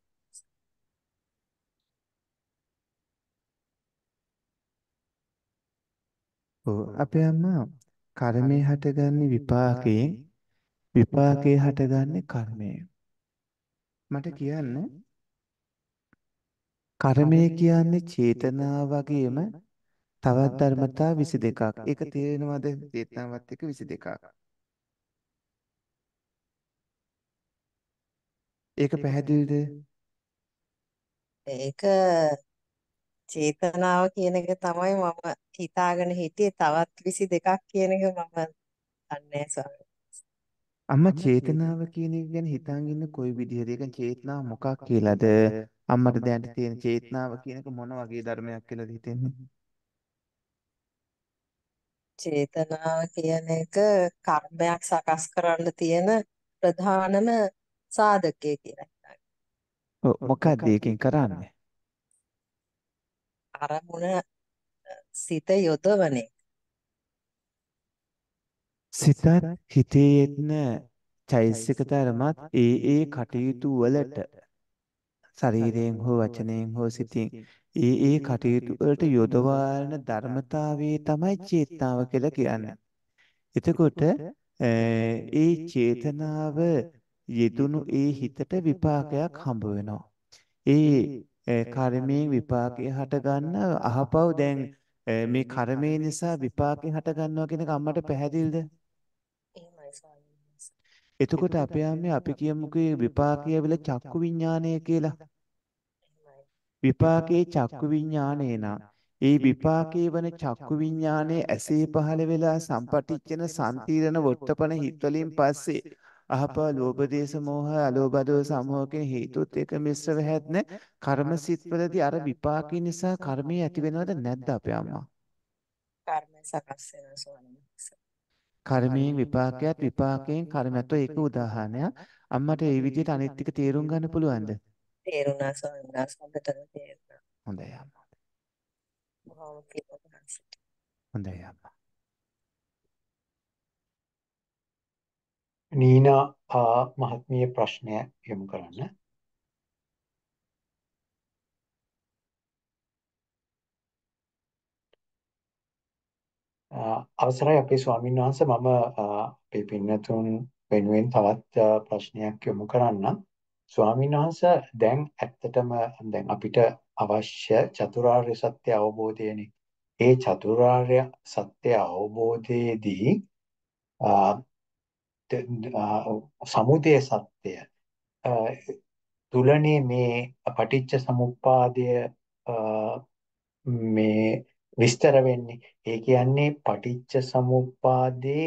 Speaker 2: ඔව් අපේ අම්මා කර්මය හටගන්නේ විපාකයෙන් විපාකේ හටගන්නේ කර්මයෙන්. මට කියන්න කර්මය කියන්නේ චේතනා වගේම තවත් ධර්මතා 22ක්. ඒක තේරෙනවද? චේතනාවත් එක්ක 22ක්. ඒක පැහැදිලිද?
Speaker 1: ඒක චේතනාව කියන එක තමයි මම හිතාගෙන හිටියේ තවත් 22ක් කියන එක මම දන්නේ නැහැ
Speaker 2: අම්මා චේතනාව කියන එක ගැන හිතන් ඉන්න කොයි විදිහද? ඒක චේතනාව මොකක් කියලාද? අම්මට දැන් තියෙන චේතනාව කියන එක මොන වගේ ධර්මයක් කියලාද හිතෙන්නේ?
Speaker 1: චේතනාව කියන එක කර්මයක් සකස් කරන්න තියෙන ප්‍රධානම සාධකය කියලා හිතන්න.
Speaker 2: ඔව් මොකක්ද ඒකෙන් කරන්නේ?
Speaker 1: අරමුණ සිත යොදවන එක.
Speaker 2: සිතත් හිතේ එන චෛසික ධර්මත් ඒ ඒ කටයුතු වලට ශරීරයෙන් හෝ වචනයෙන් හෝ සිතින් ඒ ඒ කටයුතු වලට යොදවාන ධර්මතාවයේ තමයි චේතනාව කියලා කියන්නේ. එතකොට ඒ චේතනාව යෙදුණු ඒ හිතට විපාකයක් හම්බ වෙනවා. ඒ කර්මයෙන් විපාකය හටගන්න අහපව් දැන් මේ කර්මය නිසා විපාකේ හට ගන්නවා කියන එක අම්මට පැහැදිලිද? එහෙමයි
Speaker 1: ස්වාමීනි.
Speaker 2: එතකොට අපේ අම්මේ අපි කියමුකේ විපාකය විල චක්කු විඥානය කියලා. විපාකේ චක්කු විඥානේ නා. ඒ විපාකේ වන චක්කු විඥානේ ඇසේ පහළ වෙලා සම්පටිච්චන සම්තිරණ වොට්ටපන හිත්වලින් පස්සේ අහපා ලෝභ දේශ මොහ අලෝභ දෝස සමෝහ කියන හේතුත් එක මිශ්‍ර වෙහත් නැ කර්ම සිත්වලදී අර විපාකේ නිසා කර්මය ඇති වෙනවද නැද්ද අපේ අම්මා
Speaker 1: කර්ම සකස් වෙනවා ස්වාමීනි
Speaker 2: කර්මයෙන් විපාකයක් විපාකයෙන් කර්මයට ඒක උදාහරණයක් අම්මට මේ විදිහට අනිත් ටික තේරුම් ගන්න පුළුවන්ද
Speaker 1: තේරුණා ස්වාමීනි හොඳටම තේරුණා හොඳයි අම්මා හොඳයි අම්මා නීනා මහත්මිය ප්‍රශ්නය යොමු කරන්න. අවසරයි අපේ ස්වාමීන් වහන්සේ මම අපේ පින්නතුන් වෙනුවෙන් තවත් ප්‍රශ්නයක් යොමු කරන්නම්. ස්වාමීන් වහන්සේ දැන් ඇත්තටම දැන් අපිට අවශ්‍ය චතුරාර්ය සත්‍ය අවබෝධයනේ. ඒ චතුරාර්ය සත්‍ය අවබෝධයේදී සමුදය සත්‍ය තුලනේ මේ පටිච්ච සමුප්පාදය මේ විස්තර වෙන්නේ ඒ කියන්නේ පටිච්ච සමුප්පාදේ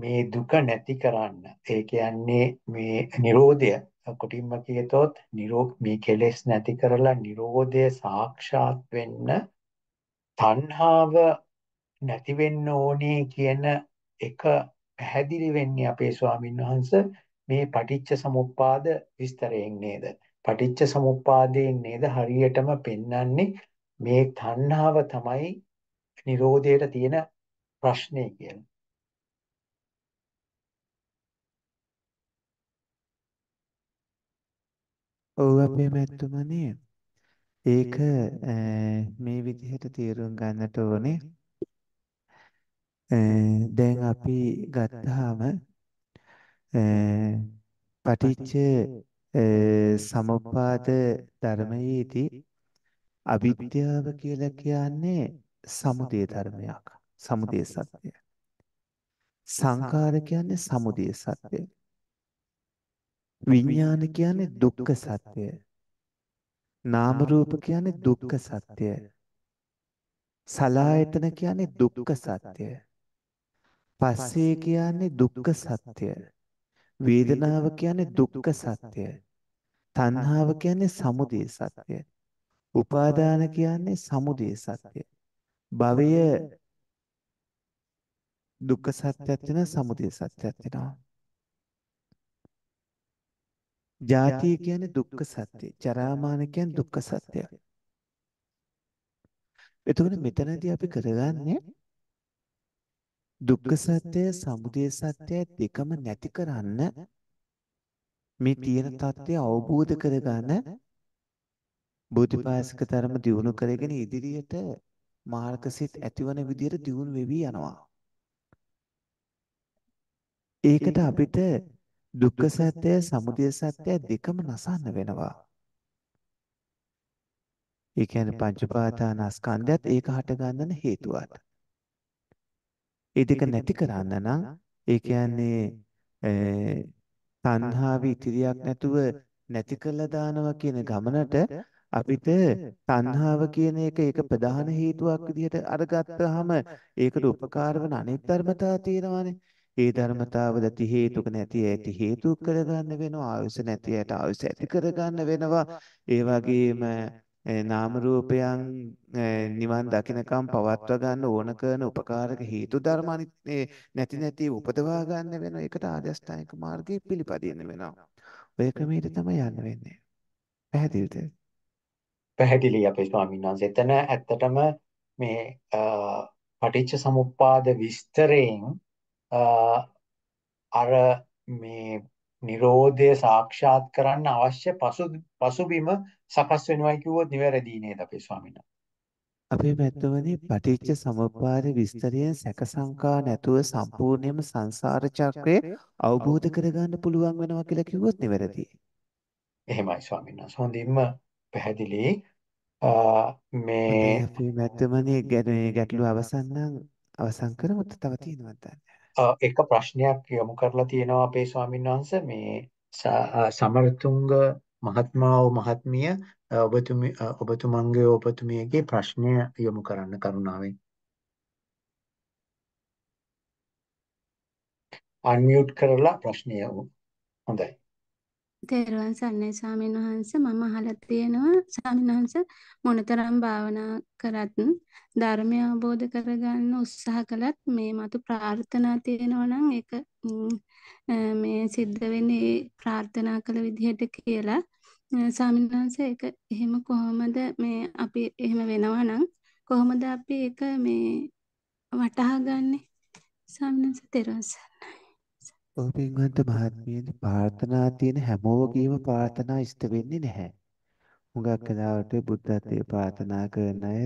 Speaker 1: මේ දුක නැති කරන්න ඒ කියන්නේ මේ Nirodha කොටින්ම කියතොත් නිරෝග මේ කෙලෙස් නැති කරලා Nirodha සාක්ෂාත් වෙන්න තණ්හාව නැති වෙන්න ඕනේ කියන එක පැහැදිලි වෙන්නේ අපේ ස්වාමින් වහන්සේ මේ පටිච්ච සමුප්පාද විස්තරයෙන් නේද? පටිච්ච සමුප්පාදයෙන් නේද හරියටම පෙන්වන්නේ මේ තණ්හාව තමයි නිරෝධයට තියෙන ප්‍රශ්නේ කියලා.
Speaker 2: ඔව් අපේ මැතුමනේ ඒක මේ විදිහට තීරුම් ගන්නට ඕනේ දැන් අපි ගත්තාම පටිච්ච සමුප්පාද ධර්මයේදී අවිද්‍යාව කියලා කියන්නේ සමුදය ධර්මයක්. සමුදය සත්‍ය. සංඛාර කියන්නේ සමුදය සත්‍ය. විඥාන කියන්නේ දුක්ඛ සත්‍ය. නාම රූප කියන්නේ දුක්ඛ සත්‍ය. සලායතන කියන්නේ දුක්ඛ සත්‍ය. පස්සේ කියන්නේ දුක්ඛ සත්‍ය. වේදනාව කියන්නේ දුක්ඛ සත්‍ය. තණ්හාව කියන්නේ සමුදය සත්‍ය. උපාදාන කියන්නේ සමුදය සත්‍ය. භවය දුක්ඛ සත්‍යයක් වෙනවා සමුදය සත්‍යයක් වෙනවා. ජාතිය කියන්නේ දුක්ඛ සත්‍ය. ජරාමාන කියන්නේ දුක්ඛ සත්‍යයක්. එතකොට මෙතනදී අපි කරගන්නේ දුක්ඛ සත්‍ය, සමුදය සත්‍ය දෙකම නැති කරන්න මේ තියෙන தත්ත්වය අවබෝධ කරගන්න බෝධිපාශක ධර්ම දියුණු කරගෙන ඉදිරියට මාර්ගසිත ඇතිවන විදියට දියුණු වෙවි යනවා. ඒකට අපිට දුක්ඛ සත්‍ය, සමුදය සත්‍ය දෙකම නසන්න වෙනවා. ඒ කියන්නේ පංචපාදානස්කන්ධයත් ඒක හට ගන්නන හේතුවට. ඒ දෙක නැති කරන්න නම් ඒ කියන්නේ තණ්හාව ඉතිරියක් නැතුව නැති කළා දානවා කියන ගමනට අපිට තණ්හාව කියන එක ඒක ප්‍රධාන හේතුවක් විදිහට අරගත්තාම ඒකට උපකාර වන අනෙක් ධර්මතා තියෙනවානේ. ඒ ධර්මතාව දති හේතුක නැති ඇති හේතු කරගන්න වෙනවා. ආයුෂ නැති ඇට ආයුෂ ඇති කරගන්න වෙනවා. ඒ වගේම නාම රූපයන් නිවන් දකිනකම් පවත්වා ගන්න ඕන කරන උපකාරක හේතු ධර්ම නැති නැති උපදවා
Speaker 1: ගන්න වෙන එකට ආදිස්ථානික මාර්ගයේ පිළිපදින්න වෙනවා.
Speaker 2: ඔය ක්‍රමයට තමයි යන්න වෙන්නේ.
Speaker 1: පැහැදිලිද? පැහැදිලි අපේ ස්වාමීන් වහන්සේ. එතන ඇත්තටම මේ පටිච්ච සමුප්පාද විස්තරයෙන් අර මේ Nirodhe සාක්ෂාත් කරන්න අවශ්‍ය පසු පසුබිම සකස් වෙනවා කිව්වොත් නිවැරදි නේද අපේ ස්වාමීන්
Speaker 2: වහන්සේ අපේ පැත්තවදී පටිච්ච සමුප්පාද විස්තරය සැකසංකා නැතුව සම්පූර්ණයෙන්ම සංසාර චක්‍රය අවබෝධ කරගන්න පුළුවන් වෙනවා කියලා කිව්වොත් නිවැරදි
Speaker 1: එහෙමයි ස්වාමීන් වහන්සේ හොඳින්ම පැහැදිලි මේ
Speaker 2: අපේ මැත්තමනේ ගැන ගැටලුව අවසන් නම් අවසන් කරමුද තව තියෙනවද දන්නේ
Speaker 1: එක ප්‍රශ්නයක් යොමු කරලා තියෙනවා අපේ ස්වාමීන් වහන්සේ මේ සමරතුංග මහත්මාව මහත්මිය ඔබතුමී ඔබතුමන්ගේ ඔබතුමියගේ ප්‍රශ්නය යොමු කරන්න කරුණාවෙන් අන්මියුට් කරලා ප්‍රශ්නය හොඳයි තෙරුවන් සරණයි ස්වාමීන් වහන්ස මම අහලා තියෙනවා ස්වාමීන් වහන්ස මොනතරම් භාවනා කරත් ධර්මය අවබෝධ කරගන්න උත්සාහ කළත් මේ මතු ප්‍රාර්ථනා තියෙනවා නම් ඒක මේ සිද්ධ වෙන්නේ ප්‍රාර්ථනා කළ විදිහට කියලා ස්වාමීන් වහන්ස ඒක එහෙම කොහොමද මේ අපි එහෙම වෙනවා නම් කොහොමද අපි ඒක මේ වටහා ගන්නෙ ස්වාමීන් වහන්ස තෙරුවන් සරණයි
Speaker 2: ඔය පින්වන්ත මහත්මියනි ප්‍රාර්ථනා තියෙන හැමෝගේම ප්‍රාර්ථනා ඉෂ්ට වෙන්නේ නැහැ. හුඟක් වෙලාවට බුද්ධත්වයේ ප්‍රාර්ථනා කරන අය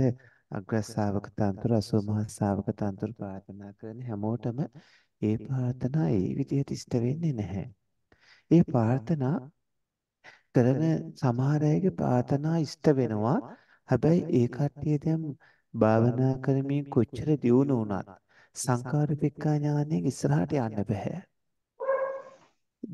Speaker 2: අග්‍රශ්‍රාවක තන්ත්‍ර අසෝ මහශ්‍රාවක තන්ත්‍ර ප්‍රාර්ථනා කරන හැමෝටම ඒ ප්‍රාර්ථනා ඒ විදිහට ඉෂ්ට වෙන්නේ නැහැ. ඒ ප්‍රාර්ථනා කරන සමහර අයගේ ප්‍රාර්ථනා ඉෂ්ට වෙනවා. හැබැයි ඒ කට්ටිය දැන් භාවනා කරමින් කොච්චර දියුණු වුණත් සංකාර පිටකා ඥානයෙන් ඉස්සරහට යන්න බෑ.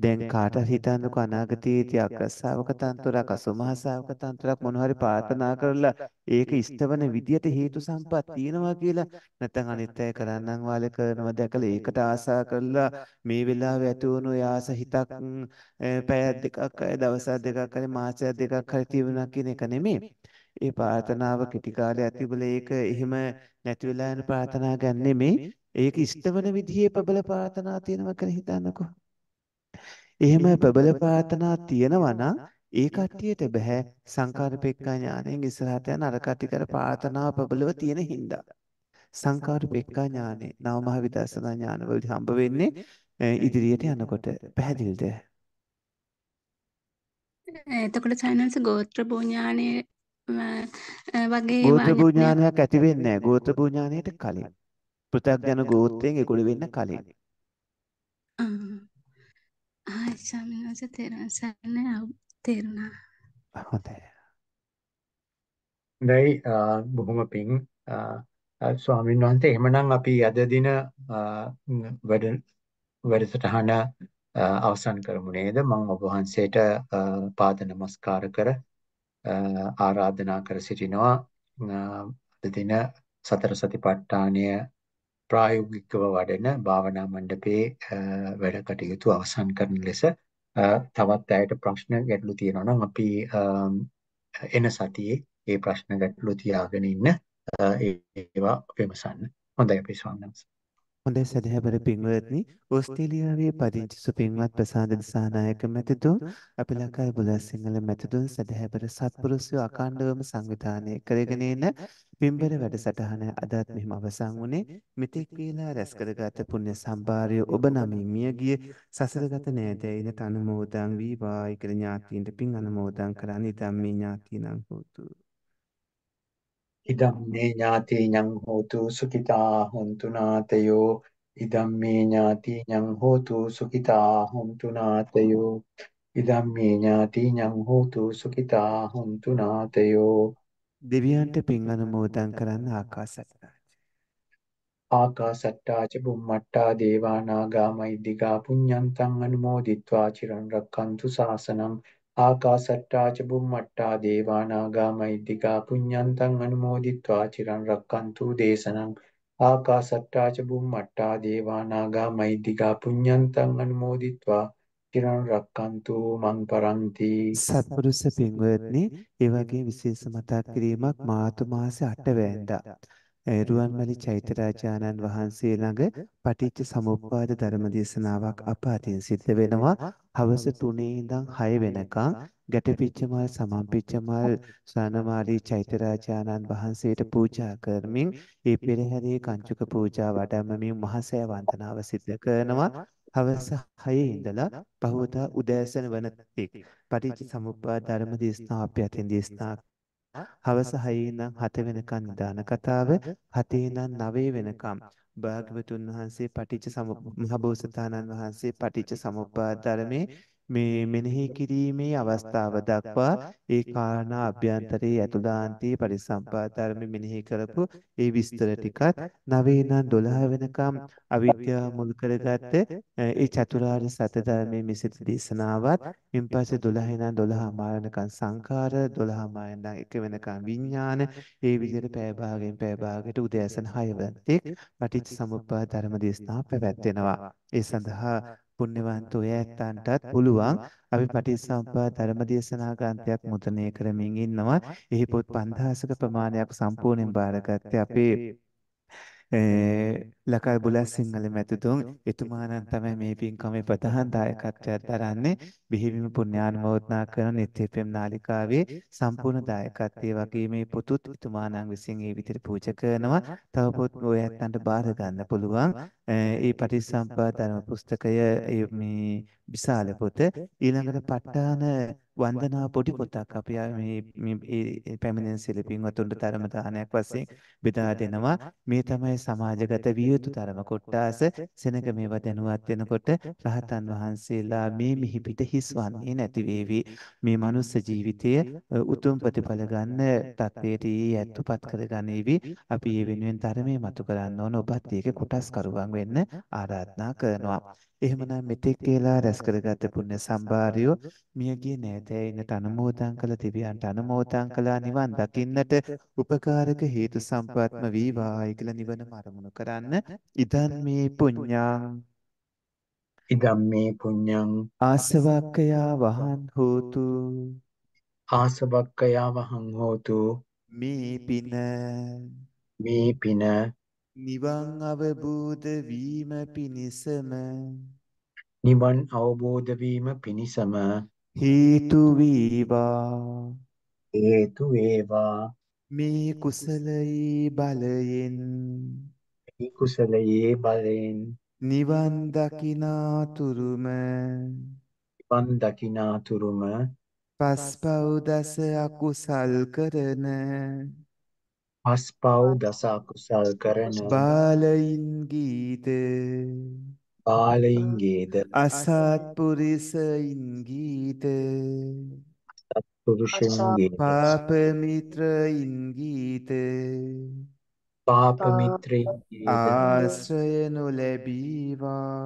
Speaker 2: දැන් කාට හිතන්නකො අනාගතයේදී අග්‍රස්සාවක තන්ත්‍රයක් අසුමහසාවක තන්ත්‍රයක් මොන හරි ප්‍රාර්ථනා කරලා ඒක ඉෂ්ටවන විදියට හේතු සම්පත් තියනවා කියලා නැත්නම් අනිත් අය කරන්නම් වාලේ කරනවා දැකලා ඒකට ආසා කරලා මේ වෙලාවේ ඇති වුණු යාස හිතක් පැය දෙකක් අය දවස් දෙකක් හරි මාස දෙකක් හරි තිබුණා කියන එක නෙමෙයි ඒ ප්‍රාර්ථනාව කෙටි කාලයක් තිබුණා ඒක එහෙම නැති වෙලා යන ප්‍රාර්ථනා ගන්නෙ මේ ඒක ඉෂ්ටවන විදිහේ ප්‍රබල ප්‍රාර්ථනා තියෙනවා කියලා හිතන්නකෝ එහෙම ප්‍රබල ප්‍රාර්ථනා තියෙනවා නම් ඒ කට්ටියට බෑ සංකාරපෙක්ඛා ඥාණයෙන් ඉස්සරහට යන අර කටිකර ප්‍රාර්ථනාව ප්‍රබලව තියෙන හින්දා. සංකාරපෙක්ඛා ඥානෙ නවමහ විදර්ශනා ඥානවලදී හම්බ වෙන්නේ ඉදිරියට යනකොට. පැහැදිලිද?
Speaker 1: එතකොට සයනන්ස ගෝත්‍ර භූඥානයේ වගේ ගෝත්‍ර භූඥානයක්
Speaker 2: ඇති වෙන්නේ නැහැ. ගෝත්‍ර භූඥානයට කලින්. පෘථග්ජන ගෝත්‍රයෙන් ඒගොල්ලෝ වෙන්න කලින්.
Speaker 1: ආයි ස්වාමීන් වහන්සේ තේරුම් සරණයි තේරුණා. හොඳයි. දැයි බොහොම පිං ස්වාමීන් වහන්සේ එහෙමනම් අපි අද දින වැඩ වැඩසටහන අවසන් කරමු නේද මම ඔබ වහන්සේට පාද නමස්කාර කර ආරාධනා කර සිටිනවා අද දින සතර සතිපට්ඨානය ප්‍රායෝගිකව වඩන භාවනා මණ්ඩපයේ වැඩ කටයුතු අවසන් කරන ලෙස තවත් අයට ප්‍රශ්න ගැටලු තියෙනවා නම් අපි එන සතියේ ඒ ප්‍රශ්න ගැටලු තියාගෙන ඉන්න ඒවා විමසන්න. හොඳයි අපි ස්වාමීන් වහන්සේ.
Speaker 2: හොඳයි සදහැබර පින්වත්නි ඕස්ට්‍රේලියාවේ පදිංචි සුපින්වත් ප්‍රසාද දිසානායක මැතිතුන් අපි ලංකාවේ බුලත් සිංහල මැතිතුන් සදහැබර සත්පුරුෂය අඛණ්ඩවම සංවිධානය කරගෙන එන පින්බර වැඩසටහන අදත් මෙහිම අවසන් වුණේ මෙතෙක් වේලා රැස් කරගත් පුණ්‍ය සම්භාරය ඔබ නමින් මියගිය සසරගත නෑදෑයින තනමෝදන් වීවායි කියලා ඥාතීන්ට පින් අනුමෝදන් කරන්නේ ධම්මේ ඥාතීනම් හෝතු
Speaker 1: ඉදම්මේ ඥාතිඤං හෝතු සුඛිතා හොන්තු නාතයෝ ඉදම්මේ ඥාතිඤං හෝතු සුඛිතා හොන්තු නාතයෝ ඉදම්මේ ඥාතිඤං හෝතු සුඛිතා හොන්තු නාතයෝ දෙවියන්ට පින් අනුමෝදන් කරන්න ආකාසත්තා ආකාසට්ටාච බුම්මට්ටා දේවානාගා මෛද්దికා පුඤ්ඤන්තං අනුමෝදිත්වා චිරන් රක්칸තු සාසනං ආකාසට්ටාච බුම්මට්ටා දේවානාගා මෛද්దికා පුඤ්ඤන්තං අනුමෝදිත්වා චිරන් රක්칸තු දේශනං ආකාසට්ටාච බුම්මට්ටා දේවානාගා මෛද්దికා පුඤ්ඤන්තං අනුමෝදිත්වා චිරන් රක්칸තු මං පරන්ති සත්පුරුෂ
Speaker 2: පින්වත්නි ඒ වගේ විශේෂ මතක් කිරීමක් මාතු මාසේ 8 වෙනිදා රුවන්මැලි චෛත්‍යරාජානන් වහන්සේ ළඟ පටිච්ච සමුප්පාද ධර්ම දේශනාවක් අප අතින් සිද්ධ වෙනවා හවස 3 ඉඳන් 6 වෙනකන් ගැටපිච්ච මල් සමම්පිච්ච මල් සනමාලි චෛත්‍යරාජානන් වහන්සේට පූජා කරමින් ඒ පෙරහැරේ කංචුක පූජා වඩම්මමින් මහසෑ වන්දනාව සිද්ධ කරනවා හවස 6 ඉඳලා පහවදා උදෑසන වන තෙක් පටිච්ච සමුප්පාද ධර්ම දේශනාප්‍ය අතින් දේශනා හවස 6 ඉඳන් 7 වෙනකන් නිදාන කතාව 7 ඉඳන් 9 වෙනකම් භාග්‍යවතුන් වහන්සේ පටිච්ච සමුප්පාද මහ බෝසතාණන් වහන්සේ පටිච්ච සමුප්පාද ධර්මයේ මේ මෙනෙහි කිරීමේ අවස්ථාව දක්වා ඒ කාරණා අභ්‍යන්තරයේ ඇතුළාන්තයේ පරිසම්පාදර්ම මෙනෙහි කරපු ඒ විස්තර ටිකත් 9 ඉඳන් 12 වෙනකම් අවිද්‍යාව මුල් කරගත්ත ඒ චතුරාර්ය සත්‍ය ධර්මයේ මෙසිත දේශනාවත් ඉන් පස්සේ 12 ඉඳන් 12 මායනකම් සංඛාර 12 මායනන් 1 වෙනකම් විඥාන ඒ විදිහට පැය භාගයෙන් පැය භාගයට උදෑසන 6 වෙනතෙක් පටිච්ච සමුප්පාද ධර්ම දේශනා පැවැත්වෙනවා. ඒ සඳහා පුණ්‍යවන්ත ඔය ඇත්තන්ටත් පුළුවන් අපි පටිච්චසමුප්පාද ධර්ම දේශනා ග්‍රන්ථයක් මුද්‍රණය කරමින් ඉන්නවා. එහි පොත් 5000ක ප්‍රමාණයක් සම්පූර්ණයෙන් බාරගත්තේ අපේ ලකල් බුලස් සිංහල මැතිතුන් එතුමාණන් තමයි මේ පින්කමේ ප්‍රධාන දායකත්වයක් දරන්නේ බිහිවීම පුණ්‍යානුමෝදනා කරන නිත්‍යපෙම් නාලිකාවේ සම්පූර්ණ දායකත්වයේ වගේ මේ පුතුත් එතුමාණන් විසින් ඒ විදිහට පූජා කරනවා තව පොත් ඔය ඇත්තන්ට බාර ගන්න පුළුවන් ඒ පටිසම්පදා ධර්ම පුස්තකය මේ විශාල පොත ඊළඟට ප ဋ ාණ වන්දනා පොඩි පොතක් අපි මේ මේ පැමිණෙන සිල්පින් වතුන්ට ධර්ම දානයක් වශයෙන් බෙදා දෙනවා මේ තමයි සමාජගත විය විය යුතු තරම කොට්ටාස සෙනඟ මේවා දැනුවත් වෙනකොට රහතන් වහන්සේලා මේ මිහි පිට හිස් වන්නේ නැති වේවි මේ මනුස්ස ජීවිතය උතුම් ප්‍රතිඵල ගන්න තත්ත්වයට යැත්තුපත් කරගනීවි අපි ඒ වෙනුවෙන් ධර්මයේ මතු කරන්න ඕන ඔබත් ඒකේ කොටස් කරුවන් වෙන්න ආරාධනා කරනවා එහෙමනම් මෙතෙක් කියලා රැස් කරගත් පුණ්‍ය සම්භාරයෝ මියගිය නෑතැයිනට අනුමෝදන් කළ දෙවියන්ට අනුමෝදන් කළා නිවන් දකින්නට උපකාරක හේතු සම්පත්ම වේවායි කියලා නිවනම අරමුණු කරන්න ඉදන් මේ පුඤ්ඤං
Speaker 1: ඉදම්මේ පුඤ්ඤං
Speaker 2: ආසවක්කයා වහන් හෝතු
Speaker 1: ආසවක්කයා
Speaker 2: වහන් හෝතු
Speaker 1: මේ පින මේ පින නිවන් අවබෝධ වීම පිණිසම නිවන් අවබෝධ වීම පිණිසම හේතු වේවා හේතු වේවා මේ කුසලයේ බලයෙන් මේ කුසලයේ බලයෙන්
Speaker 2: නිවන් දකිනාතුරුම නිවන්
Speaker 1: දකිනාතුරුම
Speaker 2: පස්පව් දස අකුසල් කරන
Speaker 1: පස් පව් දස අකුසල් කරන
Speaker 2: බාලයින් ගීත බාලයින් ගේද අසත්පුරිසයින් ගීත
Speaker 1: සත්පුරුෂයන් ගීත පාප
Speaker 2: මිත්‍රයින් ගීත පාප මිත්‍රයින්
Speaker 1: ගීත ආශ්‍රය
Speaker 2: නොලැබීවා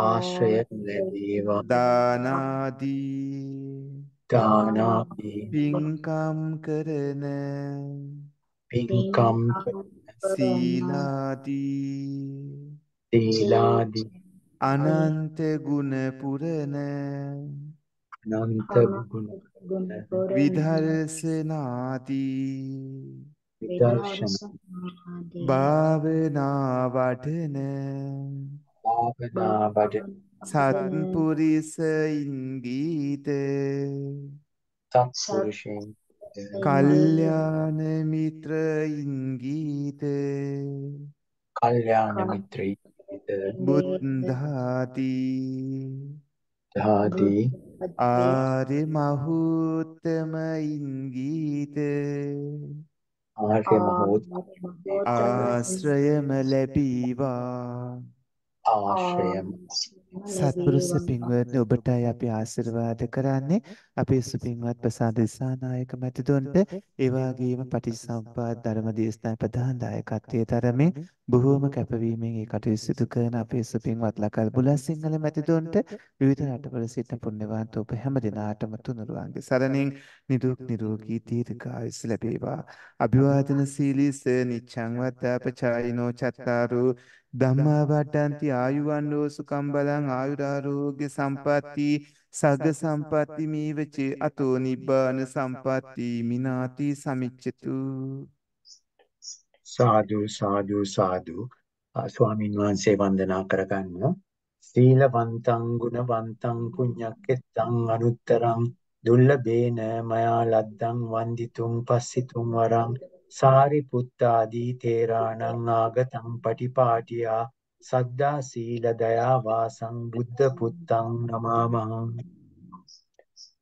Speaker 1: ආශ්‍රය නොලැබීවා දානාදී දානාති
Speaker 2: පින්කම් කරන පින්කම් සීලාදී සීලාදී අනන්ත ගුණ පුරන අනන්ත
Speaker 1: ගුණ
Speaker 2: විදර්ශනාති විදර්ශන භාවනා වඩන
Speaker 1: භාවනා වඩන
Speaker 2: සත්පුරිසයින්ගීත
Speaker 1: සත්පුරුෂයින් කල්යාණ
Speaker 2: මිත්‍රයින්ගීත
Speaker 1: කල්යාණ මිත්‍රයින්ගීත
Speaker 2: බුද්ධාති ධාති ආර්ය මහෝත්තමයින්ගීත ආර්ය මහෝත්තම
Speaker 1: ආශ්‍රයම
Speaker 2: ලැබීවා
Speaker 1: ආශ්‍රයම සත්පුරුෂ පින්වත්නි
Speaker 2: ඔබටයි අපි ආශිර්වාද කරන්නේ අපේ සුපින්වත් ප්‍රසාද දිසානායක මැතිතුන්ට ඒ වගේම පටිච්චසමුප්පාද ධර්ම දේශනා ප්‍රධාන දායකත්වයේ තරමේ බොහෝම කැපවීමෙන් ඒ කටයුතු සිදු කරන අපේ සුපින්වත් ලකල් බුලස් සිංහල මැතිතුන්ට විවිධ රටවල සිටින පුණ්‍යවන්ත ඔබ හැම දිනාටම තුනුරුවන්ගේ සරණින් නිදුක් නිරෝගී දීර්ඝායුෂ ලැබේවා අභිවාදන සීලිස නිච්ඡං වත්තාපචායිනෝ චත්තාරු ධම්මා වඩ්ඩන්ති ආයුවන් වූ සුකම් බලං ආයුරාරෝග්‍ය සම්පatti සග්ග සම්පatti මීවචේ අතෝ නිබ්බාන සම්පatti මිනාති සමිච්ඡතු
Speaker 1: සාදු සාදු සාදු ස්වාමීන් වහන්සේ වන්දනා කරගන්න සීලවන්තං ගුණවන්තං පුඤ්ඤක්කෙත්තං අනුත්තරං දුල්ලබේන මයා ලද්දං වන්දිතුම් පස්සිතුම් වරං සාරිපුත්තාදී තේරාණං ආගතං පටිපාටියා සද්දා සීල දයා වාසං බුද්ධ පුත්තං නමාමහං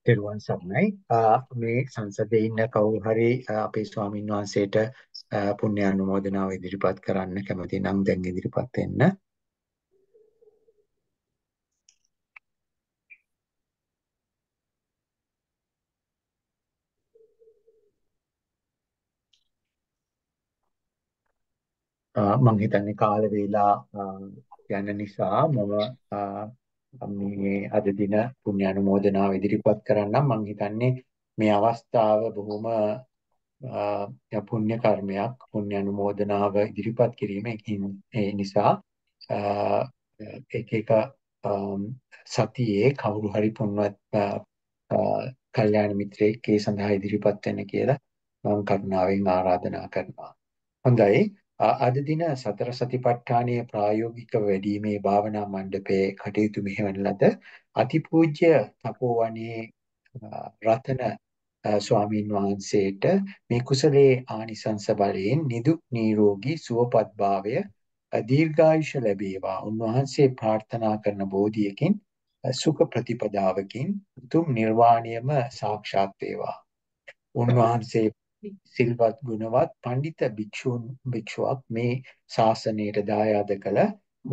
Speaker 1: තෙරුවන් සරණයි මේ සංසදේ ඉන්න කවුරු හරි අපේ ස්වාමින් වහන්සේට පුණ්‍ය අනුමෝදනාව ඉදිරිපත් කරන්න කැමති නම් දැන් ඉදිරිපත් වෙන්න. මම හිතන්නේ කාල වේලා යන නිසා මම මේ අද දින පුණ්‍ය අනුමෝදනාව ඉදිරිපත් කරන්නම් මම හිතන්නේ මේ අවස්ථාව බොහොම පුණ්‍ය කර්මයක් පුණ්‍ය අනුමෝදනාව ඉදිරිපත් කිරීමකින් ඒ නිසා එක එක සතියේ කවුරු හරි පුණවත් කල්යාණ මිත්‍රයෙක් ඒ සඳහා ඉදිරිපත් වෙන්න කියලා මම කරුණාවෙන් ආරාධනා කරනවා. හොඳයි. අද දින සතර සතිපට්ඨානයේ ප්‍රායෝගික වැඩිමේ භාවනා මණ්ඩපයේ කටයුතු මෙහෙවන ලද අතිපූජ්‍ය තපෝවනේ රතන ස්වාමින් වහන්සේට මේ කුසලයේ ආනිසංස බලයෙන් නිදුක් නිරෝගී සුවපත් භාවය දීර්ඝායුෂ ලැබේවා උන්වහන්සේ ප්‍රාර්ථනා කරන බෝධියකින් සුඛ ප්‍රතිපදාවකින් උතුම් නිර්වාණයම සාක්ෂාත් වේවා උන්වහන්සේ සිල්වත් ගුණවත් පඬිත භික්ෂූන් භික්ෂුවක් මේ ශාසනයට දායාද කළ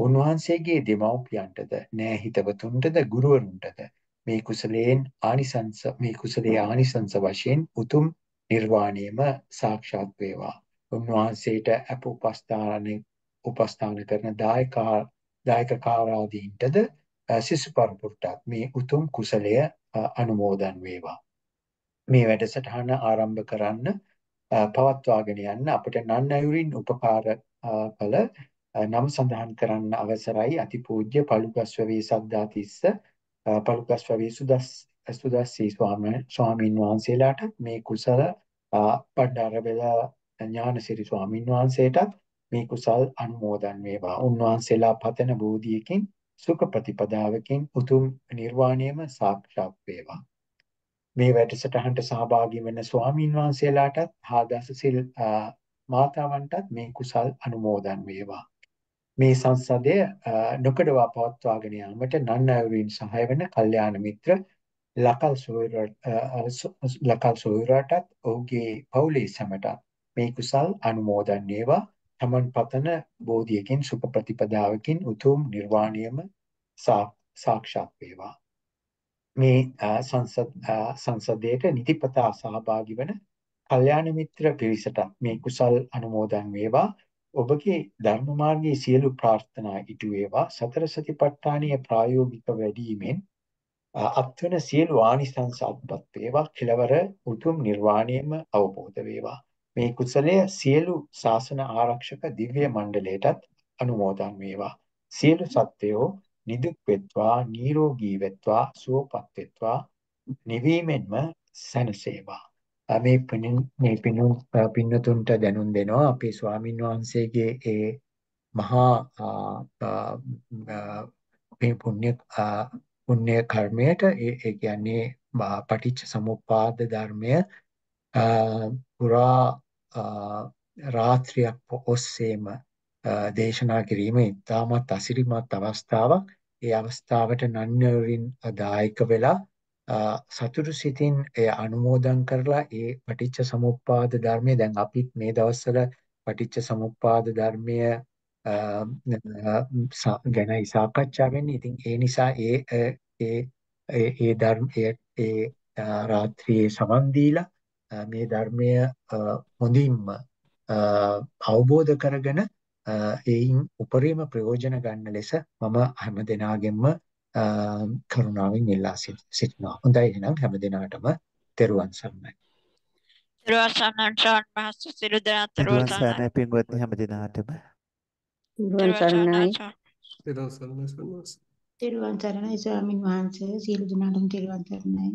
Speaker 1: උන්වහන්සේගේ දෙමව්පියන්ටද නෑ හිතවතුන්ටද ගුරුවරුන්ටද මේ කුසලයෙන් ආනිසංස මේ කුසලයේ ආනිසංස වශයෙන් උතුම් නිර්වාණයම සාක්ෂාත් වේවා. උන්වහන්සේට අප උපස්ථානනේ උපස්ථාන කරන දායකා දායකකාරාදීන්ටද සිසු පරපුරටත් මේ උතුම් කුසලය අනුමෝදන් වේවා. මේ වැඩසටහන ආරම්භ කරන්න පවත්වාගෙන යන්න අපට නන් අයුරින් උපකාර කළ නම් සඳහන් කරන්න අවසරයි අතිපූජ්‍ය පළුගස්වවී සද්ධාතිස්ස පළුකස්වවී සුදස්සී ස්වාමන ස්වාමීන් වහන්සේලාට මේ කුසල පණ්ඩාරබෙලා ඥානසිරි ස්වාමීන් වහන්සේටත් මේ කුසල් අනුමෝදන් වේවා. උන්වහන්සේලා පතන බෝධියකින් සුඛ ප්‍රතිපදාවකින් උතුම් නිර්වාණයම සාක්ෂාත් වේවා. මේ වැඩසටහනට සහභාගී වෙන ස්වාමීන් වහන්සේලාටත් හා දසසිල් මාතාවන්ටත් මේ කුසල් අනුමෝදන් වේවා. මේ සංසදය නොකඩවා පවත්වාගෙන යාමට නන් අයුරින් සහාය වෙන කල්යාණ මිත්‍ර ලකල් සොයුරට ලකල් සොයුරටත් ඔහුගේ පවුලේ සැමටත් මේ කුසල් අනුමෝදන් වේවා තමන් පතන බෝධියකින් සුඛ ප්‍රතිපදාවකින් උතුම් නිර්වාණයම සාක්ෂාත් වේවා මේ සංසද සංසදයට නිතිපතා සහභාගී වන කල්යාණ මිත්‍ර පිරිසට මේ කුසල් අනුමෝදන් වේවා ඔබගේ ධර්ම මාර්ගයේ සියලු ප්‍රාර්ථනා ඉටු වේවා සතර සතිපට්ඨානීය ප්‍රායෝගික වැඩිවීමෙන් අත්වන සියලු ආනිසංස අත්පත් වේවා කෙලවර උතුම් නිර්වාණයම අවබෝධ වේවා මේ කුසලය සියලු ශාසන ආරක්ෂක දිව්‍ය මණ්ඩලයටත් අනුමෝදන් වේවා සියලු සත්වයෝ නිදුක් වෙත්වා නිරෝගී වෙත්වා සුවපත් වෙත්වා නිවීමෙන්ම සැනසේවා මේ පිනුම් මේ පිනුම් පින්නතුන්ට දැනුම් දෙනවා අපේ ස්වාමින් වහන්සේගේ ඒ මහා මේ පුණ්‍ය පුණ්‍ය කර්මයට ඒ කියන්නේ පටිච්ච සමුප්පාද ධර්මය පුරා රාත්‍රියක් ඔස්සේම දේශනා කිරීම ඉතාමත් අසිරිමත් අවස්ථාවක්. ඒ අවස්ථාවට නන්නවරින් දායක වෙලා සතුටු සිතින් එය අනුමෝදන් කරලා ඒ පටිච්ච සමුප්පාද ධර්මය දැන් අපිත් මේ දවස්වල පටිච්ච සමුප්පාද ධර්මය ගැනයි සාකච්ඡා වෙන්නේ. ඉතින් ඒ නිසා ඒ ඒ ඒ ධර්මයේ ඒ රාත්‍රියේ සමන් දීලා මේ ධර්මය හොඳින්ම අවබෝධ කරගෙන එයින් උපරිම ප්‍රයෝජන ගන්න ලෙස මම හැම දෙනාගෙන්ම කරුණාවෙන් ඉල්ලා සිටිනවා. හොඳයි එහෙනම් හැම දිනාටම තෙරුවන් සරණයි. තෙරුවන් සරණයි ශාන් පහසු සිළු දනා තෙරුවන් සරණයි
Speaker 2: පින්වත්නි හැම දිනාටම.
Speaker 1: තෙරුවන් සරණයි. තෙරුවන් සරණයි සරණයි. තෙරුවන් සරණයි ස්වාමින් වහන්සේ සියලු දෙනාටම තෙරුවන්
Speaker 2: සරණයි.